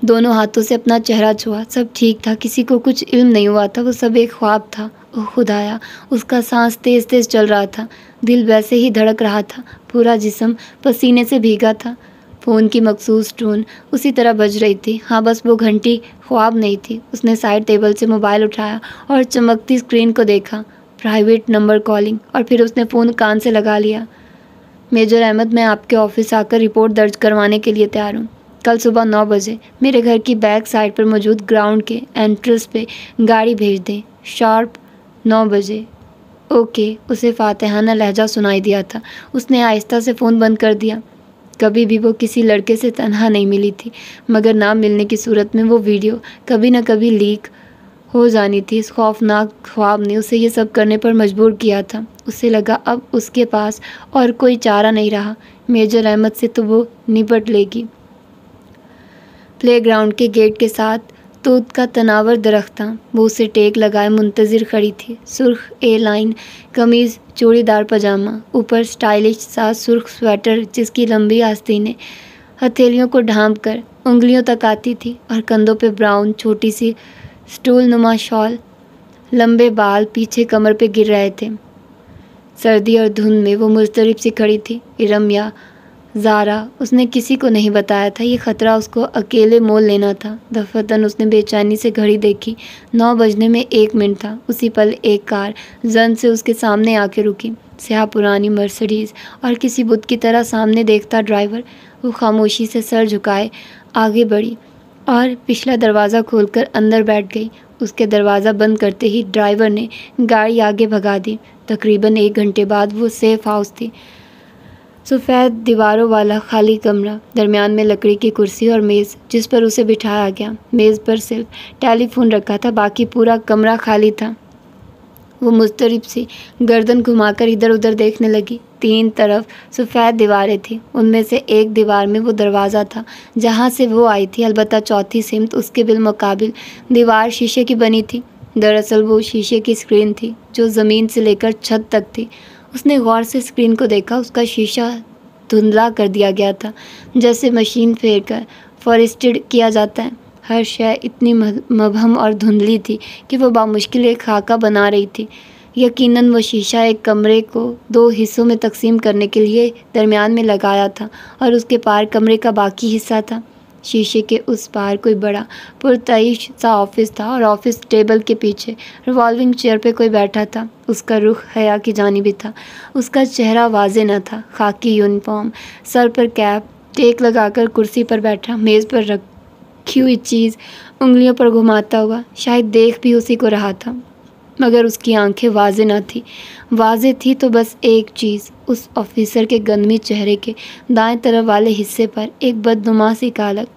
दोनों हाथों से अपना चेहरा छुआ सब ठीक था किसी को कुछ इल्म नहीं हुआ था वो सब एक ख्वाब था ओह खुदाया उसका सांस तेज़ तेज़ चल रहा था दिल वैसे ही धड़क रहा था पूरा जिसम पसीने से भीगा था फ़ोन की मखसूस टून उसी तरह बज रही थी हाँ बस वो घंटी ख्वाब नहीं थी उसने साइड टेबल से मोबाइल उठाया और चमकती स्क्रीन को देखा प्राइवेट नंबर कॉलिंग और फिर उसने फ़ोन कान से लगा लिया मेजर अहमद मैं आपके ऑफिस आकर रिपोर्ट दर्ज करवाने के लिए तैयार हूँ कल सुबह नौ बजे मेरे घर की बैक साइड पर मौजूद ग्राउंड के एंट्रेंस पे गाड़ी भेज दें शार्प नौ बजे ओके उसे फातहाना लहजा सुनाई दिया था उसने आहिस्ता से फ़ोन बंद कर दिया कभी भी वो किसी लड़के से तनहा नहीं मिली थी मगर ना मिलने की सूरत में वो वीडियो कभी ना कभी लीक हो जानी थी इस खौफनाक ख्वाब ने उसे ये सब करने पर मजबूर किया था उसे लगा अब उसके पास और कोई चारा नहीं रहा मेजर अहमद से तो वो निपट लेगी प्लेग्राउंड के गेट के साथ तूत का तनावर दरख्त था वो से टेक लगाए मुंतजर खड़ी थी सुर्ख ए लाइन कमीज़ चूड़ीदार पजामा ऊपर स्टाइलिश सा सुर्ख स्वेटर जिसकी लंबी आस्ती ने हथेलियों को ढांप कर उंगलियों तक आती थी और कंधों पे ब्राउन छोटी सी स्टूल नुमा शॉल लंबे बाल पीछे कमर पे गिर रहे थे सर्दी और धुंध में वो मुस्तरब सी खड़ी थी इरम या ज़ारा उसने किसी को नहीं बताया था ये खतरा उसको अकेले मोल लेना था दफतन उसने बेचैनी से घड़ी देखी नौ बजने में एक मिनट था उसी पल एक कार जन से उसके सामने आके रुकी सिया पुरानी मर्सिडीज़ और किसी बुद्ध की तरह सामने देखता ड्राइवर वो खामोशी से सर झुकाए आगे बढ़ी और पिछला दरवाज़ा खोलकर अंदर बैठ गई उसके दरवाज़ा बंद करते ही ड्राइवर ने गाड़ी आगे भगा दी तकरीबन एक घंटे बाद वो सेफ हाउस थी सफेद दीवारों वाला खाली कमरा दरमियान में लकड़ी की कुर्सी और मेज जिस पर उसे बिठाया गया मेज पर सिर्फ टेलीफोन रखा था बाकी पूरा कमरा खाली था वो मुस्तरब सी गर्दन घुमाकर इधर उधर देखने लगी तीन तरफ सफ़ेद दीवारें थीं उनमें से एक दीवार में वो दरवाज़ा था जहाँ से वो आई थी अलबत्त चौथी सिमत उसके बिलमकाबिल दीवार शीशे की बनी थी दरअसल वो शीशे की स्क्रीन थी जो ज़मीन से लेकर छत तक थी उसने गौर से स्क्रीन को देखा उसका शीशा धुंधला कर दिया गया था जैसे मशीन फेर कर फॉरेस्टेड किया जाता है हर शय इतनी मबहम और धुंधली थी कि वह बामुश्किल एक खाका बना रही थी यकीनन वो शीशा एक कमरे को दो हिस्सों में तकसीम करने के लिए दरमियान में लगाया था और उसके पार कमरे का बाकी हिस्सा था शीशे के उस पार कोई बड़ा पुरतश सा ऑफिस था और ऑफिस टेबल के पीछे रिवॉल्विंग चेयर पे कोई बैठा था उसका रुख हया की जानी था उसका चेहरा वाजे न था खाकी यूनिफॉर्म सर पर कैप टेक लगाकर कुर्सी पर बैठा मेज़ पर रखी हुई चीज़ उंगलियों पर घुमाता हुआ शायद देख भी उसी को रहा था मगर उसकी आंखें वाजे ना थी वाजे थी तो बस एक चीज़ उस ऑफिसर के गंदमी चेहरे के दाएं तरफ वाले हिस्से पर एक बदनुमा सी कालक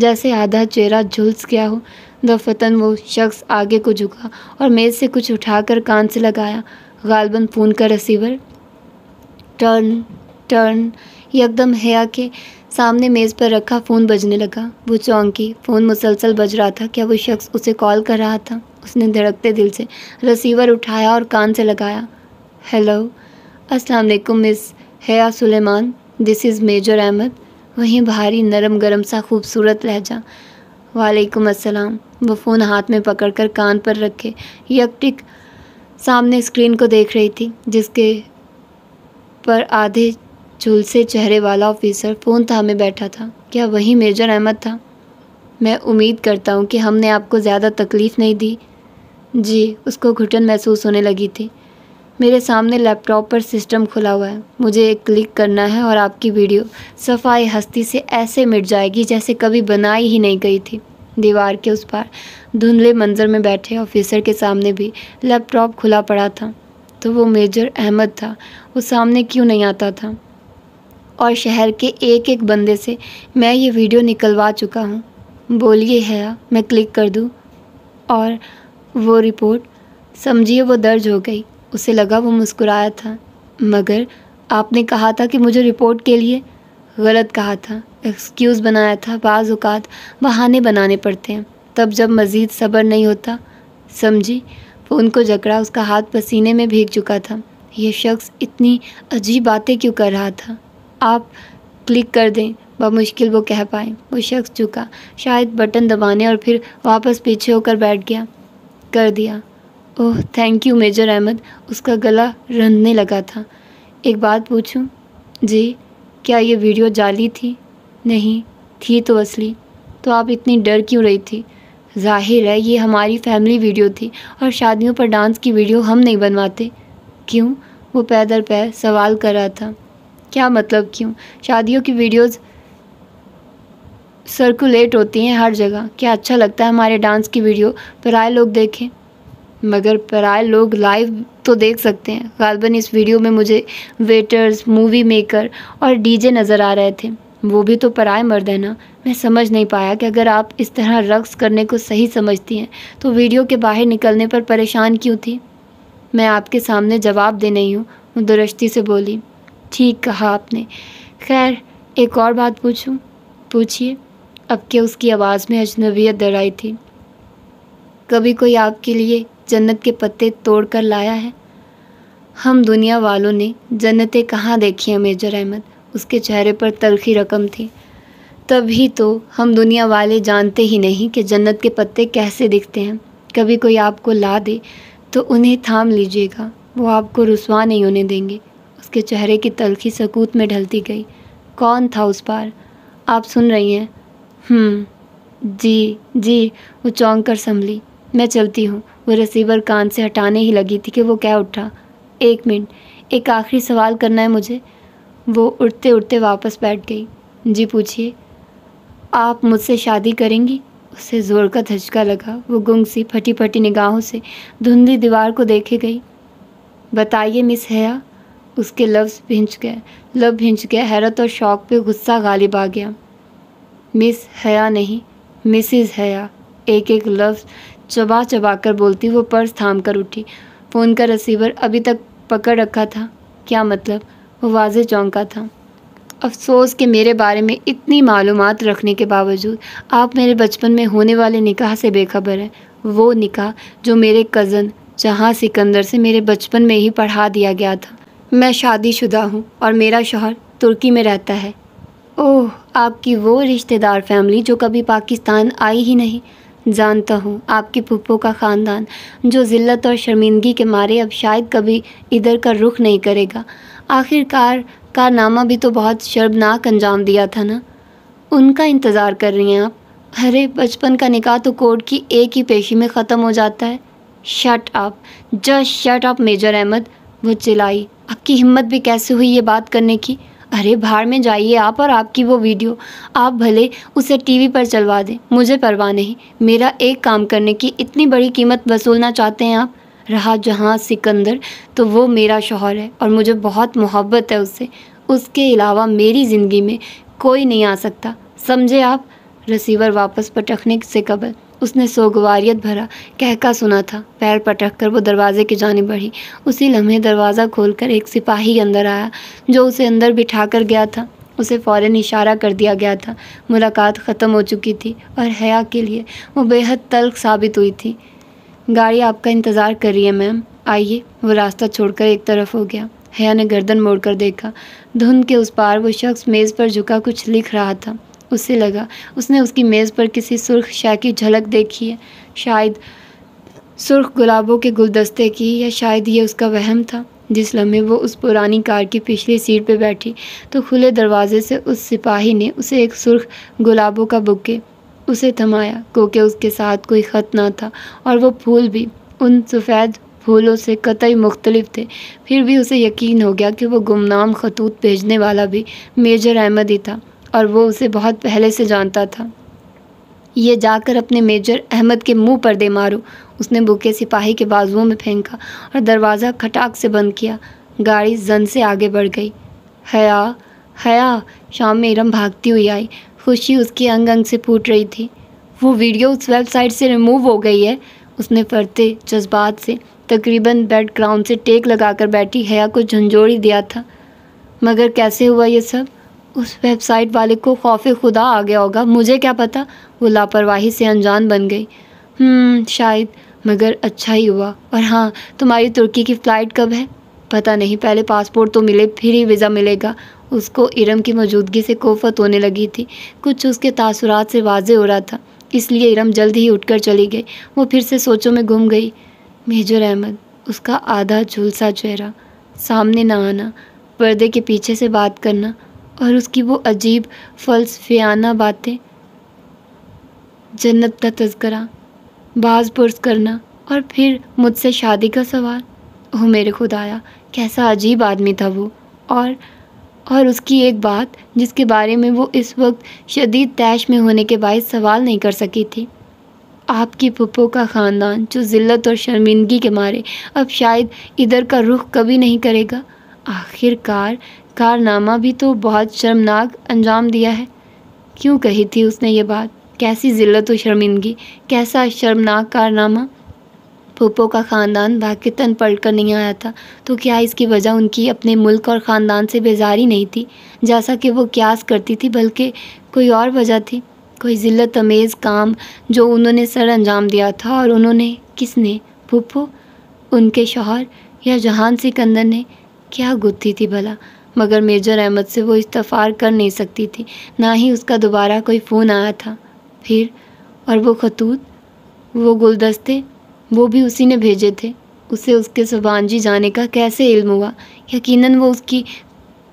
जैसे आधा चेहरा झुलस गया हो दफतन वो शख्स आगे को झुका और मेज़ से कुछ उठाकर कान से लगाया गालबन फ़ोन का रिसीवर टर्न टर्न यकदम हया के सामने मेज़ पर रखा फ़ोन बजने लगा वो चौंकी फ़ोन मुसलसल बज रहा था क्या वो शख्स उसे कॉल कर रहा था उसने धड़कते दिल से रिसीवर उठाया और कान से लगाया हेलो अस्सलाम वालेकुम miss Haya Suleman this is major Ahmed वहीं भारी नरम गरम सा खूबसूरत लहजा वालेकुम अस्सलाम वो फ़ोन हाथ में पकड़कर कान पर रखे यकटिक सामने स्क्रीन को देख रही थी जिसके पर आधे झुलसे चेहरे वाला ऑफिसर फ़ोन थामे बैठा था क्या वही मेजर अहमद था मैं उम्मीद करता हूँ कि हमने आपको ज़्यादा तकलीफ़ नहीं दी जी उसको घुटन महसूस होने लगी थी मेरे सामने लैपटॉप पर सिस्टम खुला हुआ है मुझे एक क्लिक करना है और आपकी वीडियो सफाई हस्ती से ऐसे मिट जाएगी जैसे कभी बनाई ही नहीं गई थी दीवार के उस पार धुंधले मंजर में बैठे ऑफिसर के सामने भी लैपटॉप खुला पड़ा था तो वो मेजर अहमद था वो सामने क्यों नहीं आता था और शहर के एक एक बंदे से मैं ये वीडियो निकलवा चुका हूँ बोलिए है मैं क्लिक कर दूँ और वो रिपोर्ट समझिए वो दर्ज हो गई उसे लगा वो मुस्कुराया था मगर आपने कहा था कि मुझे रिपोर्ट के लिए गलत कहा था एक्सक्यूज़ बनाया था बाज़ अवत बहाने बनाने पड़ते हैं तब जब मज़ीद सब्र नहीं होता समझी फ़ोन को जकड़ा उसका हाथ पसीने में भीग चुका था यह शख्स इतनी अजीब बातें क्यों कर रहा था आप क्लिक कर दें बमुश्किल वो कह पाए वो शख्स चुका शायद बटन दबाने और फिर वापस पीछे होकर बैठ गया कर दिया oh thank you major Ahmed उसका गला रंधने लगा था एक बात पूछूं जी क्या ये वीडियो जाली थी नहीं थी तो असली तो आप इतनी डर क्यों रही थी जाहिर है ये हमारी फैमिली वीडियो थी और शादियों पर डांस की वीडियो हम नहीं बनवाते क्यों वो पैदर पैर सवाल कर रहा था क्या मतलब क्यों शादियों की वीडियोज़ सर्कुलेट होती हैं हर जगह क्या अच्छा लगता है हमारे डांस की वीडियो पराए लोग देखें मगर पराए लोग लाइव तो देख सकते हैं गालबन इस वीडियो में मुझे वेटर्स मूवी मेकर और डीजे नज़र आ रहे थे वो भी तो पराए मर्द है ना मैं समझ नहीं पाया कि अगर आप इस तरह रक्स करने को सही समझती हैं तो वीडियो के बाहर निकलने पर परेशान क्यों थी मैं आपके सामने जवाब दे नहीं हूँ दुरुस्ती से बोली ठीक कहा आपने खैर एक और बात पूछूँ पूछिए अब क्या उसकी आवाज़ में अजनबियत डराई थी कभी कोई आपके लिए जन्नत के पत्ते तोड़ कर लाया है हम दुनिया वालों ने जन्नतें कहाँ देखी हैं मेजर अहमद उसके चेहरे पर तलखी रकम थी तभी तो हम दुनिया वाले जानते ही नहीं कि जन्नत के पत्ते कैसे दिखते हैं कभी कोई आपको ला दे तो उन्हें थाम लीजिएगा वो आपको रसवा नहीं होने देंगे उसके चेहरे की तलखी सकूत में ढलती गई कौन था उस पार आप सुन रही हैं हम्म, जी जी वो चौंक कर संभली मैं चलती हूँ वो रिसीवर कान से हटाने ही लगी थी कि वो क्या उठा एक मिनट एक आखिरी सवाल करना है मुझे वो उठते उठते वापस बैठ गई जी पूछिए आप मुझसे शादी करेंगी उसे ज़ोर का धचका लगा वो गुंग सी फटी फटी निगाहों से धुंधली दीवार को देखे गई बताइए मिस हया उसके लफ्ज़ भिंच गए लफ भिंच गया हैरत और शौक पे गुस्सा गालिब आ गया मिस हया नहीं मिसिज़ हया एक एक लफ्ज़ चबा चबा कर बोलती वो पर्स थाम कर उठी फ़ोन का रिसीवर अभी तक पकड़ रखा था क्या मतलब वो वाज चौंका था अफसोस के मेरे बारे में इतनी मालूम रखने के बावजूद आप मेरे बचपन में होने वाले निकाह से बेखबर हैं वो निकाह जो मेरे कज़न जहाँ सिकंदर से मेरे बचपन में ही पढ़ा दिया गया था मैं शादीशुदा हूँ और मेरा शोहर तुर्की में रहता है ओह आपकी वो रिश्तेदार फैमिली जो कभी पाकिस्तान आई ही नहीं जानता हूँ आपके पुप्पो का ख़ानदान जो ज़िल्लत और शर्मिंदगी के मारे अब शायद कभी इधर का रुख नहीं करेगा आखिरकार कारनामा भी तो बहुत शर्मनाक अंजाम दिया था ना उनका इंतज़ार कर रही हैं आप अरे बचपन का निकाह तो कोर्ट की एक ही पेशी में ख़त्म हो जाता है shut up just shut up major Ahmed वो चिल्लाई आपकी हिम्मत भी कैसे हुई ये बात करने की अरे बाहर में जाइए आप और आपकी वो वीडियो आप भले उसे टीवी पर चलवा दें मुझे परवाह नहीं मेरा एक काम करने की इतनी बड़ी कीमत वसूलना चाहते हैं आप रहा जहाँ सिकंदर तो वो मेरा शोहर है और मुझे बहुत मोहब्बत है उससे उसके अलावा मेरी ज़िंदगी में कोई नहीं आ सकता समझे आप रिसीवर वापस पटखने से कबल उसने सोगवारियत भरा कहका सुना था पैर पटक कर वो दरवाजे की जानी बढ़ी उसी लम्हे दरवाज़ा खोलकर एक सिपाही अंदर आया जो उसे अंदर बिठा कर गया था उसे फ़ौर इशारा कर दिया गया था मुलाकात ख़त्म हो चुकी थी और हया के लिए वो बेहद तल्ख साबित हुई थी गाड़ी आपका इंतज़ार कर रही है मैम आइए वो रास्ता छोड़कर एक तरफ हो गया हया ने गर्दन मोड़कर देखा धुंध के उस पार वो शख्स मेज़ पर झुका कुछ लिख रहा था उसे लगा उसने उसकी मेज़ पर किसी सुर्ख शाह की झलक देखी है शायद सुर्ख गुलाबों के गुलदस्ते की या शायद ये उसका वहम था जिस लम्हे वो उस पुरानी कार की पिछली सीट पर बैठी तो खुले दरवाजे से उस सिपाही ने उसे एक सुर्ख गुलाबों का बुके उसे थमाया क्योंकि उसके साथ कोई ख़त ना था और वो फूल भी उन सफ़ेद फूलों से कतई मुख्तलिफ थे फिर भी उसे यकीन हो गया कि वो गुमनाम खतूत भेजने वाला भी मेजर अहमद ही था और वो उसे बहुत पहले से जानता था ये जाकर अपने मेजर अहमद के मुंह पर दे मारो उसने बुके सिपाही के बाजुओं में फेंका और दरवाज़ा खटाक से बंद किया गाड़ी जन से आगे बढ़ गई हया हया शाम में इरम भागती हुई आई खुशी उसके अंग अंग से फूट रही थी वो वीडियो उस वेबसाइट से रिमूव हो गई है उसने फरते जज्बात से तकरीबन बेड ग्राउंड से टेक लगाकर बैठी हया को झंझोड़ी दिया था मगर कैसे हुआ ये सब उस वेबसाइट वाले को खौफ खुदा आ गया होगा मुझे क्या पता वो लापरवाही से अनजान बन गई हम्म, शायद मगर अच्छा ही हुआ और हाँ तुम्हारी तुर्की की फ़्लाइट कब है पता नहीं पहले पासपोर्ट तो मिले फिर ही वीज़ा मिलेगा उसको इरम की मौजूदगी से कोफत होने लगी थी कुछ उसके तासुरात से वाजे हो रहा था इसलिए इरम जल्द ही उठकर चली गई वो फिर से सोचों में घूम गई मेजर अहमद उसका आधा झुलसा चेहरा सामने ना आना पर्दे के पीछे से बात करना और उसकी वो अजीब फलसफियाना बातें जन्नत का तस्करा बाज पुरस करना और फिर मुझसे शादी का सवाल ओह मेरे खुदाया कैसा अजीब आदमी था वो और और उसकी एक बात जिसके बारे में वो इस वक्त शदीद तैश में होने के बायस सवाल नहीं कर सकी थी आपकी पप्पो का ख़ानदान जो ज़िल्लत और शर्मिंदगी के मारे अब शायद इधर का रुख कभी नहीं करेगा आखिरकार कारनामा भी तो बहुत शर्मनाक अंजाम दिया है क्यों कही थी उसने ये बात कैसी ज़िल्लत व शर्मिंदगी कैसा शर्मनाक कारनामा पोपो का ख़ानदान वाकता पढ़ कर नहीं आया था तो क्या इसकी वजह उनकी अपने मुल्क और ख़ानदान से बेजारी नहीं थी जैसा कि वो क्यास करती थी बल्कि कोई और वजह थी कोई ज़िल्लत अमेज़ काम जो उन्होंने सर अंजाम दिया था और उन्होंने किसने पुप्पो उनके शोहर या जहान सिकंदर ने क्या गुत्थी थी भला मगर मेजर अहमद से वो इस्तफ़ार कर नहीं सकती थी ना ही उसका दोबारा कोई फ़ोन आया था फिर और वो खतूत वो गुलदस्ते वो भी उसी ने भेजे थे उसे उसके सुबान जी जाने का कैसे इल्म हुआ यकीनन वो उसकी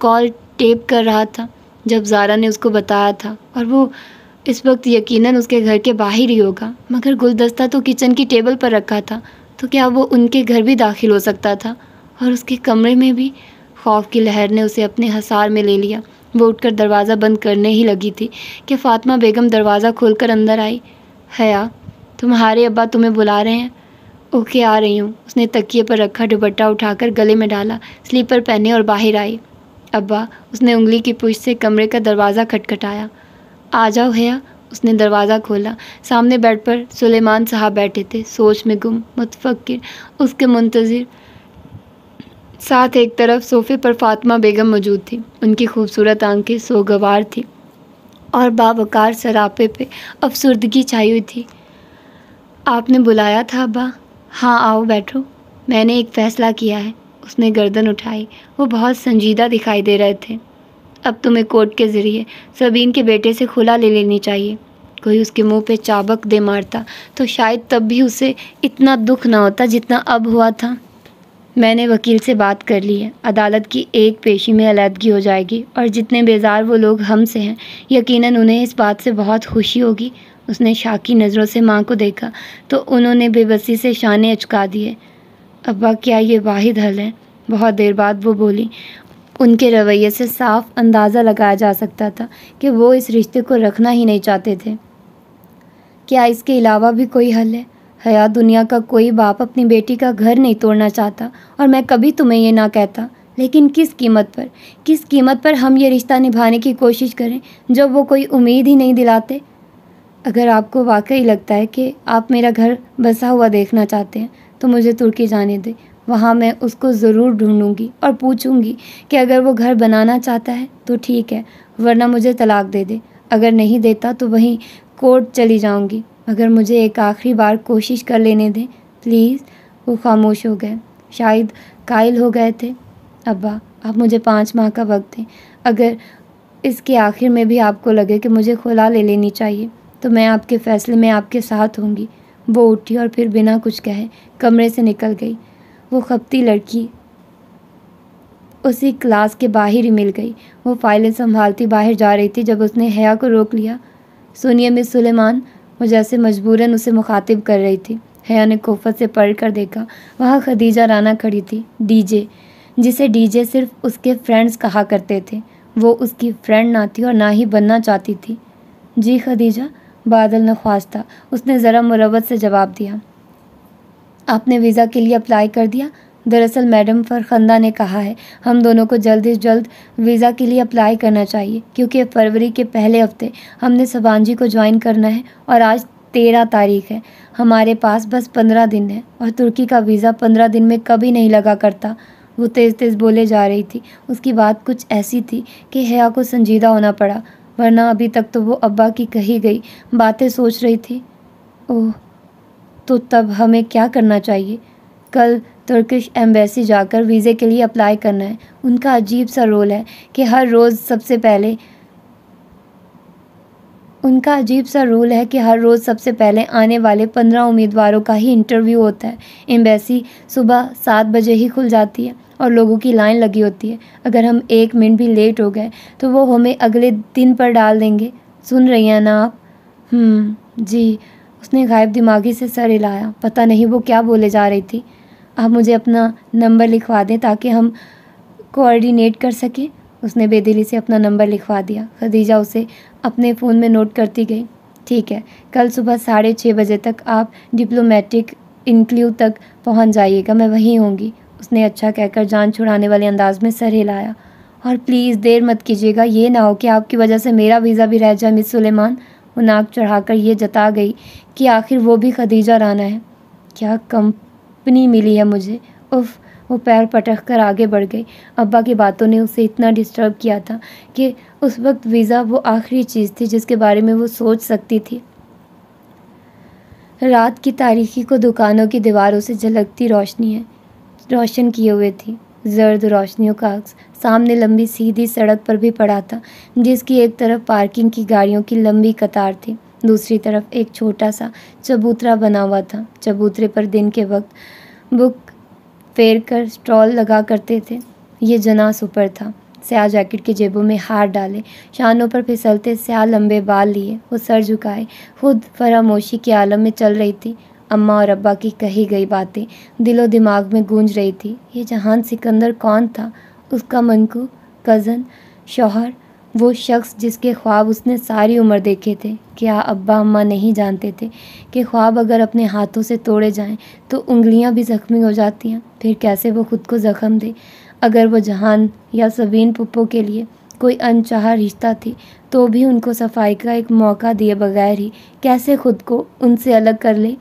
कॉल टेप कर रहा था जब जारा ने उसको बताया था और वो इस वक्त यकीनन उसके घर के बाहर ही होगा मगर गुलदस्ता तो किचन की टेबल पर रखा था तो क्या वो उनके घर भी दाखिल हो सकता था और उसके कमरे में भी खौफ की लहर ने उसे अपने हसार में ले लिया वो उठकर दरवाज़ा बंद करने ही लगी थी कि फ़ातिमा बेगम दरवाज़ा खोलकर अंदर आई हया तुम्हारे अब्बा तुम्हें बुला रहे हैं ओके आ रही हूँ उसने तकिए पर रखा दुपट्टा उठाकर गले में डाला स्लीपर पहने और बाहर आई अब्बा उसने उंगली की पुश से कमरे का दरवाज़ा खटखटाया आ जाओ हया उसने दरवाज़ा खोला सामने बेड पर सुलेमान साहब बैठे थे सोच में गुम मुतफ़िर उसके मुंतज़िर साथ एक तरफ सोफे पर फातिमा बेगम मौजूद थी उनकी खूबसूरत आंखें सोगवार थी और बावकार सरापे पे अफसरदगी छाई हुई थी आपने बुलाया था अबा हाँ आओ बैठो मैंने एक फ़ैसला किया है उसने गर्दन उठाई वो बहुत संजीदा दिखाई दे रहे थे अब तुम्हें कोर्ट के ज़रिए सबीन के बेटे से खुला ले लेनी चाहिए कोई उसके मुंह पे चाबक दे मारता तो शायद तब भी उसे इतना दुख ना होता जितना अब हुआ था मैंने वकील से बात कर ली है अदालत की एक पेशी में अलीदगी हो जाएगी और जितने बेजार वो लोग हमसे हैं यकीनन उन्हें इस बात से बहुत खुशी होगी उसने शाकी नज़रों से माँ को देखा तो उन्होंने बेबसी से शाने अचका दिए अब्बा क्या ये वाहिद हल है बहुत देर बाद वो बोली उनके रवैये से साफ अंदाज़ा लगाया जा सकता था कि वो इस रिश्ते को रखना ही नहीं चाहते थे क्या इसके अलावा भी कोई हल है हया दुनिया का कोई बाप अपनी बेटी का घर नहीं तोड़ना चाहता और मैं कभी तुम्हें ये ना कहता लेकिन किस कीमत पर किस कीमत पर हम ये रिश्ता निभाने की कोशिश करें जब वो कोई उम्मीद ही नहीं दिलाते अगर आपको वाकई लगता है कि आप मेरा घर बसा हुआ देखना चाहते हैं तो मुझे तुर्की जाने दें वहाँ मैं उसको ज़रूर ढूंढूंगी और पूछूंगी कि अगर वो घर बनाना चाहता है तो ठीक है वरना मुझे तलाक दे दे अगर नहीं देता तो वहीं कोर्ट चली जाऊंगी मगर मुझे एक आखिरी बार कोशिश कर लेने दें प्लीज़ वो खामोश हो गए शायद कायल हो गए थे अब्बा आप मुझे पाँच माह का वक्त दें अगर इसके आखिर में भी आपको लगे कि मुझे खुला ले लेनी चाहिए तो मैं आपके फ़ैसले में आपके साथ होंगी वो उठी और फिर बिना कुछ कहे कमरे से निकल गई वो खपती लड़की उसी क्लास के बाहर ही मिल गई वो फाइलें संभालती बाहर जा रही थी जब उसने हया को रोक लिया सुनिए मिस सुलेमान वो जैसे मजबूरन उसे मुखातिब कर रही थी हया ने कोफत से पढ़ कर देखा वहाँ खदीजा राना खड़ी थी डीजे जिसे डीजे सिर्फ उसके फ्रेंड्स कहा करते थे वो उसकी फ्रेंड ना थी और ना ही बनना चाहती थी जी खदीजा बादल ने ख्वास्ता उसने ज़रा मुरवत से जवाब दिया आपने वीज़ा के लिए अप्लाई कर दिया दरअसल मैडम फरखंदा ने कहा है हम दोनों को जल्द से जल्द वीज़ा के लिए अप्लाई करना चाहिए क्योंकि फरवरी के पहले हफ्ते हमने सबानजी को ज्वाइन करना है और आज तेरह तारीख है हमारे पास बस पंद्रह दिन है और तुर्की का वीज़ा पंद्रह दिन में कभी नहीं लगा करता वो तेज़ तेज़ बोले जा रही थी उसकी बात कुछ ऐसी थी कि हया को संजीदा होना पड़ा वरना अभी तक तो वो अब्बा की कही गई बातें सोच रही थी ओह तो तब हमें क्या करना चाहिए कल तुर्किश एम्बेसी जाकर वीज़े के लिए अप्लाई करना है उनका अजीब सा रोल है कि हर रोज़ सबसे पहले उनका अजीब सा रोल है कि हर रोज़ सबसे पहले आने वाले पंद्रह उम्मीदवारों का ही इंटरव्यू होता है एम्बेसी सुबह सात बजे ही खुल जाती है और लोगों की लाइन लगी होती है अगर हम एक मिनट भी लेट हो गए तो वो हमें अगले दिन पर डाल देंगे सुन रही हैं ना आप हम्म, जी उसने गायब दिमागी से सर हिलाया पता नहीं वो क्या बोले जा रही थी आप मुझे अपना नंबर लिखवा दें ताकि हम कोऑर्डिनेट कर सकें उसने बेदिली से अपना नंबर लिखवा दिया खदीजा उसे अपने फ़ोन में नोट करती गई ठीक है कल सुबह साढ़े छः बजे तक आप डिप्लोमेटिक इनक्लू तक पहुंच जाइएगा मैं वहीं होंगी उसने अच्छा कहकर जान छुड़ाने वाले अंदाज में सर हिलाया और प्लीज़ देर मत कीजिएगा ये ना हो कि आपकी वजह से मेरा वीज़ा भी रह जाए मिस सुलेमान वो नाक चढ़ाकर ये जता गई कि आखिर वो भी खदीजा राना है क्या कम अपनी मिली है मुझे उफ़ वो पैर पटक कर आगे बढ़ गई अब्बा की बातों ने उसे इतना डिस्टर्ब किया था कि उस वक्त वीज़ा वो आखिरी चीज़ थी जिसके बारे में वो सोच सकती थी रात की तारीखी को दुकानों की दीवारों से झलकती रोशनी है रोशन किए हुए थी जर्द रोशनियों का अक्स सामने लंबी सीधी सड़क पर भी पड़ा था जिसकी एक तरफ पार्किंग की गाड़ियों की लंबी कतार थी दूसरी तरफ एक छोटा सा चबूतरा बना हुआ था चबूतरे पर दिन के वक्त बुक फेर कर स्टॉल लगा करते थे ये जना सुपर था स्याह जैकेट के जेबों में हार डाले शानों पर फिसलते स्याह लंबे बाल लिए वो सर झुकाए खुद फरामोशी के आलम में चल रही थी अम्मा और अब्बा की कही गई बातें दिलो दिमाग में गूंज रही थी ये जहान सिकंदर कौन था उसका मनकू कज़न शौहर वो शख्स जिसके ख्वाब उसने सारी उम्र देखे थे क्या अब्बा अम्मा नहीं जानते थे कि ख्वाब अगर अपने हाथों से तोड़े जाएं तो उंगलियां भी ज़ख्मी हो जाती हैं फिर कैसे वो ख़ुद को ज़ख्म दे अगर वो जहान या सबीन पप्पो के लिए कोई अनचाहा रिश्ता थी तो भी उनको सफाई का एक मौका दिए बगैर ही कैसे ख़ुद को उनसे अलग कर ले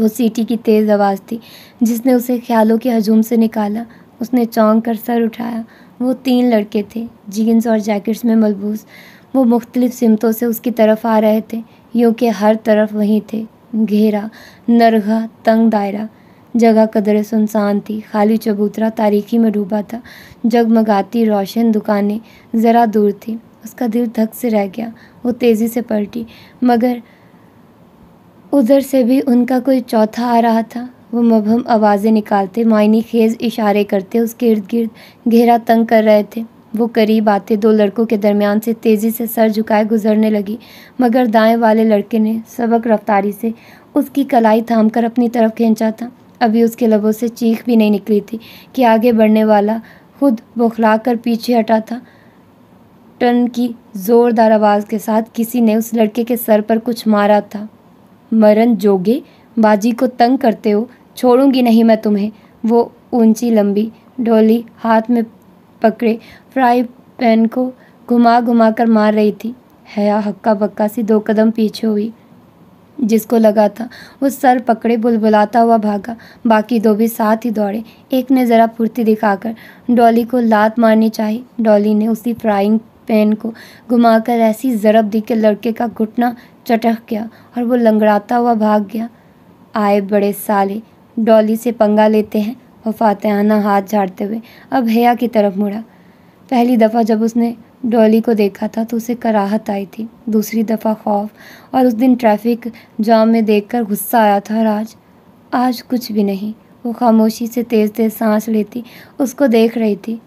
वो सीटी की तेज़ आवाज़ थी जिसने उसे ख्यालों के हजूम से निकाला उसने चौंक कर सर उठाया वो तीन लड़के थे जीन्स और जैकेट्स में मलबूस वो मुख्तलिफ सिमतों से उसकी तरफ आ रहे थे यूँ के हर तरफ वहीं थे घेरा नरगा तंग दायरा जगह कदर सुनसान थी खाली चबूतरा तारीखी में डूबा था जगमगाती रोशन दुकानें ज़रा दूर थी उसका दिल धक से रह गया वो तेज़ी से पलटी मगर उधर से भी उनका कोई चौथा आ रहा था वो मबहम आवाज़ें निकालते मायनी खेज इशारे करते उसके इर्द गिर्द घेरा तंग कर रहे थे वो करीब आते दो लड़कों के दरमियान से तेज़ी से सर झुकाए गुजरने लगी मगर दाएं वाले लड़के ने सबक रफ्तारी से उसकी कलाई थाम कर अपनी तरफ खींचा था अभी उसके लबों से चीख भी नहीं निकली थी कि आगे बढ़ने वाला खुद बौखला कर पीछे हटा था टन की ज़ोरदार आवाज़ के साथ किसी ने उस लड़के के सर पर कुछ मारा था मरण जोगे बाजी को तंग करते हो छोड़ूंगी नहीं मैं तुम्हें वो ऊंची लंबी डोली हाथ में पकड़े फ्राई पैन को घुमा घुमा कर मार रही थी हया हक्का बक्का सी दो कदम पीछे हुई जिसको लगा था वो सर पकड़े बुलबुलाता हुआ भागा बाकी दो भी साथ ही दौड़े एक ने ज़रा फुर्ती दिखाकर डॉली को लात मारनी चाहिए डॉली ने उसी फ्राइंग पैन को घुमाकर ऐसी ज़रब दी कि लड़के का घुटना चटक गया और वो लंगड़ाता हुआ भाग गया आए बड़े साले डॉली से पंगा लेते हैं और फातेहाना हाथ झाड़ते हुए अब हया की तरफ मुड़ा पहली दफ़ा जब उसने डॉली को देखा था तो उसे कराहत आई थी दूसरी दफ़ा खौफ और उस दिन ट्रैफिक जाम में देखकर गुस्सा आया था और आज आज कुछ भी नहीं वो खामोशी से तेज़ तेज़ सांस लेती उसको देख रही थी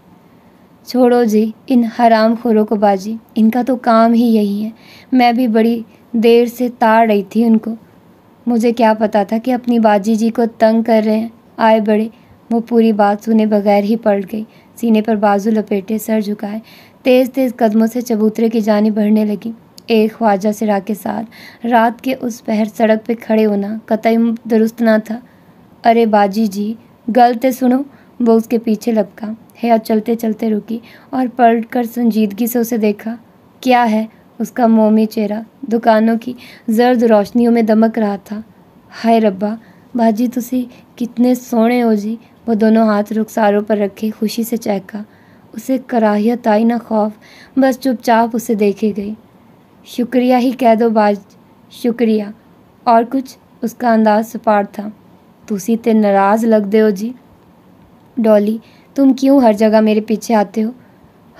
छोड़ो जी इन हराम खोरों को बाजी इनका तो काम ही यही है मैं भी बड़ी देर से ताड़ रही थी उनको मुझे क्या पता था कि अपनी बाजी जी को तंग कर रहे हैं आए बड़े वो पूरी बात सुने बगैर ही पलट गई सीने पर बाजू लपेटे सर झुकाए तेज़ तेज़ कदमों से चबूतरे की जानी बढ़ने लगी एक ख्वाजा सिरा के साथ रात के उस पहर सड़क पे खड़े होना कतई दुरुस्त ना था अरे बाजी जी गलत सुनो वो उसके पीछे लपका हया चलते चलते रुकी और पलट कर संजीदगी से उसे देखा क्या है उसका मोमी चेहरा दुकानों की जर्द रोशनियों में दमक रहा था हाय रब्बा बाजी तुसी कितने सोने हो जी वो दोनों हाथ रुखसारों पर रखे खुशी से चहका उसे कराहियत आई ना खौफ बस चुपचाप उसे देखे गई शुक्रिया ही कह दो बाज शुक्रिया और कुछ उसका अंदाज सपाट था तुसी ते नाराज़ लगते हो जी डॉली तुम क्यों हर जगह मेरे पीछे आते हो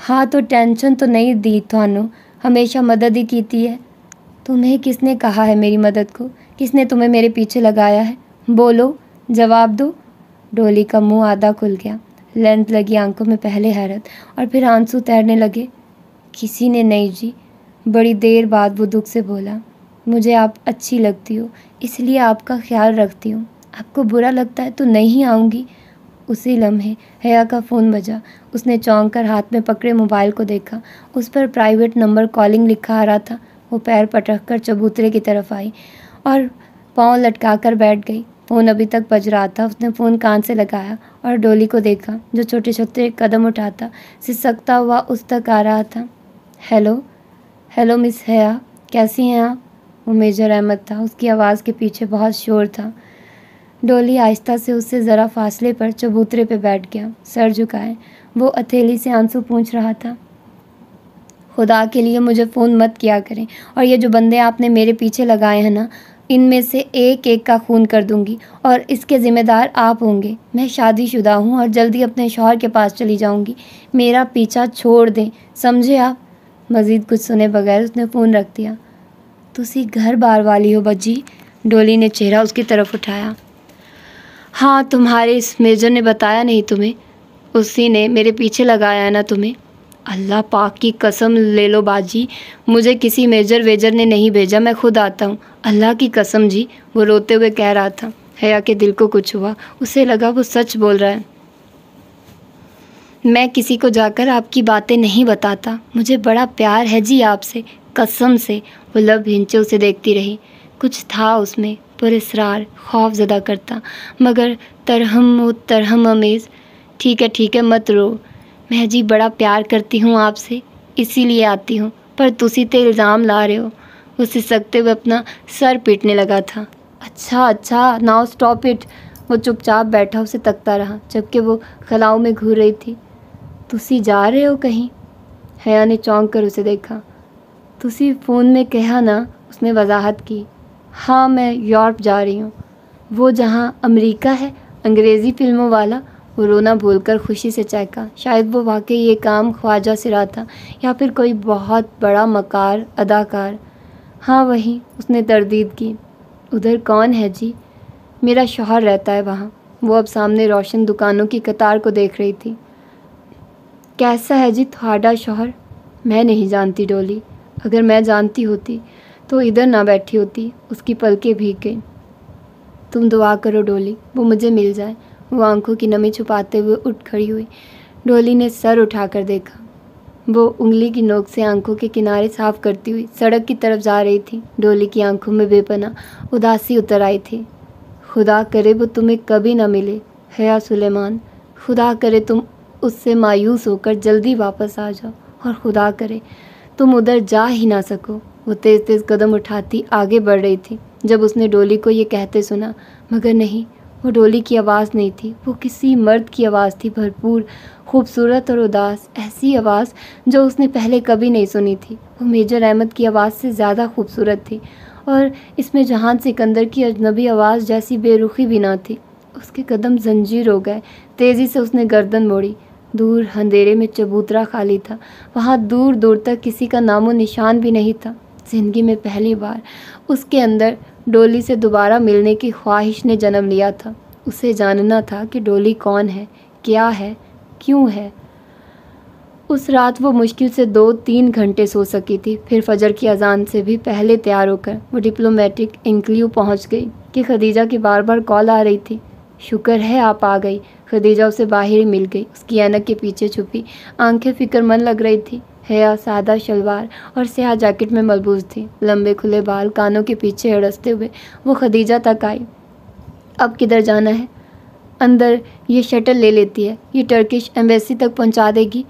हाँ तो टेंशन तो नहीं दी थानू हमेशा मदद ही की है तुम्हें किसने कहा है मेरी मदद को किसने तुम्हें मेरे पीछे लगाया है बोलो जवाब दो डोली का मुंह आधा खुल गया लेंथ लगी आंखों में पहले हैरत और फिर आंसू तैरने लगे किसी ने नहीं जी बड़ी देर बाद वो दुख से बोला मुझे आप अच्छी लगती हो इसलिए आपका ख्याल रखती हूँ आपको बुरा लगता है तो नहीं आऊँगी उसी लम्हे हया का फ़ोन बजा उसने चौंक कर हाथ में पकड़े मोबाइल को देखा उस पर प्राइवेट नंबर कॉलिंग लिखा आ रहा था वो पैर पटक कर चबूतरे की तरफ आई और पाँव लटका कर बैठ गई फ़ोन अभी तक बज रहा था उसने फ़ोन कान से लगाया और डोली को देखा जो छोटे छोटे कदम उठाता सिसकता हुआ उस तक आ रहा था हेलो हेलो मिस हया कैसी हैं आप वो मेजर अहमद था उसकी आवाज़ के पीछे बहुत शोर था डोली आहिस्ता से उससे ज़रा फासले पर चबूतरे पर बैठ गया सर झुकाए वो अथेली से आंसू पूछ रहा था खुदा के लिए मुझे फ़ोन मत किया करें और ये जो बंदे आपने मेरे पीछे लगाए हैं ना इनमें से एक एक का खून कर दूंगी और इसके ज़िम्मेदार आप होंगे मैं शादीशुदा हूँ और जल्दी अपने शोहर के पास चली जाऊँगी मेरा पीछा छोड़ दें समझे आप मज़ीद कुछ सुने बगैर उसने फ़ोन रख दिया तुसी घर बार वाली हो बजी डोली ने चेहरा उसकी तरफ उठाया हाँ तुम्हारे इस मेजर ने बताया नहीं तुम्हें उसी ने मेरे पीछे लगाया है ना तुम्हें अल्लाह पाक की कसम ले लो बाजी मुझे किसी मेजर वेजर ने नहीं भेजा मैं खुद आता हूँ अल्लाह की कसम जी वो रोते हुए कह रहा था हया के दिल को कुछ हुआ उसे लगा वो सच बोल रहा है मैं किसी को जाकर आपकी बातें नहीं बताता मुझे बड़ा प्यार है जी आपसे कसम से वो लब हिंचे उसे देखती रही कुछ था उसमें पर इसरार खौफ ज़दा करता मगर तरहम व तरहम अमेज़ ठीक है ठीक है मत रो मैं जी बड़ा प्यार करती हूँ आपसे इसीलिए आती हूँ पर तुसी तो इल्ज़ाम ला रहे हो उसे सकते हुए अपना सर पीटने लगा था अच्छा अच्छा नाउ स्टॉप इट वो चुपचाप बैठा उसे तकता रहा जबकि वो खलाओं में घूर रही थी तुसी जा रहे हो कहीं हया ने चौंक कर उसे देखा तुसी फ़ोन में कहा ना उसने वजाहत की हाँ मैं यूरोप जा रही हूँ वो जहाँ अमेरिका है अंग्रेज़ी फिल्मों वाला वो रोना बोलकर खुशी से चहका शायद वो वाकई ये काम ख्वाजा सिरा था या फिर कोई बहुत बड़ा मकार अदाकार हाँ वही उसने तरदीद की उधर कौन है जी मेरा शोहर रहता है वहाँ वो अब सामने रोशन दुकानों की कतार को देख रही थी कैसा है जी थोड़ा शोहर मैं नहीं जानती डोली अगर मैं जानती होती तो इधर ना बैठी होती उसकी पलकें भीग गई तुम दुआ करो डोली वो मुझे मिल जाए वो आंखों की नमी छुपाते हुए उठ खड़ी हुई डोली ने सर उठाकर देखा वो उंगली की नोक से आंखों के किनारे साफ करती हुई सड़क की तरफ जा रही थी डोली की आंखों में बेपना उदासी उतर आई थी खुदा करे वो तुम्हें कभी ना मिले हया सुलेमान खुदा करे तुम उससे मायूस होकर जल्दी वापस आ जाओ और खुदा करे तुम उधर जा ही ना सको वो तेज़ तेज़ कदम उठाती आगे बढ़ रही थी जब उसने डोली को ये कहते सुना मगर नहीं वो डोली की आवाज़ नहीं थी वो किसी मर्द की आवाज़ थी भरपूर खूबसूरत और उदास ऐसी आवाज़ जो उसने पहले कभी नहीं सुनी थी वो मेजर अहमद की आवाज़ से ज़्यादा खूबसूरत थी और इसमें जहान सिकंदर की अजनबी आवाज़ जैसी बेरुखी भी ना थी उसके कदम जंजीर हो गए तेज़ी से उसने गर्दन मोड़ी दूर अंधेरे में चबूतरा खाली था वहाँ दूर दूर तक किसी का नामो निशान भी नहीं था ज़िंदगी में पहली बार उसके अंदर डोली से दोबारा मिलने की ख्वाहिश ने जन्म लिया था उसे जानना था कि डोली कौन है क्या है क्यों है उस रात वो मुश्किल से दो तीन घंटे सो सकी थी फिर फजर की अजान से भी पहले तैयार होकर वो डिप्लोमेटिक इंक्ल्यू पहुंच गई कि खदीजा की बार बार कॉल आ रही थी शुक्र है आप आ गई खदीजा उसे बाहर ही मिल गई उसकी ऐनक के पीछे छुपी आंखें फिक्रमंद लग रही थी हेयर सादा शलवार और स्याह जैकेट में मलबूज थी लंबे खुले बाल कानों के पीछे हड़सते हुए वो खदीजा तक आई अब किधर जाना है अंदर ये शटल ले लेती है ये टर्किश एम्बेसी तक पहुंचा देगी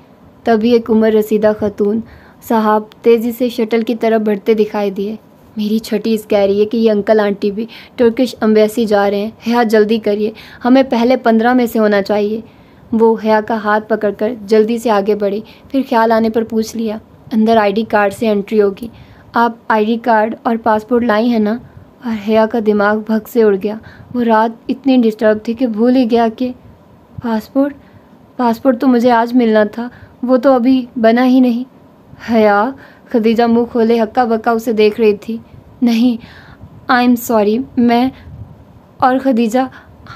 तभी एक उम्र रसीदा खतून साहब तेज़ी से शटल की तरफ बढ़ते दिखाई दिए मेरी इस कह रही है कि ये अंकल आंटी भी टर्किश एम्बेसी जा रहे हैं हया हाँ, जल्दी करिए हमें पहले पंद्रह में से होना चाहिए वो हया का हाथ पकड़कर जल्दी से आगे बढ़ी फिर ख्याल आने पर पूछ लिया अंदर आईडी कार्ड से एंट्री होगी आप आईडी कार्ड और पासपोर्ट लाई हैं ना और हया का दिमाग भग से उड़ गया वो रात इतनी डिस्टर्ब थी कि भूल ही गया कि पासपोर्ट पासपोर्ट तो मुझे आज मिलना था वो तो अभी बना ही नहीं हया खदीजा मुँह खोले हक्का बक्का उसे देख रही थी नहीं आई एम सॉरी मैं और Khadija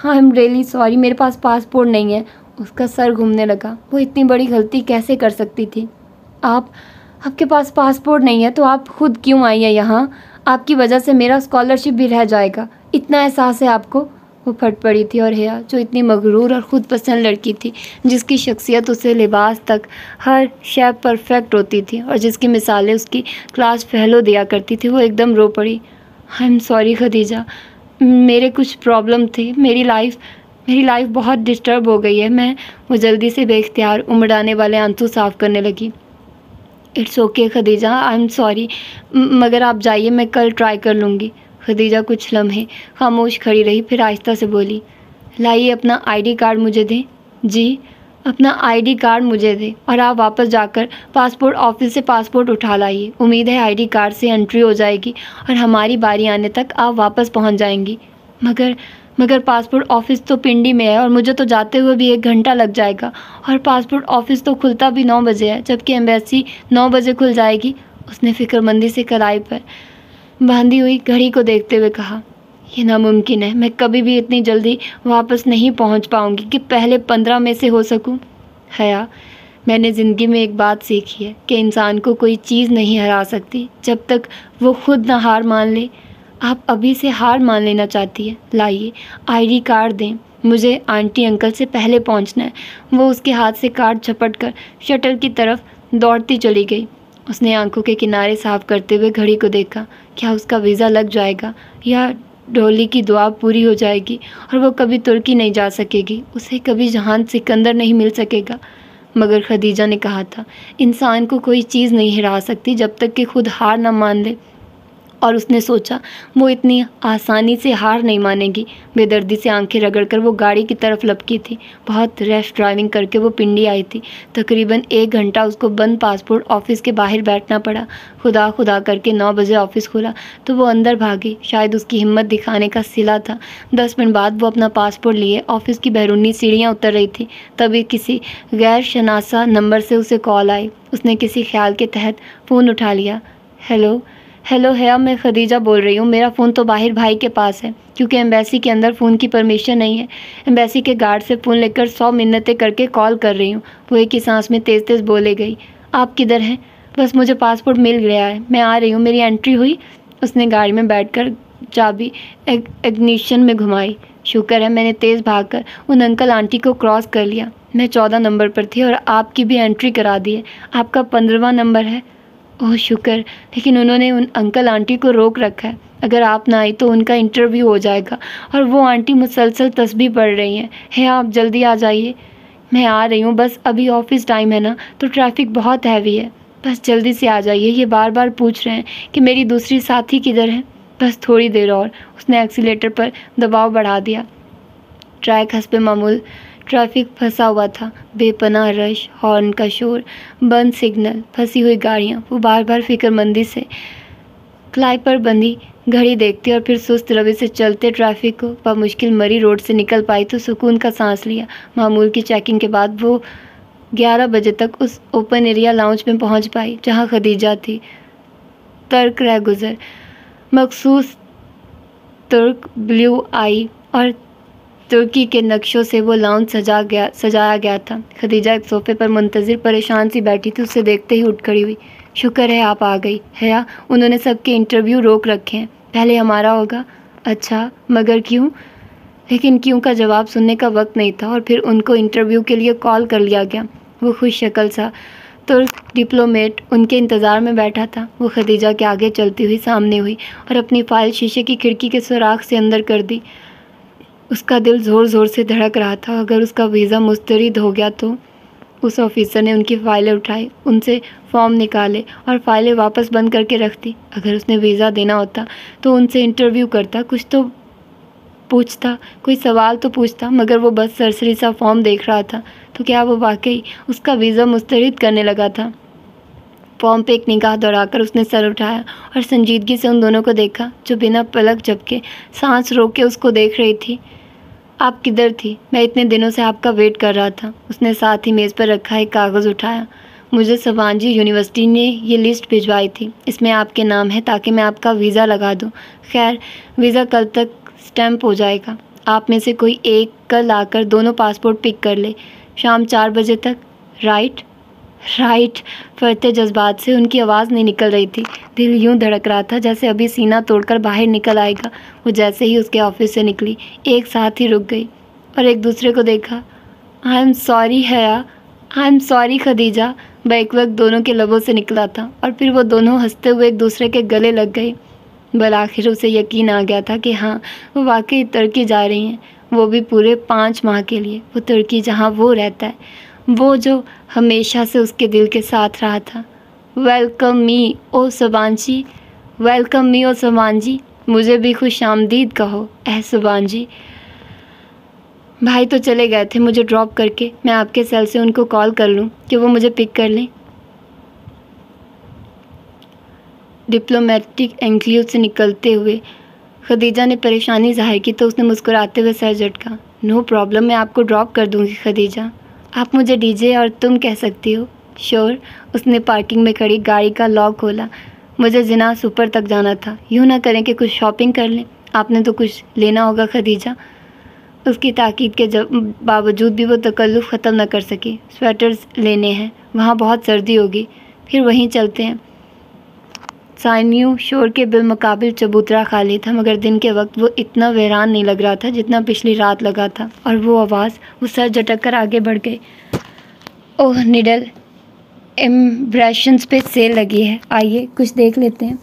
I am really sorry मेरे पास पासपोर्ट नहीं है उसका सर घूमने लगा वो इतनी बड़ी गलती कैसे कर सकती थी आप आपके पास पासपोर्ट नहीं है तो आप खुद क्यों आई हैं यहाँ आपकी वजह से मेरा स्कॉलरशिप भी रह जाएगा इतना एहसास है आपको वो फट पड़ी थी और हया जो इतनी मगरूर और ख़ुद पसंद लड़की थी जिसकी शख्सियत उसे लिबास तक हर शे परफेक्ट होती थी और जिसकी मिसालें उसकी क्लास फैलो दिया करती थी वो एकदम रो पड़ी आई एम सॉरी खदीजा मेरे कुछ प्रॉब्लम थे मेरी लाइफ मेरी लाइफ बहुत डिस्टर्ब हो गई है मैं वो जल्दी से बेख्तियार उमड़ाने वाले आंसू साफ़ करने लगी it's okay Khadija I am sorry मगर आप जाइए मैं कल ट्राई कर लूँगी खदीजा कुछ लम्हे खामोश खड़ी रही फिर आहिस्ता से बोली लाइए अपना आईडी कार्ड मुझे दें जी अपना आईडी कार्ड मुझे दें और आप वापस जाकर पासपोर्ट ऑफिस से पासपोर्ट उठा लाइए उम्मीद है आईडी कार्ड से एंट्री हो जाएगी और हमारी बारी आने तक आप वापस पहुंच जाएंगी मगर मगर पासपोर्ट ऑफिस तो पिंडी में है और मुझे तो जाते हुए भी एक घंटा लग जाएगा और पासपोर्ट ऑफिस तो खुलता भी नौ बजे है जबकि एम्बेसी नौ बजे खुल जाएगी उसने फिक्रमंदी से कलाई पर बांधी हुई घड़ी को देखते हुए कहा ये नामुमकिन है मैं कभी भी इतनी जल्दी वापस नहीं पहुंच पाऊंगी कि पहले पंद्रह में से हो सकूं हया मैंने ज़िंदगी में एक बात सीखी है कि इंसान को कोई चीज़ नहीं हरा सकती जब तक वो खुद ना हार मान ले आप अभी से हार मान लेना चाहती है लाइए आईडी कार्ड दें मुझे आंटी अंकल से पहले पहुंचना है वो उसके हाथ से कार्ड झपट कर शटर की तरफ दौड़ती चली गई उसने आंखों के किनारे साफ करते हुए घड़ी को देखा क्या उसका वीज़ा लग जाएगा या डोली की दुआ पूरी हो जाएगी और वो कभी तुर्की नहीं जा सकेगी उसे कभी जहान सिकंदर नहीं मिल सकेगा मगर खदीजा ने कहा था इंसान को कोई चीज़ नहीं हरा सकती जब तक कि खुद हार ना मान ले और उसने सोचा वो इतनी आसानी से हार नहीं मानेगी बेदर्दी से आंखें रगड़कर वो गाड़ी की तरफ लपकी थी बहुत रैश ड्राइविंग करके वो पिंडी आई थी तकरीबन एक घंटा उसको बंद पासपोर्ट ऑफिस के बाहर बैठना पड़ा खुदा खुदा करके नौ बजे ऑफिस खुला तो वो अंदर भागी शायद उसकी हिम्मत दिखाने का सिला था दस मिनट बाद वो अपना पासपोर्ट लिए ऑफिस की बैरूनी सीढ़ियाँ उतर रही थी तभी किसी गैर शनासा नंबर से उसे कॉल आई उसने किसी ख्याल के तहत फ़ोन उठा लिया हेलो हेलो हया मैं खदीजा बोल रही हूँ मेरा फ़ोन तो बाहर भाई के पास है क्योंकि एम्बेसी के अंदर फ़ोन की परमिशन नहीं है एम्बेसी के गार्ड से फ़ोन लेकर सौ मिन्नतें करके कॉल कर रही हूँ वो एक ही सांस में तेज़ तेज़ बोले गई आप किधर हैं बस मुझे पासपोर्ट मिल गया है मैं आ रही हूँ मेरी एंट्री हुई उसने गाड़ी में बैठ कर चाबी एग्निशन में घुमाई शुक्र है मैंने तेज़ कर उन अंकल आंटी को क्रॉस कर लिया मैं चौदह नंबर पर थी और आपकी भी एंट्री करा दी है आपका पंद्रवा नंबर है ओह शुक्र लेकिन उन्होंने उन अंकल आंटी को रोक रखा है अगर आप ना आई तो उनका इंटरव्यू हो जाएगा और वो आंटी मुसलसल तस्वीर पढ़ रही हैं है आप जल्दी आ जाइए मैं आ रही हूँ बस अभी ऑफिस टाइम है ना तो ट्रैफिक बहुत हैवी है बस जल्दी से आ जाइए ये बार बार पूछ रहे हैं कि मेरी दूसरी साथी किधर है बस थोड़ी देर और उसने एक्सीटर पर दबाव बढ़ा दिया ट्रैक हंस मामूल ट्रैफिक फंसा हुआ था बेपनाह रश हॉर्न का शोर बंद सिग्नल फंसी हुई गाड़ियाँ वो बार बार फिक्रमंदी से क्लाई पर बंधी घड़ी देखती और फिर सुस्त रवि से चलते ट्रैफिक को मुश्किल मरी रोड से निकल पाई तो सुकून का सांस लिया मामूल की चेकिंग के बाद वो ग्यारह बजे तक उस ओपन एरिया लाउंज में पहुंच पाई जहां खदीजा थी तर्क रह गुज़र मखसूस तुर्क ब्लू आई और तुर्की के नक्शों से वो लाउंज सजा गया सजाया गया था खदीजा एक सोफे पर मुंतजर परेशान सी बैठी थी उसे देखते ही उठ खड़ी हुई शुक्र है आप आ गई हया उन्होंने सबके इंटरव्यू रोक रखे हैं पहले हमारा होगा अच्छा मगर क्यों लेकिन क्यों का जवाब सुनने का वक्त नहीं था और फिर उनको इंटरव्यू के लिए कॉल कर लिया गया वो खुश शक्ल सा तुर्क डिप्लोमेट उनके इंतज़ार में बैठा था वो खदीजा के आगे चलती हुई सामने हुई और अपनी फाइल शीशे की खिड़की के सुराख से अंदर कर दी उसका दिल ज़ोर ज़ोर से धड़क रहा था अगर उसका वीज़ा मुस्तरद हो गया तो उस ऑफिसर ने उनकी फ़ाइलें उठाई उनसे फॉर्म निकाले और फ़ाइलें वापस बंद करके रख दी अगर उसने वीज़ा देना होता तो उनसे इंटरव्यू करता कुछ तो पूछता कोई सवाल तो पूछता मगर वो बस सरसरी सा फॉर्म देख रहा था तो क्या वो वाकई उसका वीज़ा मुस्तरद करने लगा था फॉर्म पे एक निगाह दौड़ाकर उसने सर उठाया और संजीदगी से उन दोनों को देखा जो बिना पलक झपके सांस रोक के उसको देख रही थी आप किधर थी मैं इतने दिनों से आपका वेट कर रहा था उसने साथ ही मेज़ पर रखा एक कागज़ उठाया मुझे सबानजी यूनिवर्सिटी ने ये लिस्ट भिजवाई थी इसमें आपके नाम है ताकि मैं आपका वीज़ा लगा दूँ खैर वीज़ा कल तक स्टैम्प हो जाएगा आप में से कोई एक कल आकर दोनों पासपोर्ट पिक कर ले शाम चार बजे तक राइट राइट फरते जज्बात से उनकी आवाज़ नहीं निकल रही थी दिल यूं धड़क रहा था जैसे अभी सीना तोड़कर बाहर निकल आएगा वो जैसे ही उसके ऑफिस से निकली एक साथ ही रुक गई और एक दूसरे को देखा आई एम सॉरी हया आई एम सॉरी खदीजा एक वक्त दोनों के लबों से निकला था और फिर वो दोनों हंसते हुए एक दूसरे के गले लग गए बल आखिर उसे यकीन आ गया था कि हाँ वो वाकई तुर्की जा रही हैं वो भी पूरे पाँच माह के लिए वो तुर्की जहाँ वो रहता है वो जो हमेशा से उसके दिल के साथ रहा था वेलकम मी ओ सुबान जी वेलकम मी ओ सुबान जी मुझे भी खुश आमदीद कहो अह सुबान जी भाई तो चले गए थे मुझे ड्रॉप करके मैं आपके सेल से उनको कॉल कर लूँ कि वो मुझे पिक कर लें डिप्लोमेटिक एंक्लेव से निकलते हुए खदीजा ने परेशानी जाहिर की तो उसने मुस्कुराते हुए सर झटका नो प्रॉब्लम मैं आपको ड्रॉप कर दूँगी खदीजा आप मुझे डीजे और तुम कह सकती हो श्योर उसने पार्किंग में खड़ी गाड़ी का लॉक खोला मुझे जिना सुपर तक जाना था यूँ ना करें कि कुछ शॉपिंग कर लें आपने तो कुछ लेना होगा खदीजा उसकी ताकीद के जब बावजूद भी वो तकल्लुफ़ ख़त्म न कर सकी स्वेटर्स लेने हैं वहाँ बहुत सर्दी होगी फिर वहीं चलते हैं सानियो शोर के बिलमुकाबिल चबूतरा खाली था मगर दिन के वक्त वो इतना वहरान नहीं लग रहा था जितना पिछली रात लगा था और वो आवाज़ वो सर झटक कर आगे बढ़ गई ओह निडल एम्ब्रेशंस पे सेल लगी है आइए कुछ देख लेते हैं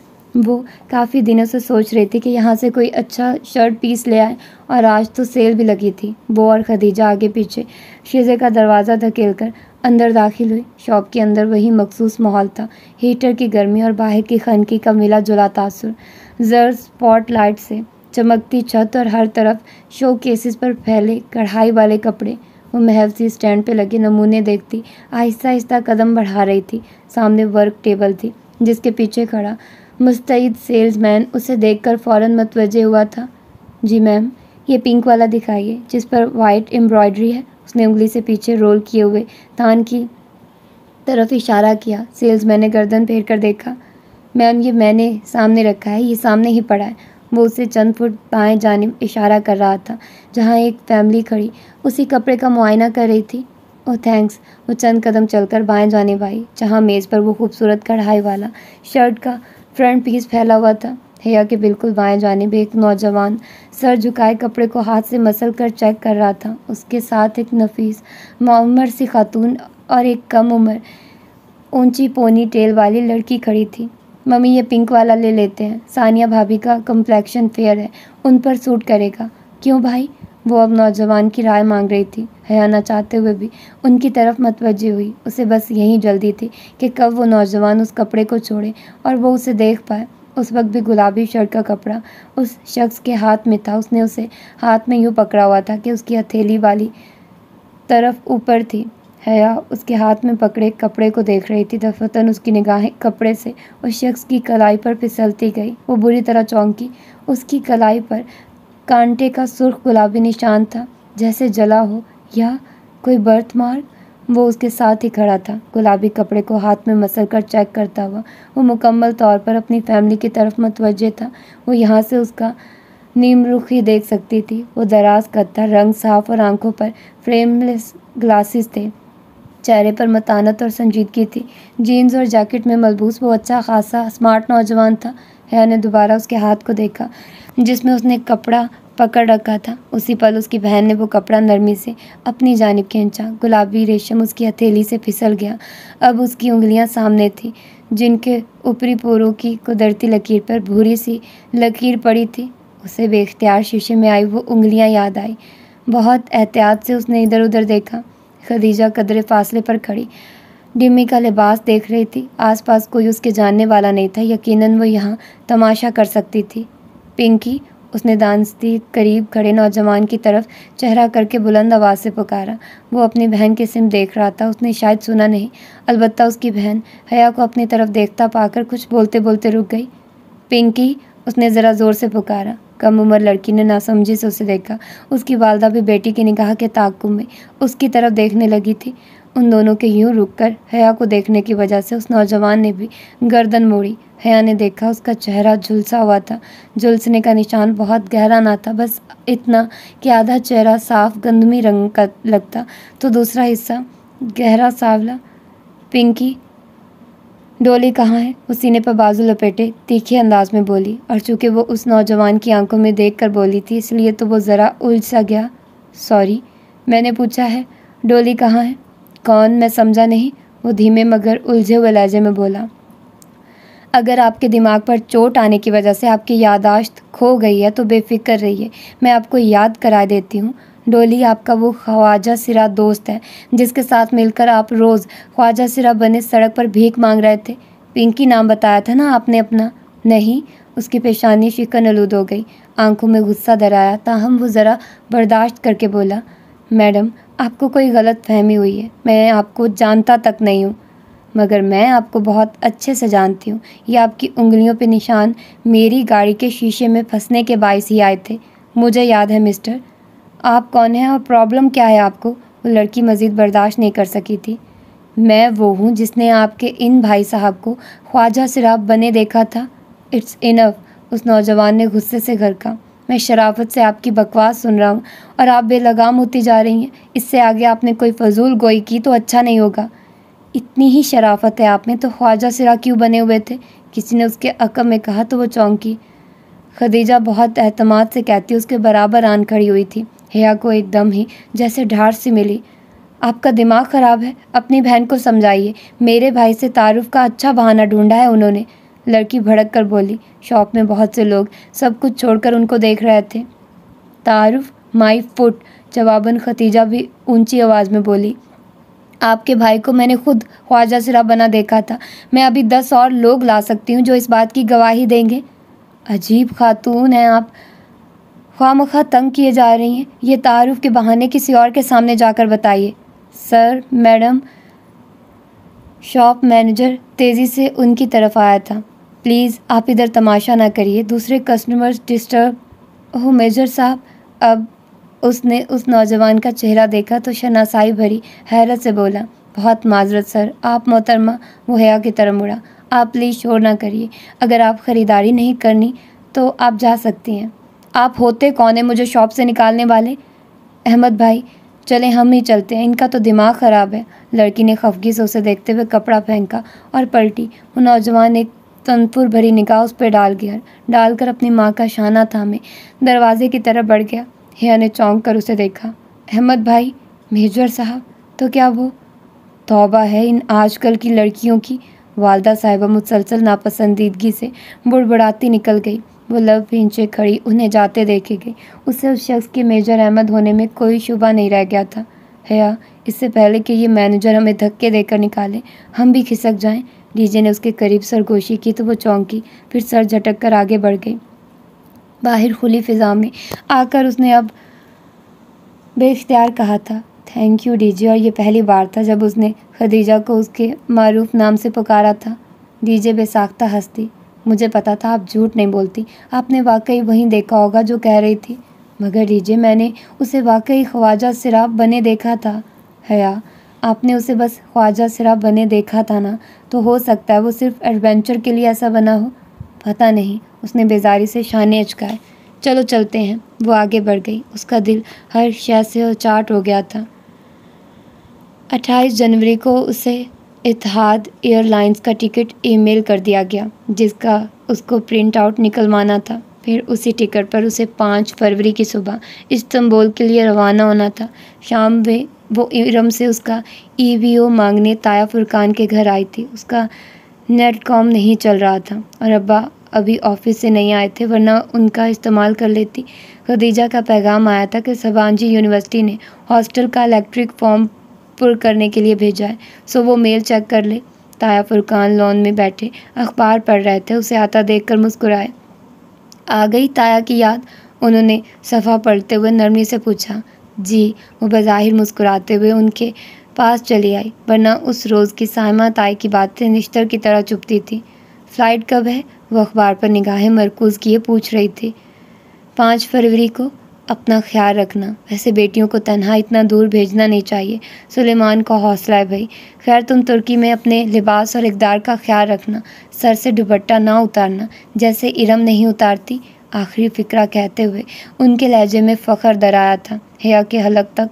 वो काफ़ी दिनों से सोच रही थी कि यहाँ से कोई अच्छा शर्ट पीस ले आए और आज तो सेल भी लगी थी वो और खदीजा आगे पीछे शीजे का दरवाज़ा धकेल कर अंदर दाखिल हुई शॉप के अंदर वही मखसूस माहौल था हीटर की गर्मी और बाहर की खनकी का मिला जुला तासर जर स्पॉट लाइट से चमकती छत और हर तरफ शो केसेस पर फैले कढ़ाई वाले कपड़े वो महल सी स्टैंड पे लगे नमूने देखती आहिस्ता आहिस्ता कदम बढ़ा रही थी सामने वर्क टेबल थी जिसके पीछे खड़ा मुस्तैद सेल्समैन उसे देखकर फौरन मतवजह हुआ था जी मैम ये पिंक वाला दिखाइए जिस पर वाइट एम्ब्रॉयडरी है उसने उंगली से पीछे रोल किए हुए थान की तरफ इशारा किया सेल्समैन ने गर्दन फेर कर देखा मैम ये मैंने सामने रखा है ये सामने ही पड़ा है वो उसे चंद फुट बाएँ जाने इशारा कर रहा था जहाँ एक फैमिली खड़ी उसी कपड़े का मुआयना कर रही थी ओ थैंक्स वो चंद कदम चलकर बाएं जाने भाई जहाँ मेज़ पर वो खूबसूरत कढ़ाई वाला शर्ट का फ्रंट पीस फैला हुआ था हया के बिल्कुल बाएं भी एक नौजवान सर झुकाए कपड़े को हाथ से मसल कर चेक कर रहा था उसके साथ एक नफीस माउमर सी खातून और एक कम उम्र ऊंची पोनी टेल वाली लड़की खड़ी थी मम्मी ये पिंक वाला ले लेते हैं सानिया भाभी का कम्प्लेक्शन फेयर है उन पर सूट करेगा क्यों भाई वो अब नौजवान की राय मांग रही थी हयाना चाहते हुए भी उनकी तरफ मतवजे हुई उसे बस यही जल्दी थी कि कब वो नौजवान उस कपड़े को छोड़े और वो उसे देख पाए उस वक्त भी गुलाबी शर्ट का कपड़ा उस शख्स के हाथ में था उसने उसे हाथ में यूँ पकड़ा हुआ था कि उसकी हथेली वाली तरफ ऊपर थी हया उसके हाथ में पकड़े कपड़े को देख रही थी दफतन उसकी निगाहें कपड़े से उस शख्स की कलाई पर फिसलती गई वो बुरी तरह चौंकी उसकी कलाई पर कांटे का सुर्ख गुलाबी निशान था जैसे जला हो या कोई बर्थ मार्क वो उसके साथ ही खड़ा था गुलाबी कपड़े को हाथ में मसल कर चेक करता हुआ वो मुकम्मल तौर पर अपनी फैमिली की तरफ मतवजह था वो यहाँ से उसका नीम रुख ही देख सकती थी वो दराज कद रंग साफ और आंखों पर फ्रेमलेस ग्लासेस थे चेहरे पर मतानत और संजीदगी थी जीन्स और जैकेट में मलबूस वो अच्छा खासा स्मार्ट नौजवान था है ने दोबारा उसके हाथ को देखा जिसमें उसने कपड़ा पकड़ रखा था उसी पल उसकी बहन ने वो कपड़ा नरमी से अपनी जानब खींचा गुलाबी रेशम उसकी हथेली से फिसल गया अब उसकी उंगलियां सामने थी जिनके ऊपरी पोरों की कुदरती लकीर पर भूरी सी लकीर पड़ी थी उसे बेख्तियार शीशे में आई वो उंगलियां याद आई बहुत एहतियात से उसने इधर उधर देखा खदीजा कदरे फासले पर खड़ी डिमी का लिबास देख रही थी आसपास कोई उसके जानने वाला नहीं था यकीनन वो यहाँ तमाशा कर सकती थी पिंकी उसने दानस्ती करीब खड़े नौजवान की तरफ चेहरा करके बुलंद आवाज़ से पुकारा वो अपनी बहन की सिम देख रहा था उसने शायद सुना नहीं अलबत्ता उसकी बहन हया को अपनी तरफ देखता पाकर कुछ बोलते बोलते रुक गई पिंकी उसने ज़रा ज़ोर से पुकारा कम उम्र लड़की ने ना समझे से उसे देखा उसकी वालदा भी बेटी के निगाह के ताकुब में उसकी तरफ देखने लगी थी उन दोनों के यूं रुककर हया को देखने की वजह से उस नौजवान ने भी गर्दन मोड़ी हया ने देखा उसका चेहरा झुलसा हुआ था झुलसने का निशान बहुत गहरा ना था बस इतना कि आधा चेहरा साफ गंदमी रंग का लगता तो दूसरा हिस्सा गहरा सावला पिंकी डोली कहाँ है उसीने सीने पर बाजू लपेटे तीखे अंदाज में बोली और चूंकि वो उस नौजवान की आंखों में देख कर बोली थी इसलिए तो वो ज़रा उलझ सा गया सॉरी मैंने पूछा है डोली कहाँ है कौन मैं समझा नहीं वो धीमे मगर उलझे हुए लहजे में बोला अगर आपके दिमाग पर चोट आने की वजह से आपकी यादाश्त खो गई है तो बेफिक्र रहिए मैं आपको याद करा देती हूँ डोली आपका वो ख्वाजा सिरा दोस्त है जिसके साथ मिलकर आप रोज़ ख्वाजा सिरा बने सड़क पर भीख मांग रहे थे पिंकी नाम बताया था ना आपने अपना नहीं उसकी पेशानी शिकन आलूद हो गई आंखों में गुस्सा दराया ताहम वो ज़रा बर्दाश्त करके बोला मैडम आपको कोई गलत फहमी हुई है मैं आपको जानता तक नहीं हूँ मगर मैं आपको बहुत अच्छे से जानती हूँ ये आपकी उंगलियों पे निशान मेरी गाड़ी के शीशे में फंसने के बायस ही आए थे मुझे याद है मिस्टर आप कौन हैं और प्रॉब्लम क्या है आपको वो लड़की मज़ीद बर्दाश्त नहीं कर सकी थी मैं वो हूँ जिसने आपके इन भाई साहब को ख्वाजा सिराब बने देखा था इट्स इनफ उस नौजवान ने गुस्से से घर का मैं शराफत से आपकी बकवास सुन रहा हूँ और आप बेलगाम होती जा रही हैं इससे आगे आपने कोई फजूल गोई की तो अच्छा नहीं होगा इतनी ही शराफत है आप में तो ख्वाजा सिरा क्यों बने हुए थे किसी ने उसके अकम में कहा तो वो चौंकी खदीजा बहुत अहतमाद से कहती उसके बराबर आन खड़ी हुई थी हया को एकदम ही जैसे ढार सी मिली आपका दिमाग ख़राब है अपनी बहन को समझाइए मेरे भाई से तारुफ का अच्छा बहाना ढूंढा है उन्होंने लड़की भड़क कर बोली शॉप में बहुत से लोग सब कुछ छोड़कर उनको देख रहे थे तारुफ माई फुट जवाबन खतीजा भी ऊंची आवाज़ में बोली आपके भाई को मैंने खुद ख्वाजा सिरा बना देखा था मैं अभी दस और लोग ला सकती हूँ जो इस बात की गवाही देंगे अजीब खातून हैं आप ख्वा तंग किए जा रही हैं ये तारुफ के बहाने किसी और के सामने जाकर बताइए सर मैडम शॉप मैनेजर तेज़ी से उनकी तरफ आया था प्लीज़ आप इधर तमाशा ना करिए दूसरे कस्टमर्स डिस्टर्ब हो मेजर साहब अब उसने उस नौजवान का चेहरा देखा तो शनासाई भरी हैरत से बोला बहुत माजरत सर आप मोहतरमा मुहैया की तरह मुड़ा आप प्लीज़ शोर ना करिए अगर आप ख़रीदारी नहीं करनी तो आप जा सकती हैं आप होते कौन है मुझे शॉप से निकालने वाले अहमद भाई चले हम ही चलते हैं इनका तो दिमाग ख़राब है लड़की ने खफगी से उसे देखते हुए कपड़ा फेंका और पलटी वो नौजवान एक तनपुर भरी निगाह उस पर डाल गया डालकर अपनी माँ का शाना थामे दरवाजे की तरफ बढ़ गया हिया ने चौंक कर उसे देखा अहमद भाई मेजर साहब तो क्या वो तोबा है इन आजकल की लड़कियों की वालदा साहिबा मुसलसल नापसंदीदगी से बुड़बुड़ाती निकल गई वो लव पीछे खड़ी उन्हें जाते देखे गई उससे उस शख्स के मेजर अहमद होने में कोई शुबा नहीं रह गया था हया इससे पहले कि ये मैनेजर हमें धक्के देकर निकाले हम भी खिसक जाएं डीजे ने उसके करीब सरगोशी की तो वो चौंकी फिर सर झटक कर आगे बढ़ गई बाहर खुली फिजा में आकर उसने अब बेख्तियार कहा था थैंक यू डीजे और ये पहली बार था जब उसने खदीजा को उसके मरूफ नाम से पुकारा था डीजे बेसाख्ता हंसती मुझे पता था आप झूठ नहीं बोलती आपने वाकई वहीं देखा होगा जो कह रही थी मगर डीजे मैंने उसे वाकई ख्वाजा सिराब बने देखा था हया आपने उसे बस ख्वाजा सिरा बने देखा था ना तो हो सकता है वो सिर्फ एडवेंचर के लिए ऐसा बना हो पता नहीं उसने बेजारी से शाने अचकाए चलो चलते हैं वो आगे बढ़ गई उसका दिल हर शय से चाट हो गया था 28 जनवरी को उसे इतिहाद एयरलाइंस का टिकट ईमेल कर दिया गया जिसका उसको प्रिंट आउट निकलवाना था फिर उसी टिकट पर उसे पाँच फरवरी की सुबह इस्तंबुल के लिए रवाना होना था शाम वे वो इरम से उसका ईवीओ मांगने ताया फुरकान के घर आई थी उसका नेट कॉम नहीं चल रहा था और अब्बा अभी ऑफिस से नहीं आए थे वरना उनका इस्तेमाल कर लेती खदीजा का पैगाम आया था कि सबांजी यूनिवर्सिटी ने हॉस्टल का इलेक्ट्रिक फॉर्म पुर करने के लिए भेजा है सो वो मेल चेक कर ले ताया फुरकान लॉन में बैठे अखबार पढ़ रहे थे उसे आता कर मुस्कुराए आ गई ताया की याद उन्होंने सफ़ा पढ़ते हुए नरमी से पूछा जी वो बज़ाहिर मुस्कुराते हुए उनके पास चली आई वरना उस रोज़ की सहमत आई की बातें निश्तर की तरह चुपती थी फ़्लाइट कब है वो अखबार पर निगाहें मरकूज़ किए पूछ रही थी पाँच फरवरी को अपना ख्याल रखना वैसे बेटियों को तनहा इतना दूर भेजना नहीं चाहिए सुलेमान को हौसला है भाई खैर तुम तुर्की में अपने लिबास और इकदार का ख्याल रखना सर से दुपट्टा ना उतारना जैसे इरम नहीं उतारती आखिरी फिक्रा कहते हुए उनके लहजे में फ़खर दराया था हया के हलक तक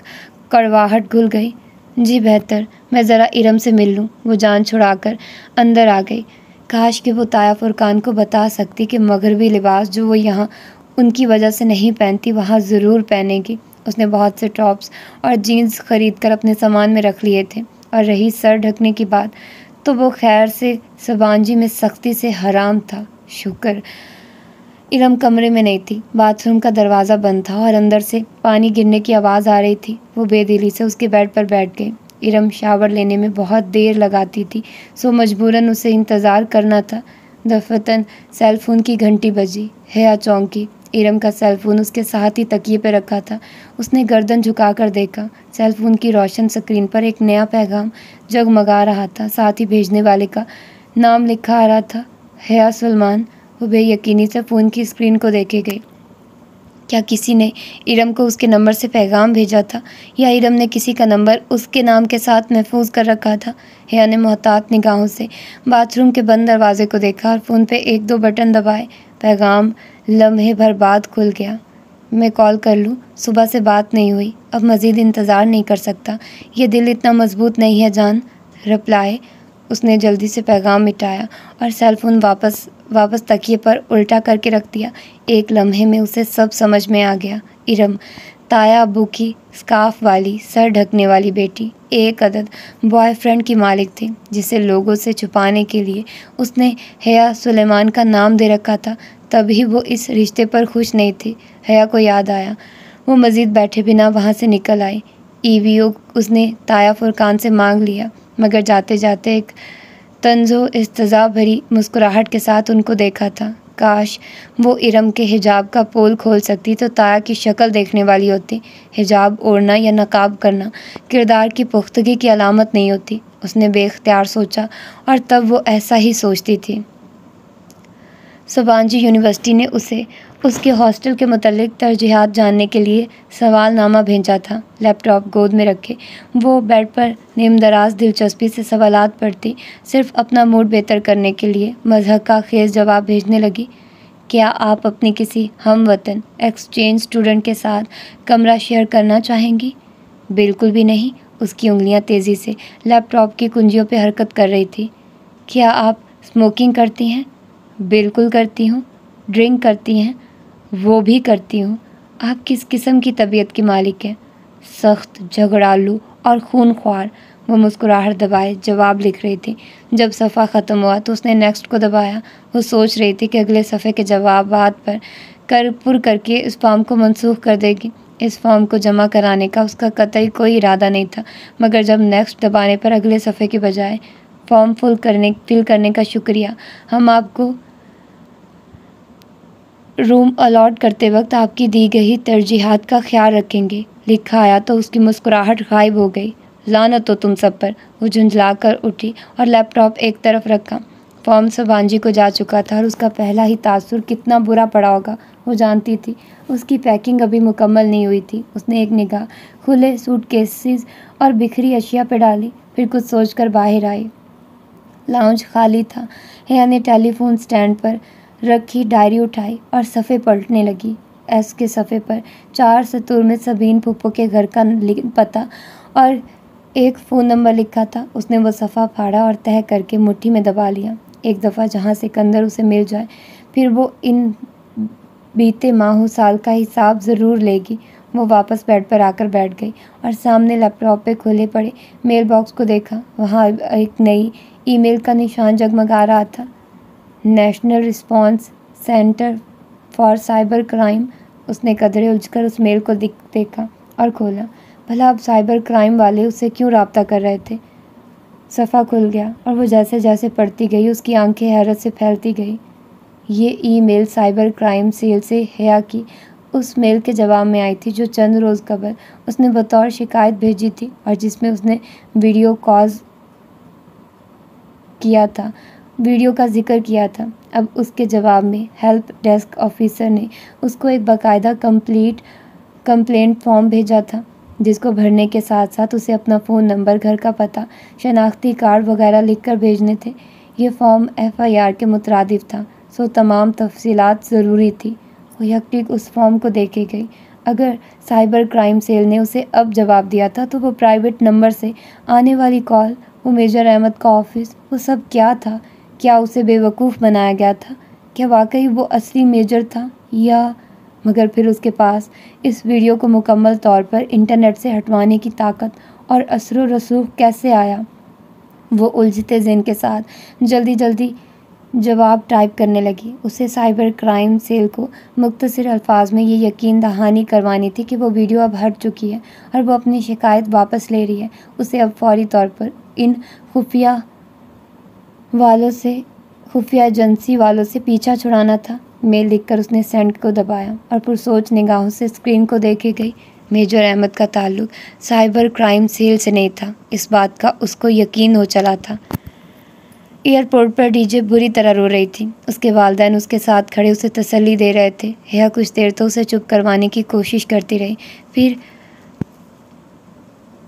कड़वाहट घुल गई जी बेहतर मैं ज़रा इरम से मिल लूँ वो जान छुड़ाकर अंदर आ गई काश कि वो ताया फुरकान को बता सकती कि मगरबी लिबास जो वो यहाँ उनकी वजह से नहीं पहनती वहाँ ज़रूर पहनेगी उसने बहुत से टॉप्स और जीन्स खरीद कर अपने सामान में रख लिए थे और रही सर ढकने की बात तो वो खैर से सबानजी में सख्ती से हराम था शुक्र इलम कमरे में नहीं थी बाथरूम का दरवाज़ा बंद था और अंदर से पानी गिरने की आवाज़ आ रही थी वो बेदिली से उसके बेड पर बैठ गई इरम शावर लेने में बहुत देर लगाती थी सो मजबूरन उसे इंतज़ार करना था दफतन सेलफोन की घंटी बजी है चौंकी इरम का सेलफोन उसके साथ ही तकिए पर रखा था उसने गर्दन झुकाकर देखा सेलफोन की रोशन स्क्रीन पर एक नया पैगाम जगमगा रहा था साथ ही भेजने वाले का नाम लिखा आ रहा था हया सलमान वो बेयकीनी से फ़ोन की स्क्रीन को देखे गई क्या किसी ने इरम को उसके नंबर से पैगाम भेजा था या इरम ने किसी का नंबर उसके नाम के साथ महफूज कर रखा था हया ने मोहतात निगाहों से बाथरूम के बंद दरवाजे को देखा और फ़ोन पे एक दो बटन दबाए पैगाम लम्हे भर बाद खुल गया मैं कॉल कर लूँ सुबह से बात नहीं हुई अब मज़ीद इंतज़ार नहीं कर सकता ये दिल इतना मजबूत नहीं है जान रिप्लाई उसने जल्दी से पैगाम मिटाया और सेलफोन वापस वापस तकिए पर उल्टा करके रख दिया एक लम्हे में उसे सब समझ में आ गया इरम ताया अबू की स्काफ वाली सर ढकने वाली बेटी एक अदद बॉयफ्रेंड की मालिक थी जिसे लोगों से छुपाने के लिए उसने हया सुलेमान का नाम दे रखा था तभी वो इस रिश्ते पर खुश नहीं थी हया को याद आया वो मज़ीद बैठे बिना वहाँ से निकल आई ईवीओ उसने ताया फुरकान से मांग लिया मगर जाते जाते एक तंजो इसतजा भरी मुस्कुराहट के साथ उनको देखा था काश वो इरम के हिजाब का पोल खोल सकती तो ताया की शक्ल देखने वाली होती हिजाब ओढ़ना या नकाब करना किरदार की पुख्तगी की अलामत नहीं होती उसने बेख्तियार सोचा और तब वो ऐसा ही सोचती थी सबानजी यूनिवर्सिटी ने उसे उसके हॉस्टल के मतलब तरजीहत जानने के लिए सवाल नामा भेजा था लैपटॉप गोद में रखे वो बेड पर दराज दिलचस्पी से सवाल पढ़ती सिर्फ अपना मूड बेहतर करने के लिए मजहक का खेज जवाब भेजने लगी क्या आप अपने किसी हम वतन एक्सचेंज स्टूडेंट के साथ कमरा शेयर करना चाहेंगी बिल्कुल भी नहीं उसकी उंगलियां तेज़ी से लैपटॉप की कुंजियों पर हरकत कर रही थी क्या आप स्मोकिंग करती हैं बिल्कुल करती हूँ ड्रिंक करती हैं वो भी करती हूँ आप किस किस्म की तबीयत के मालिक हैं सख्त झगड़ालू और खून ख्वार वो मुस्कुराहट दबाए जवाब लिख रही थी जब सफ़ा ख़त्म हुआ तो उसने नेक्स्ट को दबाया वो सोच रही थी कि अगले सफ़े के जवाब पर कर पुर करके इस फॉर्म को मनसूख कर देगी इस फॉर्म को जमा कराने का उसका कतई कोई इरादा नहीं था मगर जब नेक्स्ट दबाने पर अगले सफ़े के बजाय फॉर्म फुल करने फिल करने का शुक्रिया हम आपको रूम अलॉट करते वक्त आपकी दी गई तरजीहत का ख्याल रखेंगे लिखा आया तो उसकी मुस्कुराहट गायब हो गई लानत तो तुम सब पर वो झुंझला कर उठी और लैपटॉप एक तरफ रखा फॉर्म सबानजी को जा चुका था और उसका पहला ही तासुर कितना बुरा पड़ा होगा वो जानती थी उसकी पैकिंग अभी मुकम्मल नहीं हुई थी उसने एक निगाह खुले सूट केसेस और बिखरी अशिया पर डाली फिर कुछ सोचकर बाहर आई लाउंज खाली था हेया ने टेलीफोन स्टैंड पर रखी डायरी उठाई और सफ़े पलटने लगी एस के सफ़े पर चार सतूर में सबीन पुप्पो के घर का पता और एक फ़ोन नंबर लिखा था उसने वो सफ़ा फाड़ा और तय करके मुट्ठी में दबा लिया एक दफ़ा जहाँ सिकंदर उसे मिल जाए फिर वो इन बीते माहू साल का हिसाब ज़रूर लेगी वो वापस बेड पर आकर बैठ गई और सामने लैपटॉप पे खुले पड़े मेल बॉक्स को देखा वहाँ एक नई ईमेल का निशान जगमगा रहा था National Response Centre for Cyber Crime उसने कधड़े उलझकर उस मेल को दिख देखा और खोला भला अब साइबर क्राइम वाले उससे क्यों रबता कर रहे थे सफ़ा खुल गया और वो जैसे जैसे पढ़ती गई उसकी आंखें हैरत से फैलती गई ये ईमेल साइबर क्राइम सेल से हया की उस मेल के जवाब में आई थी जो चंद रोज़ कबल उसने बतौर शिकायत भेजी थी और जिसमें उसने वीडियो कॉल किया था वीडियो का जिक्र किया था अब उसके जवाब में हेल्प डेस्क ऑफिसर ने उसको एक बाकायदा कंप्लीट कंप्लेंट फॉर्म भेजा था जिसको भरने के साथ साथ उसे अपना फ़ोन नंबर घर का पता शनाख्ती कार्ड वगैरह लिखकर भेजने थे ये फॉर्म एफआईआर के मुतरद था सो तमाम तफसीत ज़रूरी थी वो यकटिक उस फॉर्म को देखी गई अगर साइबर क्राइम सेल ने उसे अब जवाब दिया था तो वो प्राइवेट नंबर से आने वाली कॉल वो मेजर अहमद का ऑफिस वो सब क्या था क्या उसे बेवकूफ़ बनाया गया था क्या वाकई वो असली मेजर था या मगर फिर उसके पास इस वीडियो को मुकम्मल तौर पर इंटरनेट से हटवाने की ताकत और असर रसूख कैसे आया वो उलझते जेन के साथ जल्दी जल्दी जवाब टाइप करने लगी उसे साइबर क्राइम सेल को मुख्तर अल्फाज में ये यकीन दहानी करवानी थी कि वो वीडियो अब हट चुकी है और वो अपनी शिकायत वापस ले रही है उसे अब फौरी तौर पर इन खुफिया वालों से खुफिया एजेंसी वालों से पीछा छुड़ाना था मेल लिखकर उसने सेंट को दबाया और पुरसोच निगाहों से स्क्रीन को देखे गई मेजर अहमद का ताल्लुक साइबर क्राइम सेल से नहीं था इस बात का उसको यकीन हो चला था एयरपोर्ट पर डीजे बुरी तरह रो रही थी उसके वालदेन उसके साथ खड़े उसे तसल्ली दे रहे थे यह कुछ देर तो उसे चुप करवाने की कोशिश करती रही फिर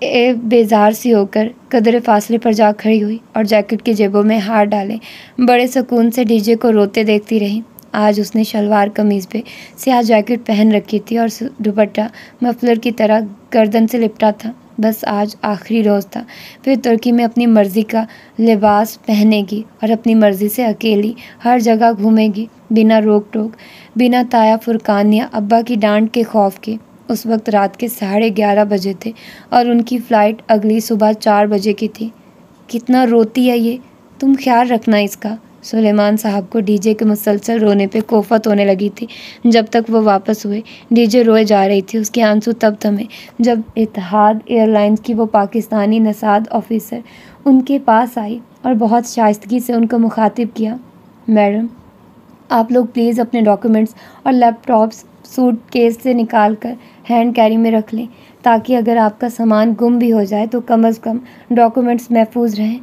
ए बेजार सी होकर कदर फासले पर जा खड़ी हुई और जैकेट की जेबों में हार डाले बड़े सुकून से डीजे को रोते देखती रही आज उसने शलवार कमीज पे सियाह जैकेट पहन रखी थी और दुपट्टा मफलर की तरह गर्दन से लिपटा था बस आज आखिरी रोज़ था फिर तुर्की में अपनी मर्ज़ी का लिबास पहनेगी और अपनी मर्ज़ी से अकेली हर जगह घूमेगी बिना रोक टोक बिना ताया फुरकान या अब्बा की डांट के खौफ के उस वक्त रात के साढ़े ग्यारह बजे थे और उनकी फ़्लाइट अगली सुबह चार बजे की थी कितना रोती है ये तुम ख्याल रखना इसका सुलेमान साहब को डीजे के मुसलसल रोने पे कोफत होने लगी थी जब तक वो वापस हुए डीजे रोए जा रही थी उसके आंसू तब थमे जब इतिहाद एयरलाइंस की वो पाकिस्तानी नसाद ऑफिसर उनके पास आई और बहुत शाइस्तगी से उनको मुखातिब किया मैडम आप लोग प्लीज़ अपने डॉक्यूमेंट्स और लैपटॉप्स सूट केस से निकाल कर हैंड कैरी में रख लें ताकि अगर आपका सामान गुम भी हो जाए तो कम अज़ कम डॉक्यूमेंट्स महफूज रहें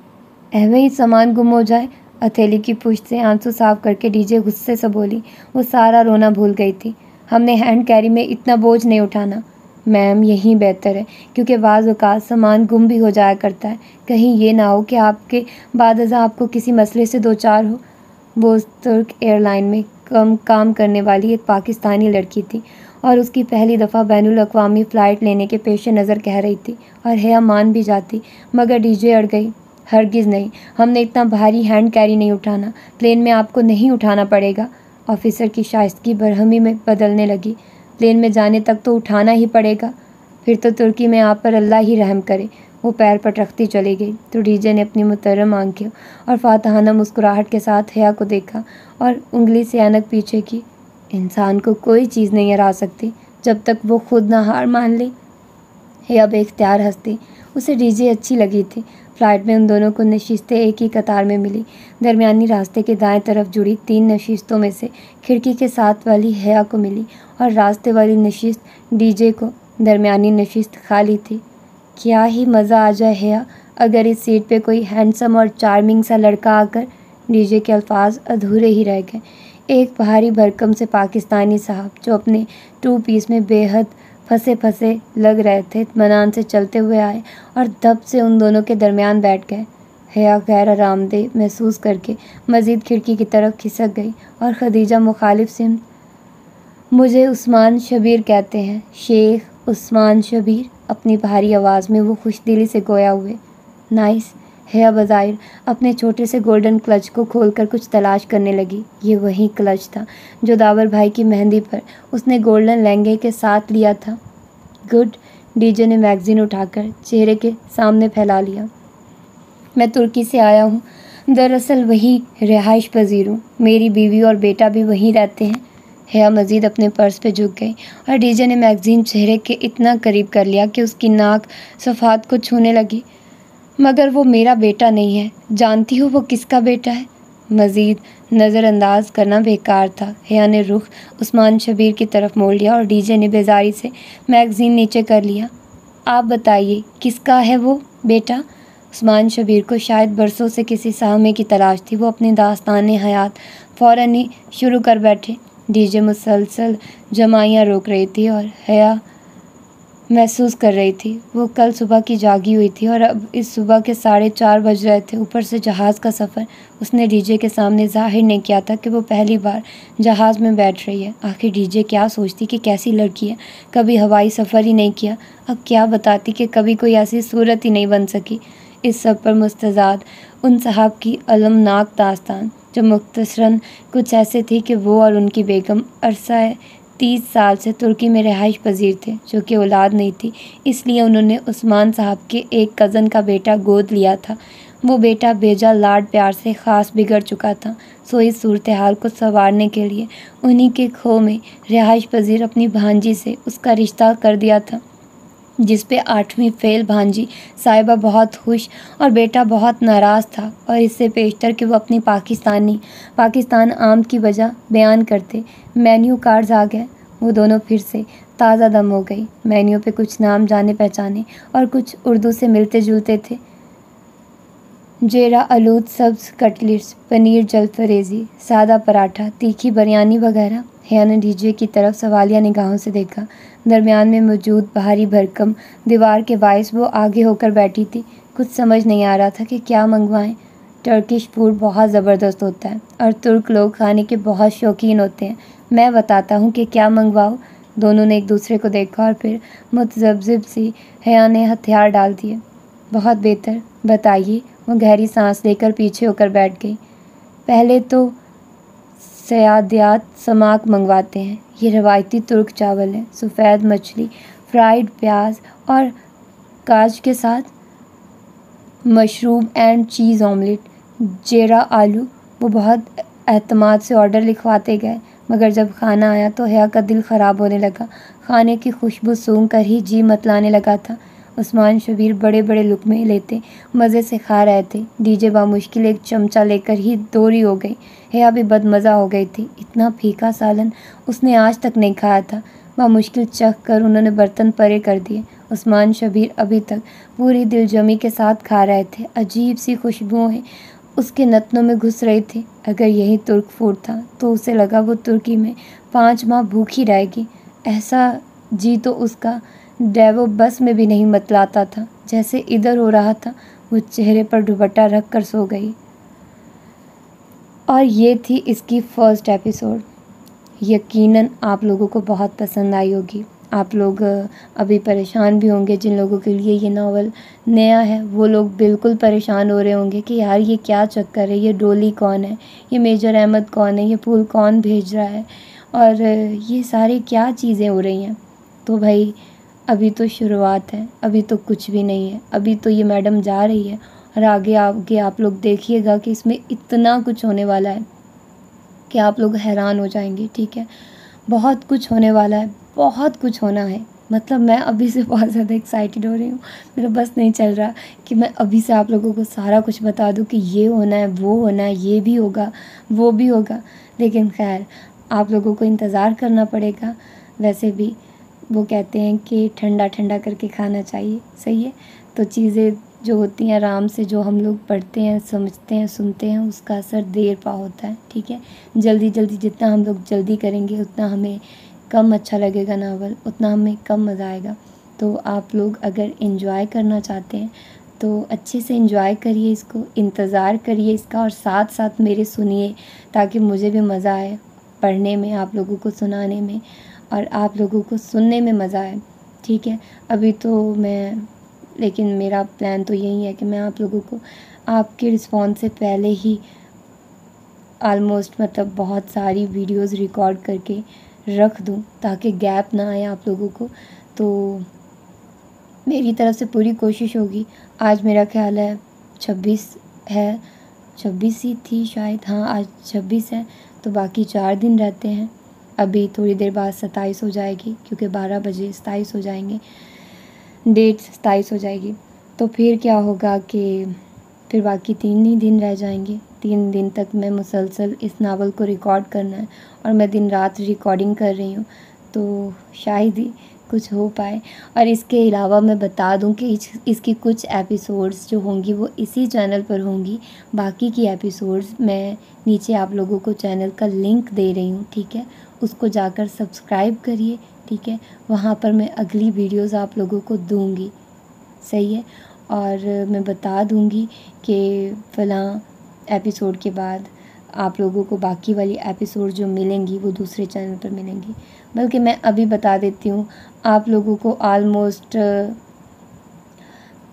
अहमें ही सामान गुम हो जाए हथेली की पुष्ट से आंसू साफ करके डीजे गुस्से से बोली वो सारा रोना भूल गई थी हमने हैंड कैरी में इतना बोझ नहीं उठाना मैम यही बेहतर है क्योंकि बाज़ अवकात सामान गुम भी हो जाया करता है कहीं ये ना हो कि आपके बाद आपको किसी मसले से दो चार हो बोस्तुर्क तुर्क एयरलाइन में कम काम करने वाली एक पाकिस्तानी लड़की थी और उसकी पहली दफ़ा बैन अवी फ़्लाइट लेने के पेश नज़र कह रही थी और हया मान भी जाती मगर डीजे अड़ गई हरगिज़ नहीं हमने इतना भारी हैंड कैरी नहीं उठाना प्लेन में आपको नहीं उठाना पड़ेगा ऑफिसर की शाइस्तगी बरहमी में बदलने लगी प्लेन में जाने तक तो उठाना ही पड़ेगा फिर तो तुर्की में आप पर अल्लाह ही रहम करे वो पैर पर रखती चली गई तो डीजे ने अपनी मुतरम आंखें और फातहाना मुस्कुराहट के साथ हया को देखा और उंगली से अनक पीछे की इंसान को कोई चीज़ नहीं हरा सकती जब तक वो खुद ना हार मान ले हया बेख्तियार हंसती उसे डीजे अच्छी लगी थी फ्लाइट में उन दोनों को नशिस्तें एक ही कतार में मिली दरमियानी रास्ते के दाएं तरफ जुड़ी तीन नशिस्तों में से खिड़की के साथ वाली हया को मिली और रास्ते वाली नशिस्त डीजे को दरमियानी नशिस्त खाली थी क्या ही मज़ा आ जाए है अगर इस सीट पे कोई हैंडसम और चार्मिंग सा लड़का आकर डीजे के अल्फाज अधूरे ही रह गए एक भारी भरकम से पाकिस्तानी साहब जो अपने टू पीस में बेहद फंसे फंसे लग रहे थे मनान से चलते हुए आए और दब से उन दोनों के दरमियान बैठ गए हया गैर आरामदेह महसूस करके मज़ीद खिड़की की तरफ खिसक गई और खदीजा मुखालिफ सिम मुझे उस्मान शबीर कहते हैं शेख उस्मान शबीर अपनी भारी आवाज़ में वो खुश दिली से गोया हुए नाइस है अब अपने छोटे से गोल्डन क्लच को खोलकर कुछ तलाश करने लगी ये वही क्लच था जो दावर भाई की मेहंदी पर उसने गोल्डन लहंगे के साथ लिया था गुड डीजे ने मैगज़ीन उठाकर चेहरे के सामने फैला लिया मैं तुर्की से आया हूँ दरअसल वही रिहाइश पजीर हूँ मेरी बीवी और बेटा भी वहीं रहते हैं हया मज़ीद अपने पर्स पे झुक गई और डीजे ने मैगज़ीन चेहरे के इतना करीब कर लिया कि उसकी नाक सफ़ात को छूने लगी मगर वो मेरा बेटा नहीं है जानती हो वो किसका बेटा है मज़ीद नज़रअंदाज करना बेकार था हया ने रुख उस्मान शबीर की तरफ मोड़ लिया और डीजे ने बेजारी से मैगज़ीन नीचे कर लिया आप बताइए किसका है वो बेटा उस्मान शबीर को शायद बरसों से किसी सहमे की तलाश थी वो अपनी दास्तान हयात फ़ौर ही शुरू कर बैठे डीजे मुसलसल जमाइयाँ रोक रही थी और हया महसूस कर रही थी वो कल सुबह की जागी हुई थी और अब इस सुबह के साढ़े चार बज रहे थे ऊपर से जहाज़ का सफ़र उसने डीजे के सामने जाहिर नहीं किया था कि वो पहली बार जहाज़ में बैठ रही है आखिर डीजे क्या सोचती कि कैसी लड़की है कभी हवाई सफ़र ही नहीं किया अब क्या बताती कि कभी कोई ऐसी सूरत ही नहीं बन सकी इस सब पर मुस्तजाद उन साहब की अलमनाक दास्तान जो मुख्तसरन कुछ ऐसे थे कि वो और उनकी बेगम अरसा तीस साल से तुर्की में रहाइश पजीर थे जो कि औलाद नहीं थी इसलिए उन्होंने उस्मान साहब के एक कज़न का बेटा गोद लिया था वो बेटा बेजा लाड प्यार से ख़ास बिगड़ चुका था सो इस सूरत हाल को संवारने के लिए उन्हीं के खो में रिहाइश पजीर अपनी भांजी से उसका रिश्ता कर दिया था जिस पे आठवीं फेल भांजी साहिबा बहुत खुश और बेटा बहुत नाराज़ था और इससे पेशतर कि वो अपनी पाकिस्तानी पाकिस्तान आम की वजह बयान करते मेन्यू कार्ड्स आ गए वो दोनों फिर से ताज़ा दम हो गई मेन्यू पे कुछ नाम जाने पहचाने और कुछ उर्दू से मिलते जुलते थे जेरा आलूद सब्ज़ कटलेट्स पनीर जलफरेजी सादा पराठा तीखी बिरयानी वगैरह हयान डीजे की तरफ सवालिया निगाहों से देखा दरमियान में मौजूद भारी भरकम दीवार के बायस वो आगे होकर बैठी थी कुछ समझ नहीं आ रहा था कि क्या मंगवाएं टर्किश फूड बहुत ज़बरदस्त होता है और तुर्क लोग खाने के बहुत शौकीन होते हैं मैं बताता हूँ कि क्या मंगवाओ दोनों ने एक दूसरे को देखा और फिर मुतजबजिब सी हया ने हथियार डाल दिए बहुत बेहतर बताइए वो गहरी सांस लेकर पीछे होकर बैठ गई पहले तो सयादियात समाक मंगवाते हैं ये रवायती तुर्क चावल हैं सफ़ेद मछली फ्राइड प्याज और काज के साथ मशरूम एंड चीज़ ऑमलेट जेरा आलू वो बहुत अहतमाद से ऑर्डर लिखवाते गए मगर जब खाना आया तो हया का दिल ख़राब होने लगा खाने की खुशबू सूंघ कर ही जी मतलाने लगा था उस्मान शबीर बड़े बड़े लुकमे लेते मज़े से खा रहे थे डीजे बामुश्किल एक चमचा लेकर ही दोरी हो गई है अभी बदमज़ा हो गई थी इतना फीका सालन उसने आज तक नहीं खाया था बामुश्किल चख कर उन्होंने बर्तन परे कर दिए उस्मान शबीर अभी तक पूरी दिलजमी के साथ खा रहे थे अजीब सी खुशबुएँ उसके नतनों में घुस रही थी अगर यही तुर्क फूड था तो उसे लगा वो तुर्की में पाँच माह भूखी रहेगी ऐसा जी तो उसका ड्राइवर बस में भी नहीं मतलाता था जैसे इधर हो रहा था वो चेहरे पर दुपट्टा रख कर सो गई और ये थी इसकी फ़र्स्ट एपिसोड यकीनन आप लोगों को बहुत पसंद आई होगी आप लोग अभी परेशान भी होंगे जिन लोगों के लिए ये नावल नया है वो लोग बिल्कुल परेशान हो रहे होंगे कि यार ये क्या चक्कर है ये डोली कौन है ये मेजर अहमद कौन है ये फूल कौन भेज रहा है और ये सारी क्या चीज़ें हो रही हैं तो भाई अभी तो शुरुआत है अभी तो कुछ भी नहीं है अभी तो ये मैडम जा रही है और आगे आगे आप लोग देखिएगा कि इसमें इतना कुछ होने वाला है कि आप लोग हैरान हो जाएंगे ठीक है बहुत कुछ होने वाला है बहुत कुछ होना है मतलब मैं अभी से बहुत ज़्यादा एक्साइटेड हो रही हूँ मेरा बस नहीं चल रहा कि मैं अभी से आप लोगों को सारा कुछ बता दूँ कि ये होना है वो होना है ये भी होगा वो भी होगा लेकिन खैर आप लोगों को इंतज़ार करना पड़ेगा वैसे भी वो कहते हैं कि ठंडा ठंडा करके खाना चाहिए सही है तो चीज़ें जो होती हैं आराम से जो हम लोग पढ़ते हैं समझते हैं सुनते हैं उसका असर देर पा होता है ठीक है जल्दी जल्दी जितना हम लोग जल्दी करेंगे उतना हमें कम अच्छा लगेगा नावल उतना हमें कम मज़ा आएगा तो आप लोग अगर इन्जॉय करना चाहते हैं तो अच्छे से इन्जॉय करिए इसको इंतज़ार करिए इसका और साथ साथ मेरे सुनिए ताकि मुझे भी मज़ा आए पढ़ने में आप लोगों को सुनाने में और आप लोगों को सुनने में मज़ा आए ठीक है अभी तो मैं लेकिन मेरा प्लान तो यही है कि मैं आप लोगों को आपके रिस्पॉन्स से पहले ही आलमोस्ट मतलब बहुत सारी वीडियोस रिकॉर्ड करके रख दूं ताकि गैप ना आए आप लोगों को तो मेरी तरफ से पूरी कोशिश होगी आज मेरा ख्याल है छब्बीस है छब्बीस ही थी शायद हाँ आज छब्बीस है तो बाकी चार दिन रहते हैं अभी थोड़ी देर बाद सत्ताईस हो जाएगी क्योंकि बारह बजे सत्ताईस हो जाएंगे डेट सत्ताईस हो जाएगी तो फिर क्या होगा कि फिर बाकी तीन ही दिन रह जाएंगे तीन दिन तक मैं मुसलसल इस नावल को रिकॉर्ड करना है और मैं दिन रात रिकॉर्डिंग कर रही हूँ तो शायद ही कुछ हो पाए और इसके अलावा मैं बता दूं कि इस, इसकी कुछ एपिसोड्स जो होंगी वो इसी चैनल पर होंगी बाकी की एपिसोड्स मैं नीचे आप लोगों को चैनल का लिंक दे रही हूँ ठीक है उसको जाकर सब्सक्राइब करिए ठीक है वहाँ पर मैं अगली वीडियोस आप लोगों को दूँगी सही है और मैं बता दूँगी कि फ़लाँ एपिसोड के बाद आप लोगों को बाकी वाली एपिसोड जो मिलेंगी वो दूसरे चैनल पर मिलेंगी बल्कि मैं अभी बता देती हूँ आप लोगों को आलमोस्ट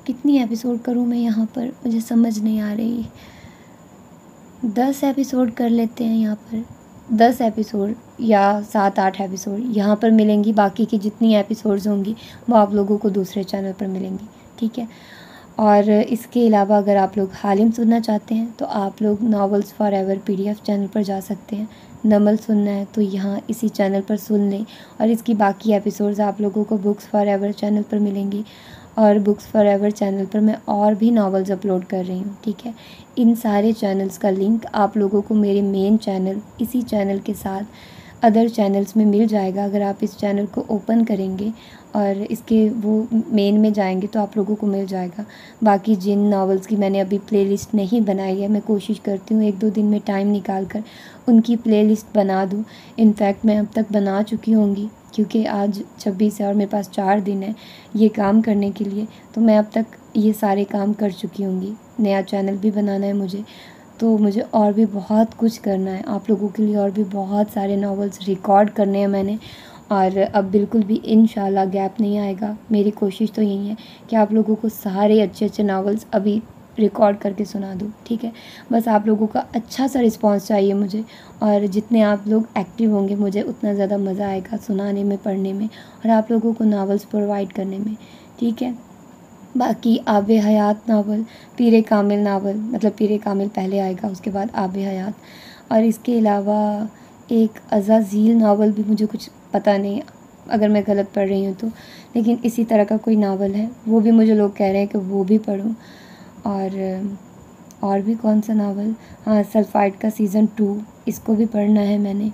कितनी एपिसोड करूँ मैं यहाँ पर मुझे समझ नहीं आ रही दस एपिसोड कर लेते हैं यहाँ पर दस एपिसोड या सात आठ एपिसोड यहाँ पर मिलेंगी बाकी की जितनी एपिसोड्स होंगी वो आप लोगों को दूसरे चैनल पर मिलेंगी ठीक है और इसके अलावा अगर आप लोग हालिम सुनना चाहते हैं तो आप लोग novels forever P channel पर जा सकते हैं नमल सुनना है तो यहाँ इसी चैनल पर सुन लें और इसकी बाकी एपिसोड्स आप लोगों को बुक्स फॉर एवर चैनल पर मिलेंगी और बुक्स फॉर एवर चैनल पर मैं और भी नावल्स अपलोड कर रही हूँ ठीक है इन सारे चैनल्स का लिंक आप लोगों को मेरे मेन चैनल इसी चैनल के साथ अदर चैनल्स में मिल जाएगा अगर आप इस चैनल को ओपन करेंगे और इसके वो मेन में जाएंगे तो आप लोगों को मिल जाएगा बाकी जिन नावल्स की मैंने अभी प्लेलिस्ट नहीं बनाई है मैं कोशिश करती हूँ एक दो दिन में टाइम निकाल कर उनकी प्लेलिस्ट बना दूँ इनफैक्ट मैं अब तक बना चुकी होंगी क्योंकि आज छब्बीस है और मेरे पास चार दिन है ये काम करने के लिए तो मैं अब तक ये सारे काम कर चुकी होंगी नया चैनल भी बनाना है मुझे तो मुझे और भी बहुत कुछ करना है आप लोगों के लिए और भी बहुत सारे नावल्स रिकॉर्ड करने हैं मैंने और अब बिल्कुल भी इन गैप नहीं आएगा मेरी कोशिश तो यही है कि आप लोगों को सारे अच्छे अच्छे नावल्स अभी रिकॉर्ड करके सुना दूँ ठीक है बस आप लोगों का अच्छा सा रिस्पॉन्स चाहिए मुझे और जितने आप लोग एक्टिव होंगे मुझे उतना ज़्यादा मज़ा आएगा सुनाने में पढ़ने में और आप लोगों को नावल्स प्रोवाइड करने में ठीक है बाकी आब हयात नावल पीर कामिल नावल मतलब पीर कामिल पहले आएगा उसके बाद आब हयात और इसके अलावा एक अजाजील नावल भी मुझे कुछ पता नहीं अगर मैं गलत पढ़ रही हूँ तो लेकिन इसी तरह का कोई नावल है वो भी मुझे लोग कह रहे हैं कि वो भी पढ़ूँ और और भी कौन सा नावल हाँ सल्फ़ाइड का सीज़न टू इसको भी पढ़ना है मैंने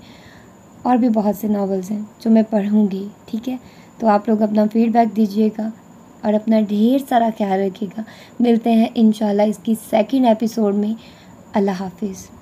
और भी बहुत से नावल्स हैं जो मैं पढ़ूँगी ठीक है तो आप लोग अपना फ़ीडबैक दीजिएगा और अपना ढेर सारा ख्याल रखिएगा मिलते हैं इन इसकी सेकेंड एपिसोड में अल्लाह हाफिज़